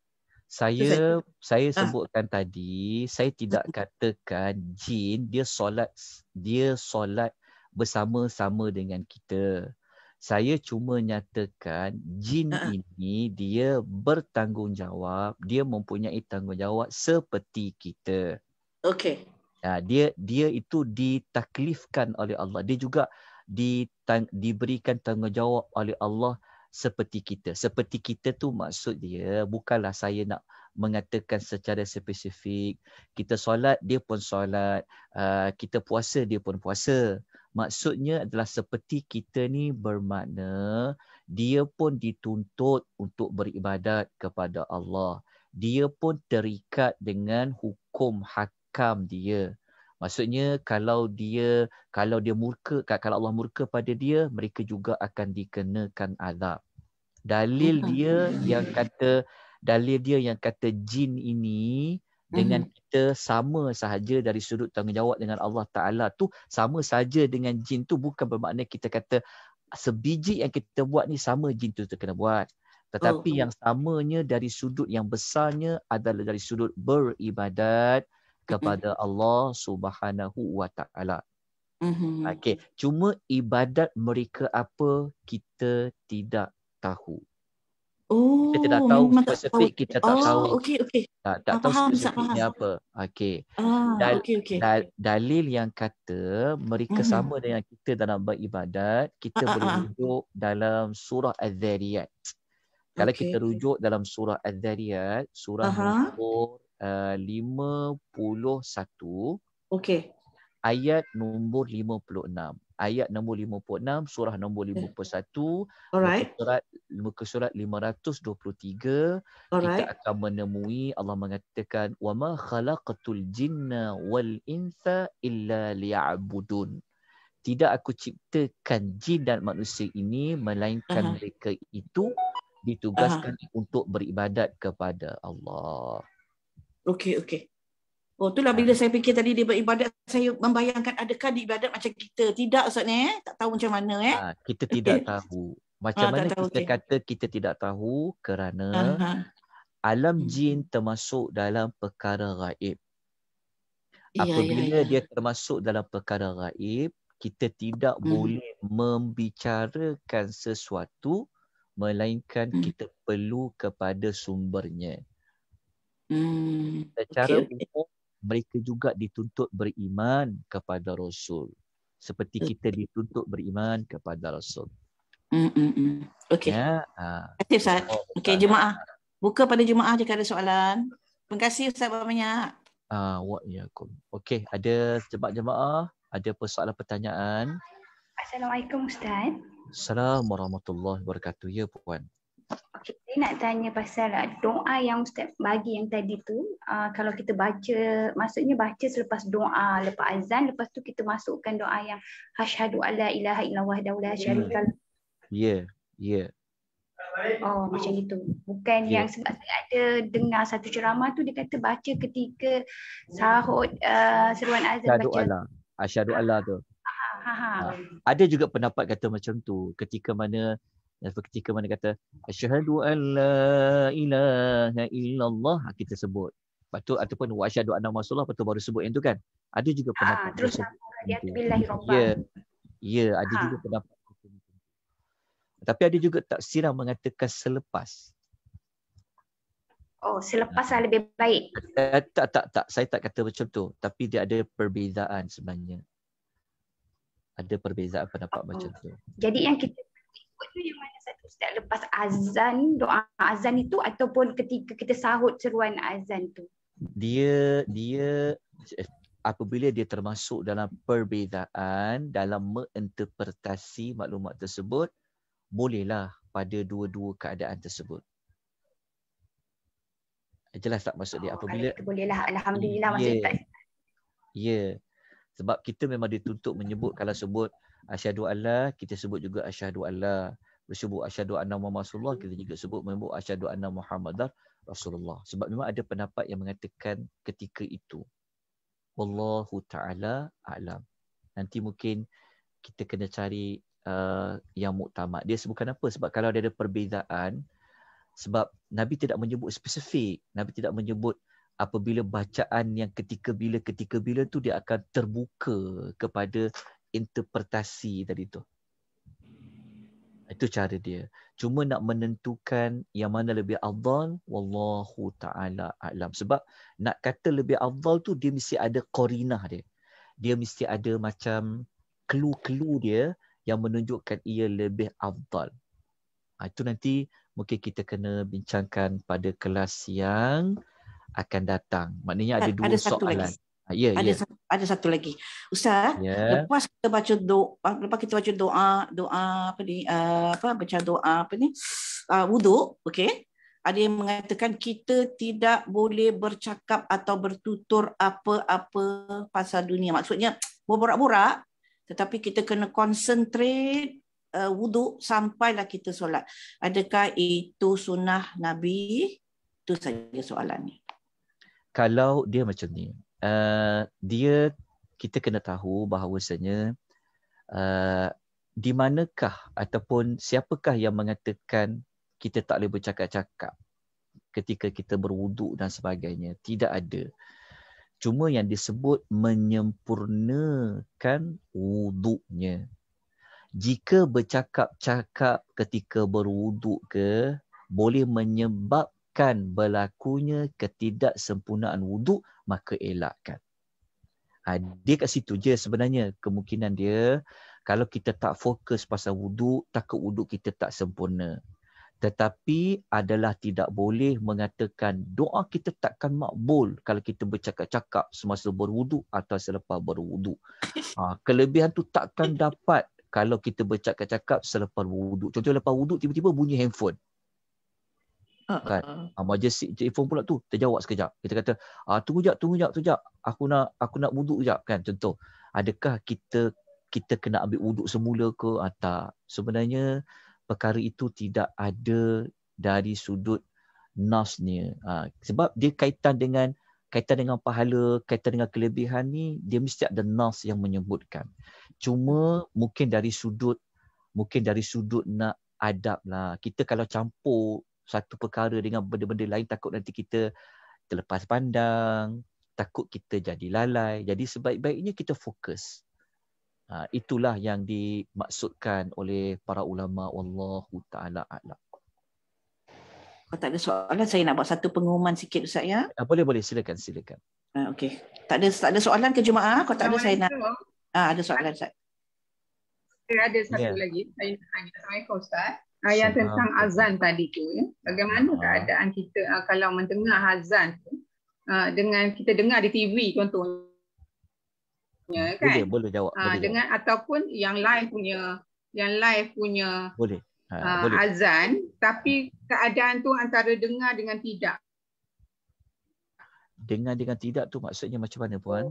saya saya ah. sebutkan ha. tadi saya tidak katakan jin dia solat dia solat bersama-sama dengan kita saya cuma nyatakan jin ha. ini dia bertanggungjawab dia mempunyai tanggungjawab seperti kita okey ha, dia dia itu ditaklifkan oleh Allah dia juga di ditang, diberikan tanggungjawab oleh Allah seperti kita. Seperti kita tu maksud dia bukanlah saya nak mengatakan secara spesifik kita solat dia pun solat, uh, kita puasa dia pun puasa. Maksudnya adalah seperti kita ni bermakna dia pun dituntut untuk beribadat kepada Allah. Dia pun terikat dengan hukum hakam dia. Maksudnya kalau dia kalau dia murka kalau Allah murka pada dia mereka juga akan dikenakan azab dalil dia yang kata dalil dia yang kata jin ini dengan kita sama sahaja dari sudut tanggungjawab dengan Allah Taala tu sama saja dengan jin tu bukan bermakna kita kata sebiji yang kita buat ni sama jin tu terkena buat tetapi oh. yang samanya dari sudut yang besarnya adalah dari sudut beribadat kepada Allah Subhanahu Wa Taala. Mm-hmm. Okey, cuma ibadat mereka apa kita tidak tahu. Oh, kita tak tahu spesifik tak kita tak oh, tahu. Okay, okay. Tak, tak ah, tahu faham, spesifiknya faham. apa. Okey. Ah, dal, okay, okay. dal, dalil yang kata mereka mm. sama dengan kita dalam beribadat, kita ah, ah boleh ah, duduk ah. dalam surah Az-Zariyat. Kalau kita rujuk dalam surah Az-Zariyat, surah nombor uh, 51. Okey ayat nombor 56. Ayat nombor 56 surah nombor 51 eh. Alright. Muka surat muka surat 523 Alright. kita akan menemui Allah mengatakan wa ma khalaqatul jinna wal لِيَعْبُدُونَ Tidak aku ciptakan jin dan manusia ini melainkan uh-huh. mereka itu ditugaskan uh-huh. untuk beribadat kepada Allah. Okey okey. Oh tu lah bila saya fikir tadi dia beribadat saya membayangkan adakah di ibadat macam kita. Tidak Ustaz eh? tak tahu macam mana eh. Ha, kita tidak okay. tahu. Ah, macam ha, mana tahu, kita okay. kata kita tidak tahu kerana Aha. alam hmm. jin termasuk dalam perkara gaib. Apabila ya, ya, ya. dia termasuk dalam perkara gaib, kita tidak hmm. boleh membicarakan sesuatu melainkan hmm. kita perlu kepada sumbernya. Hmm. Secara okay. umum mereka juga dituntut beriman kepada Rasul. Seperti hmm. kita dituntut beriman kepada Rasul. Mm-mm. Hmm, okay. Ya? Ha. Terima kasih Ustaz. Oh, okay, Jumaat. Buka pada Jumaat jika ada soalan. Terima kasih Ustaz banyak-banyak. Ah, Waalaikumsalam. Okey. ada jemaah-jemaah. Ada persoalan pertanyaan. Assalamualaikum Ustaz. Assalamualaikum warahmatullahi wabarakatuh. Ya Puan. Okay, saya nak tanya pasal ah, doa yang Ustaz bagi yang tadi tu. Uh, kalau kita baca, maksudnya baca selepas doa, lepas azan, lepas tu kita masukkan doa yang hasyhadu alla ilaha illallah daula ya. syarikal. Lah. Ya, ya. Oh, macam itu. Bukan yeah. yang sebab saya ada dengar satu ceramah tu dia kata baca ketika sahut uh, seruan azan Asyadu baca. Allah. Asyhadu alla tu. Ha, ha, ha. Ha. Ada juga pendapat kata macam tu ketika mana dan ketika mana kata asyhadu an la ilaha illallah ha, kita sebut. Lepas tu ataupun wa asyhadu anna rasulullah lepas baru sebut yang tu kan. Ada juga ah, pendapat. Ha, terus Ya. Ya, ya ada ha. juga pendapat. Tapi ada juga tafsiran mengatakan selepas. Oh, selepas ha. lebih baik. Eh, tak, tak, tak. Saya tak kata macam tu. Tapi dia ada perbezaan sebenarnya. Ada perbezaan pendapat oh. macam tu. Jadi yang kita sebut tu yang mana satu setiap lepas azan doa azan itu ataupun ketika kita sahut seruan azan tu dia dia eh, apabila dia termasuk dalam perbezaan dalam menginterpretasi maklumat tersebut bolehlah pada dua-dua keadaan tersebut eh, jelas tak maksud dia oh, apabila oh, bolehlah alhamdulillah masih yeah. tak ya yeah. sebab kita memang dituntut menyebut kalau sebut asyhadu Allah kita sebut juga asyhadu alla bersebut asyhadu anna muhammad rasulullah kita juga sebut menyebut asyhadu anna muhammadar rasulullah sebab memang ada pendapat yang mengatakan ketika itu wallahu taala alam nanti mungkin kita kena cari uh, yang muktamad dia sebutkan apa sebab kalau ada perbezaan sebab nabi tidak menyebut spesifik nabi tidak menyebut apabila bacaan yang ketika bila ketika bila tu dia akan terbuka kepada interpretasi tadi tu. Itu cara dia. Cuma nak menentukan yang mana lebih afdal, wallahu taala alam. Sebab nak kata lebih afdal tu dia mesti ada korinah dia. Dia mesti ada macam clue kelu dia yang menunjukkan ia lebih afdal. Ha, itu nanti mungkin kita kena bincangkan pada kelas yang akan datang. Maknanya ada, ha, dua ada soalan. Ah, ya, ada, ya. Satu, ada satu lagi. Ustaz, ya. lepas kita baca doa, lepas kita baca doa, doa apa ni, eh, apa baca doa apa ni, uh, eh, wuduk, okey. Ada yang mengatakan kita tidak boleh bercakap atau bertutur apa-apa pasal dunia. Maksudnya, berborak-borak, tetapi kita kena konsentrate uh, eh, wuduk sampailah kita solat. Adakah itu sunnah Nabi? Itu saja soalan ni. Kalau dia macam ni, Eh, dia kita kena tahu bahawasanya uh, di manakah ataupun siapakah yang mengatakan kita tak boleh bercakap-cakap ketika kita berwuduk dan sebagainya tidak ada cuma yang disebut menyempurnakan wuduknya jika bercakap-cakap ketika berwuduk ke boleh menyebab akan berlakunya ketidaksempurnaan wuduk maka elakkan. Ha, dia kat situ je sebenarnya kemungkinan dia kalau kita tak fokus pasal wuduk takut wuduk kita tak sempurna. Tetapi adalah tidak boleh mengatakan doa kita takkan makbul kalau kita bercakap-cakap semasa berwuduk atau selepas berwuduk. Ha, kelebihan tu takkan dapat kalau kita bercakap-cakap selepas wuduk. Contoh lepas wuduk tiba-tiba bunyi handphone kan ha, ha, ha. ah, emergency telefon pula tu terjawab sekejap kita kata ah tunggu jap tunggu jap tunggu jap aku nak aku nak wuduk jap kan contoh adakah kita kita kena ambil wuduk semula ke atau ah, sebenarnya perkara itu tidak ada dari sudut nasnya ah, sebab dia kaitan dengan kaitan dengan pahala kaitan dengan kelebihan ni dia mesti ada nas yang menyebutkan cuma mungkin dari sudut mungkin dari sudut nak adab lah. Kita kalau campur satu perkara dengan benda-benda lain takut nanti kita terlepas pandang, takut kita jadi lalai. Jadi sebaik-baiknya kita fokus. Ha, itulah yang dimaksudkan oleh para ulama wallahu taala a'lam. Kalau tak ada soalan, saya nak buat satu pengumuman sikit Ustaz ya. Ha, boleh boleh silakan silakan. Ha, ah, okay. Tak ada tak ada soalan ke jemaah? Kalau tak ada saya nak ha, ada soalan Ustaz. Saya ada satu yeah. lagi. Saya nak tanya. Assalamualaikum Ustaz ayat tentang azan tadi tu ya. Bagaimana ha. keadaan kita uh, kalau mendengar azan tu uh, dengan kita dengar di TV contohnya kan? Boleh boleh jawab. Uh, boleh dengan jawab. ataupun yang live punya yang live punya boleh. Ha, uh, boleh. azan tapi keadaan tu antara dengar dengan tidak. Dengar dengan tidak tu maksudnya macam mana puan?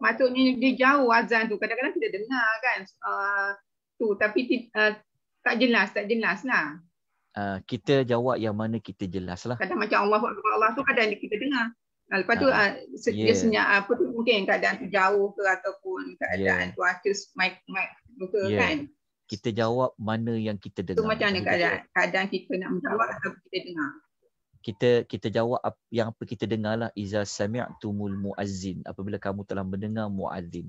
Maksudnya dia jauh azan tu kadang-kadang kita dengar kan uh, tu tapi uh, tak jelas, tak jelas lah. Uh, kita jawab yang mana kita jelas lah. Kadang macam Allah Allah tu kadang kita dengar. Nah, lepas tu uh, se- yeah. senyap apa tu mungkin keadaan tu jauh ke ataupun keadaan tu yeah. tu mic, mic tu ke kan. yeah. kan. Kita jawab mana yang kita dengar. Tu macam mana keadaan, keadaan kita nak menjawab atau kita dengar kita kita jawab apa, yang apa kita dengar lah iza sami'tumul muazzin apabila kamu telah mendengar muazin.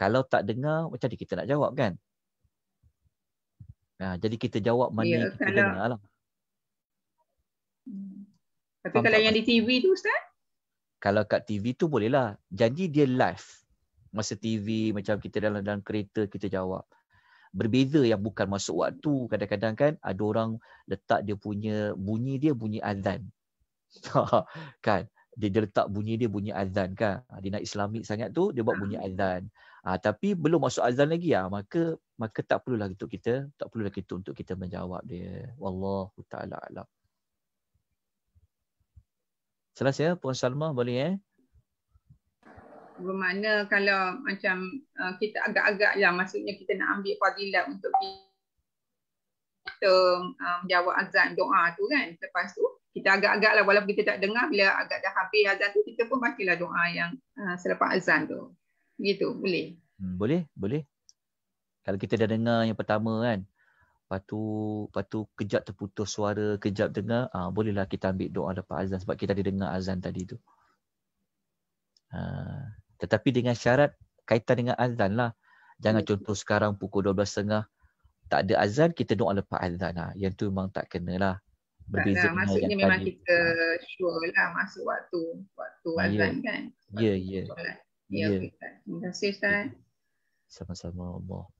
kalau tak dengar macam mana kita nak jawab kan Ha, jadi kita jawab mana ya, kita kalau... dengar lah. Hmm. Tapi Faham kalau yang di TV tu Ustaz? Kalau kat TV tu bolehlah. Janji dia live. Masa TV macam kita dalam dalam kereta kita jawab. Berbeza yang bukan masuk waktu. Kadang-kadang kan ada orang letak dia punya bunyi dia bunyi azan. kan? Dia, dia letak bunyi dia bunyi azan kan? Ha, dia nak islamik sangat tu dia buat bunyi ah. azan. Ha, tapi belum masuk azan lagi ah maka maka tak perlu perlulah untuk kita tak perlulah kita untuk kita menjawab dia wallahu taala alam selesai ya puan Salma boleh eh bermakna kalau macam uh, kita agak-agak lah maksudnya kita nak ambil fadilat untuk kita uh, menjawab um, azan doa tu kan lepas tu kita agak-agak lah walaupun kita tak dengar bila agak dah habis azan tu kita pun bacalah doa yang uh, selepas azan tu gitu boleh hmm, boleh boleh kalau kita dah dengar yang pertama kan. Lepas tu, lepas tu kejap terputus suara, kejap dengar. Ha, bolehlah kita ambil doa lepas azan. Sebab kita ada dengar azan tadi tu. Ha, tetapi dengan syarat kaitan dengan azan lah. Jangan hmm. contoh sekarang pukul 12.30. Tak ada azan, kita doa lepas azan lah. Yang tu memang tak kenalah. Berbeza tak, lah, maksudnya memang tadi. kita sure lah masuk waktu waktu ya. azan yeah. kan. Ya, ya. Ya, ya. terima kasih Ustaz. Sama-sama Allah.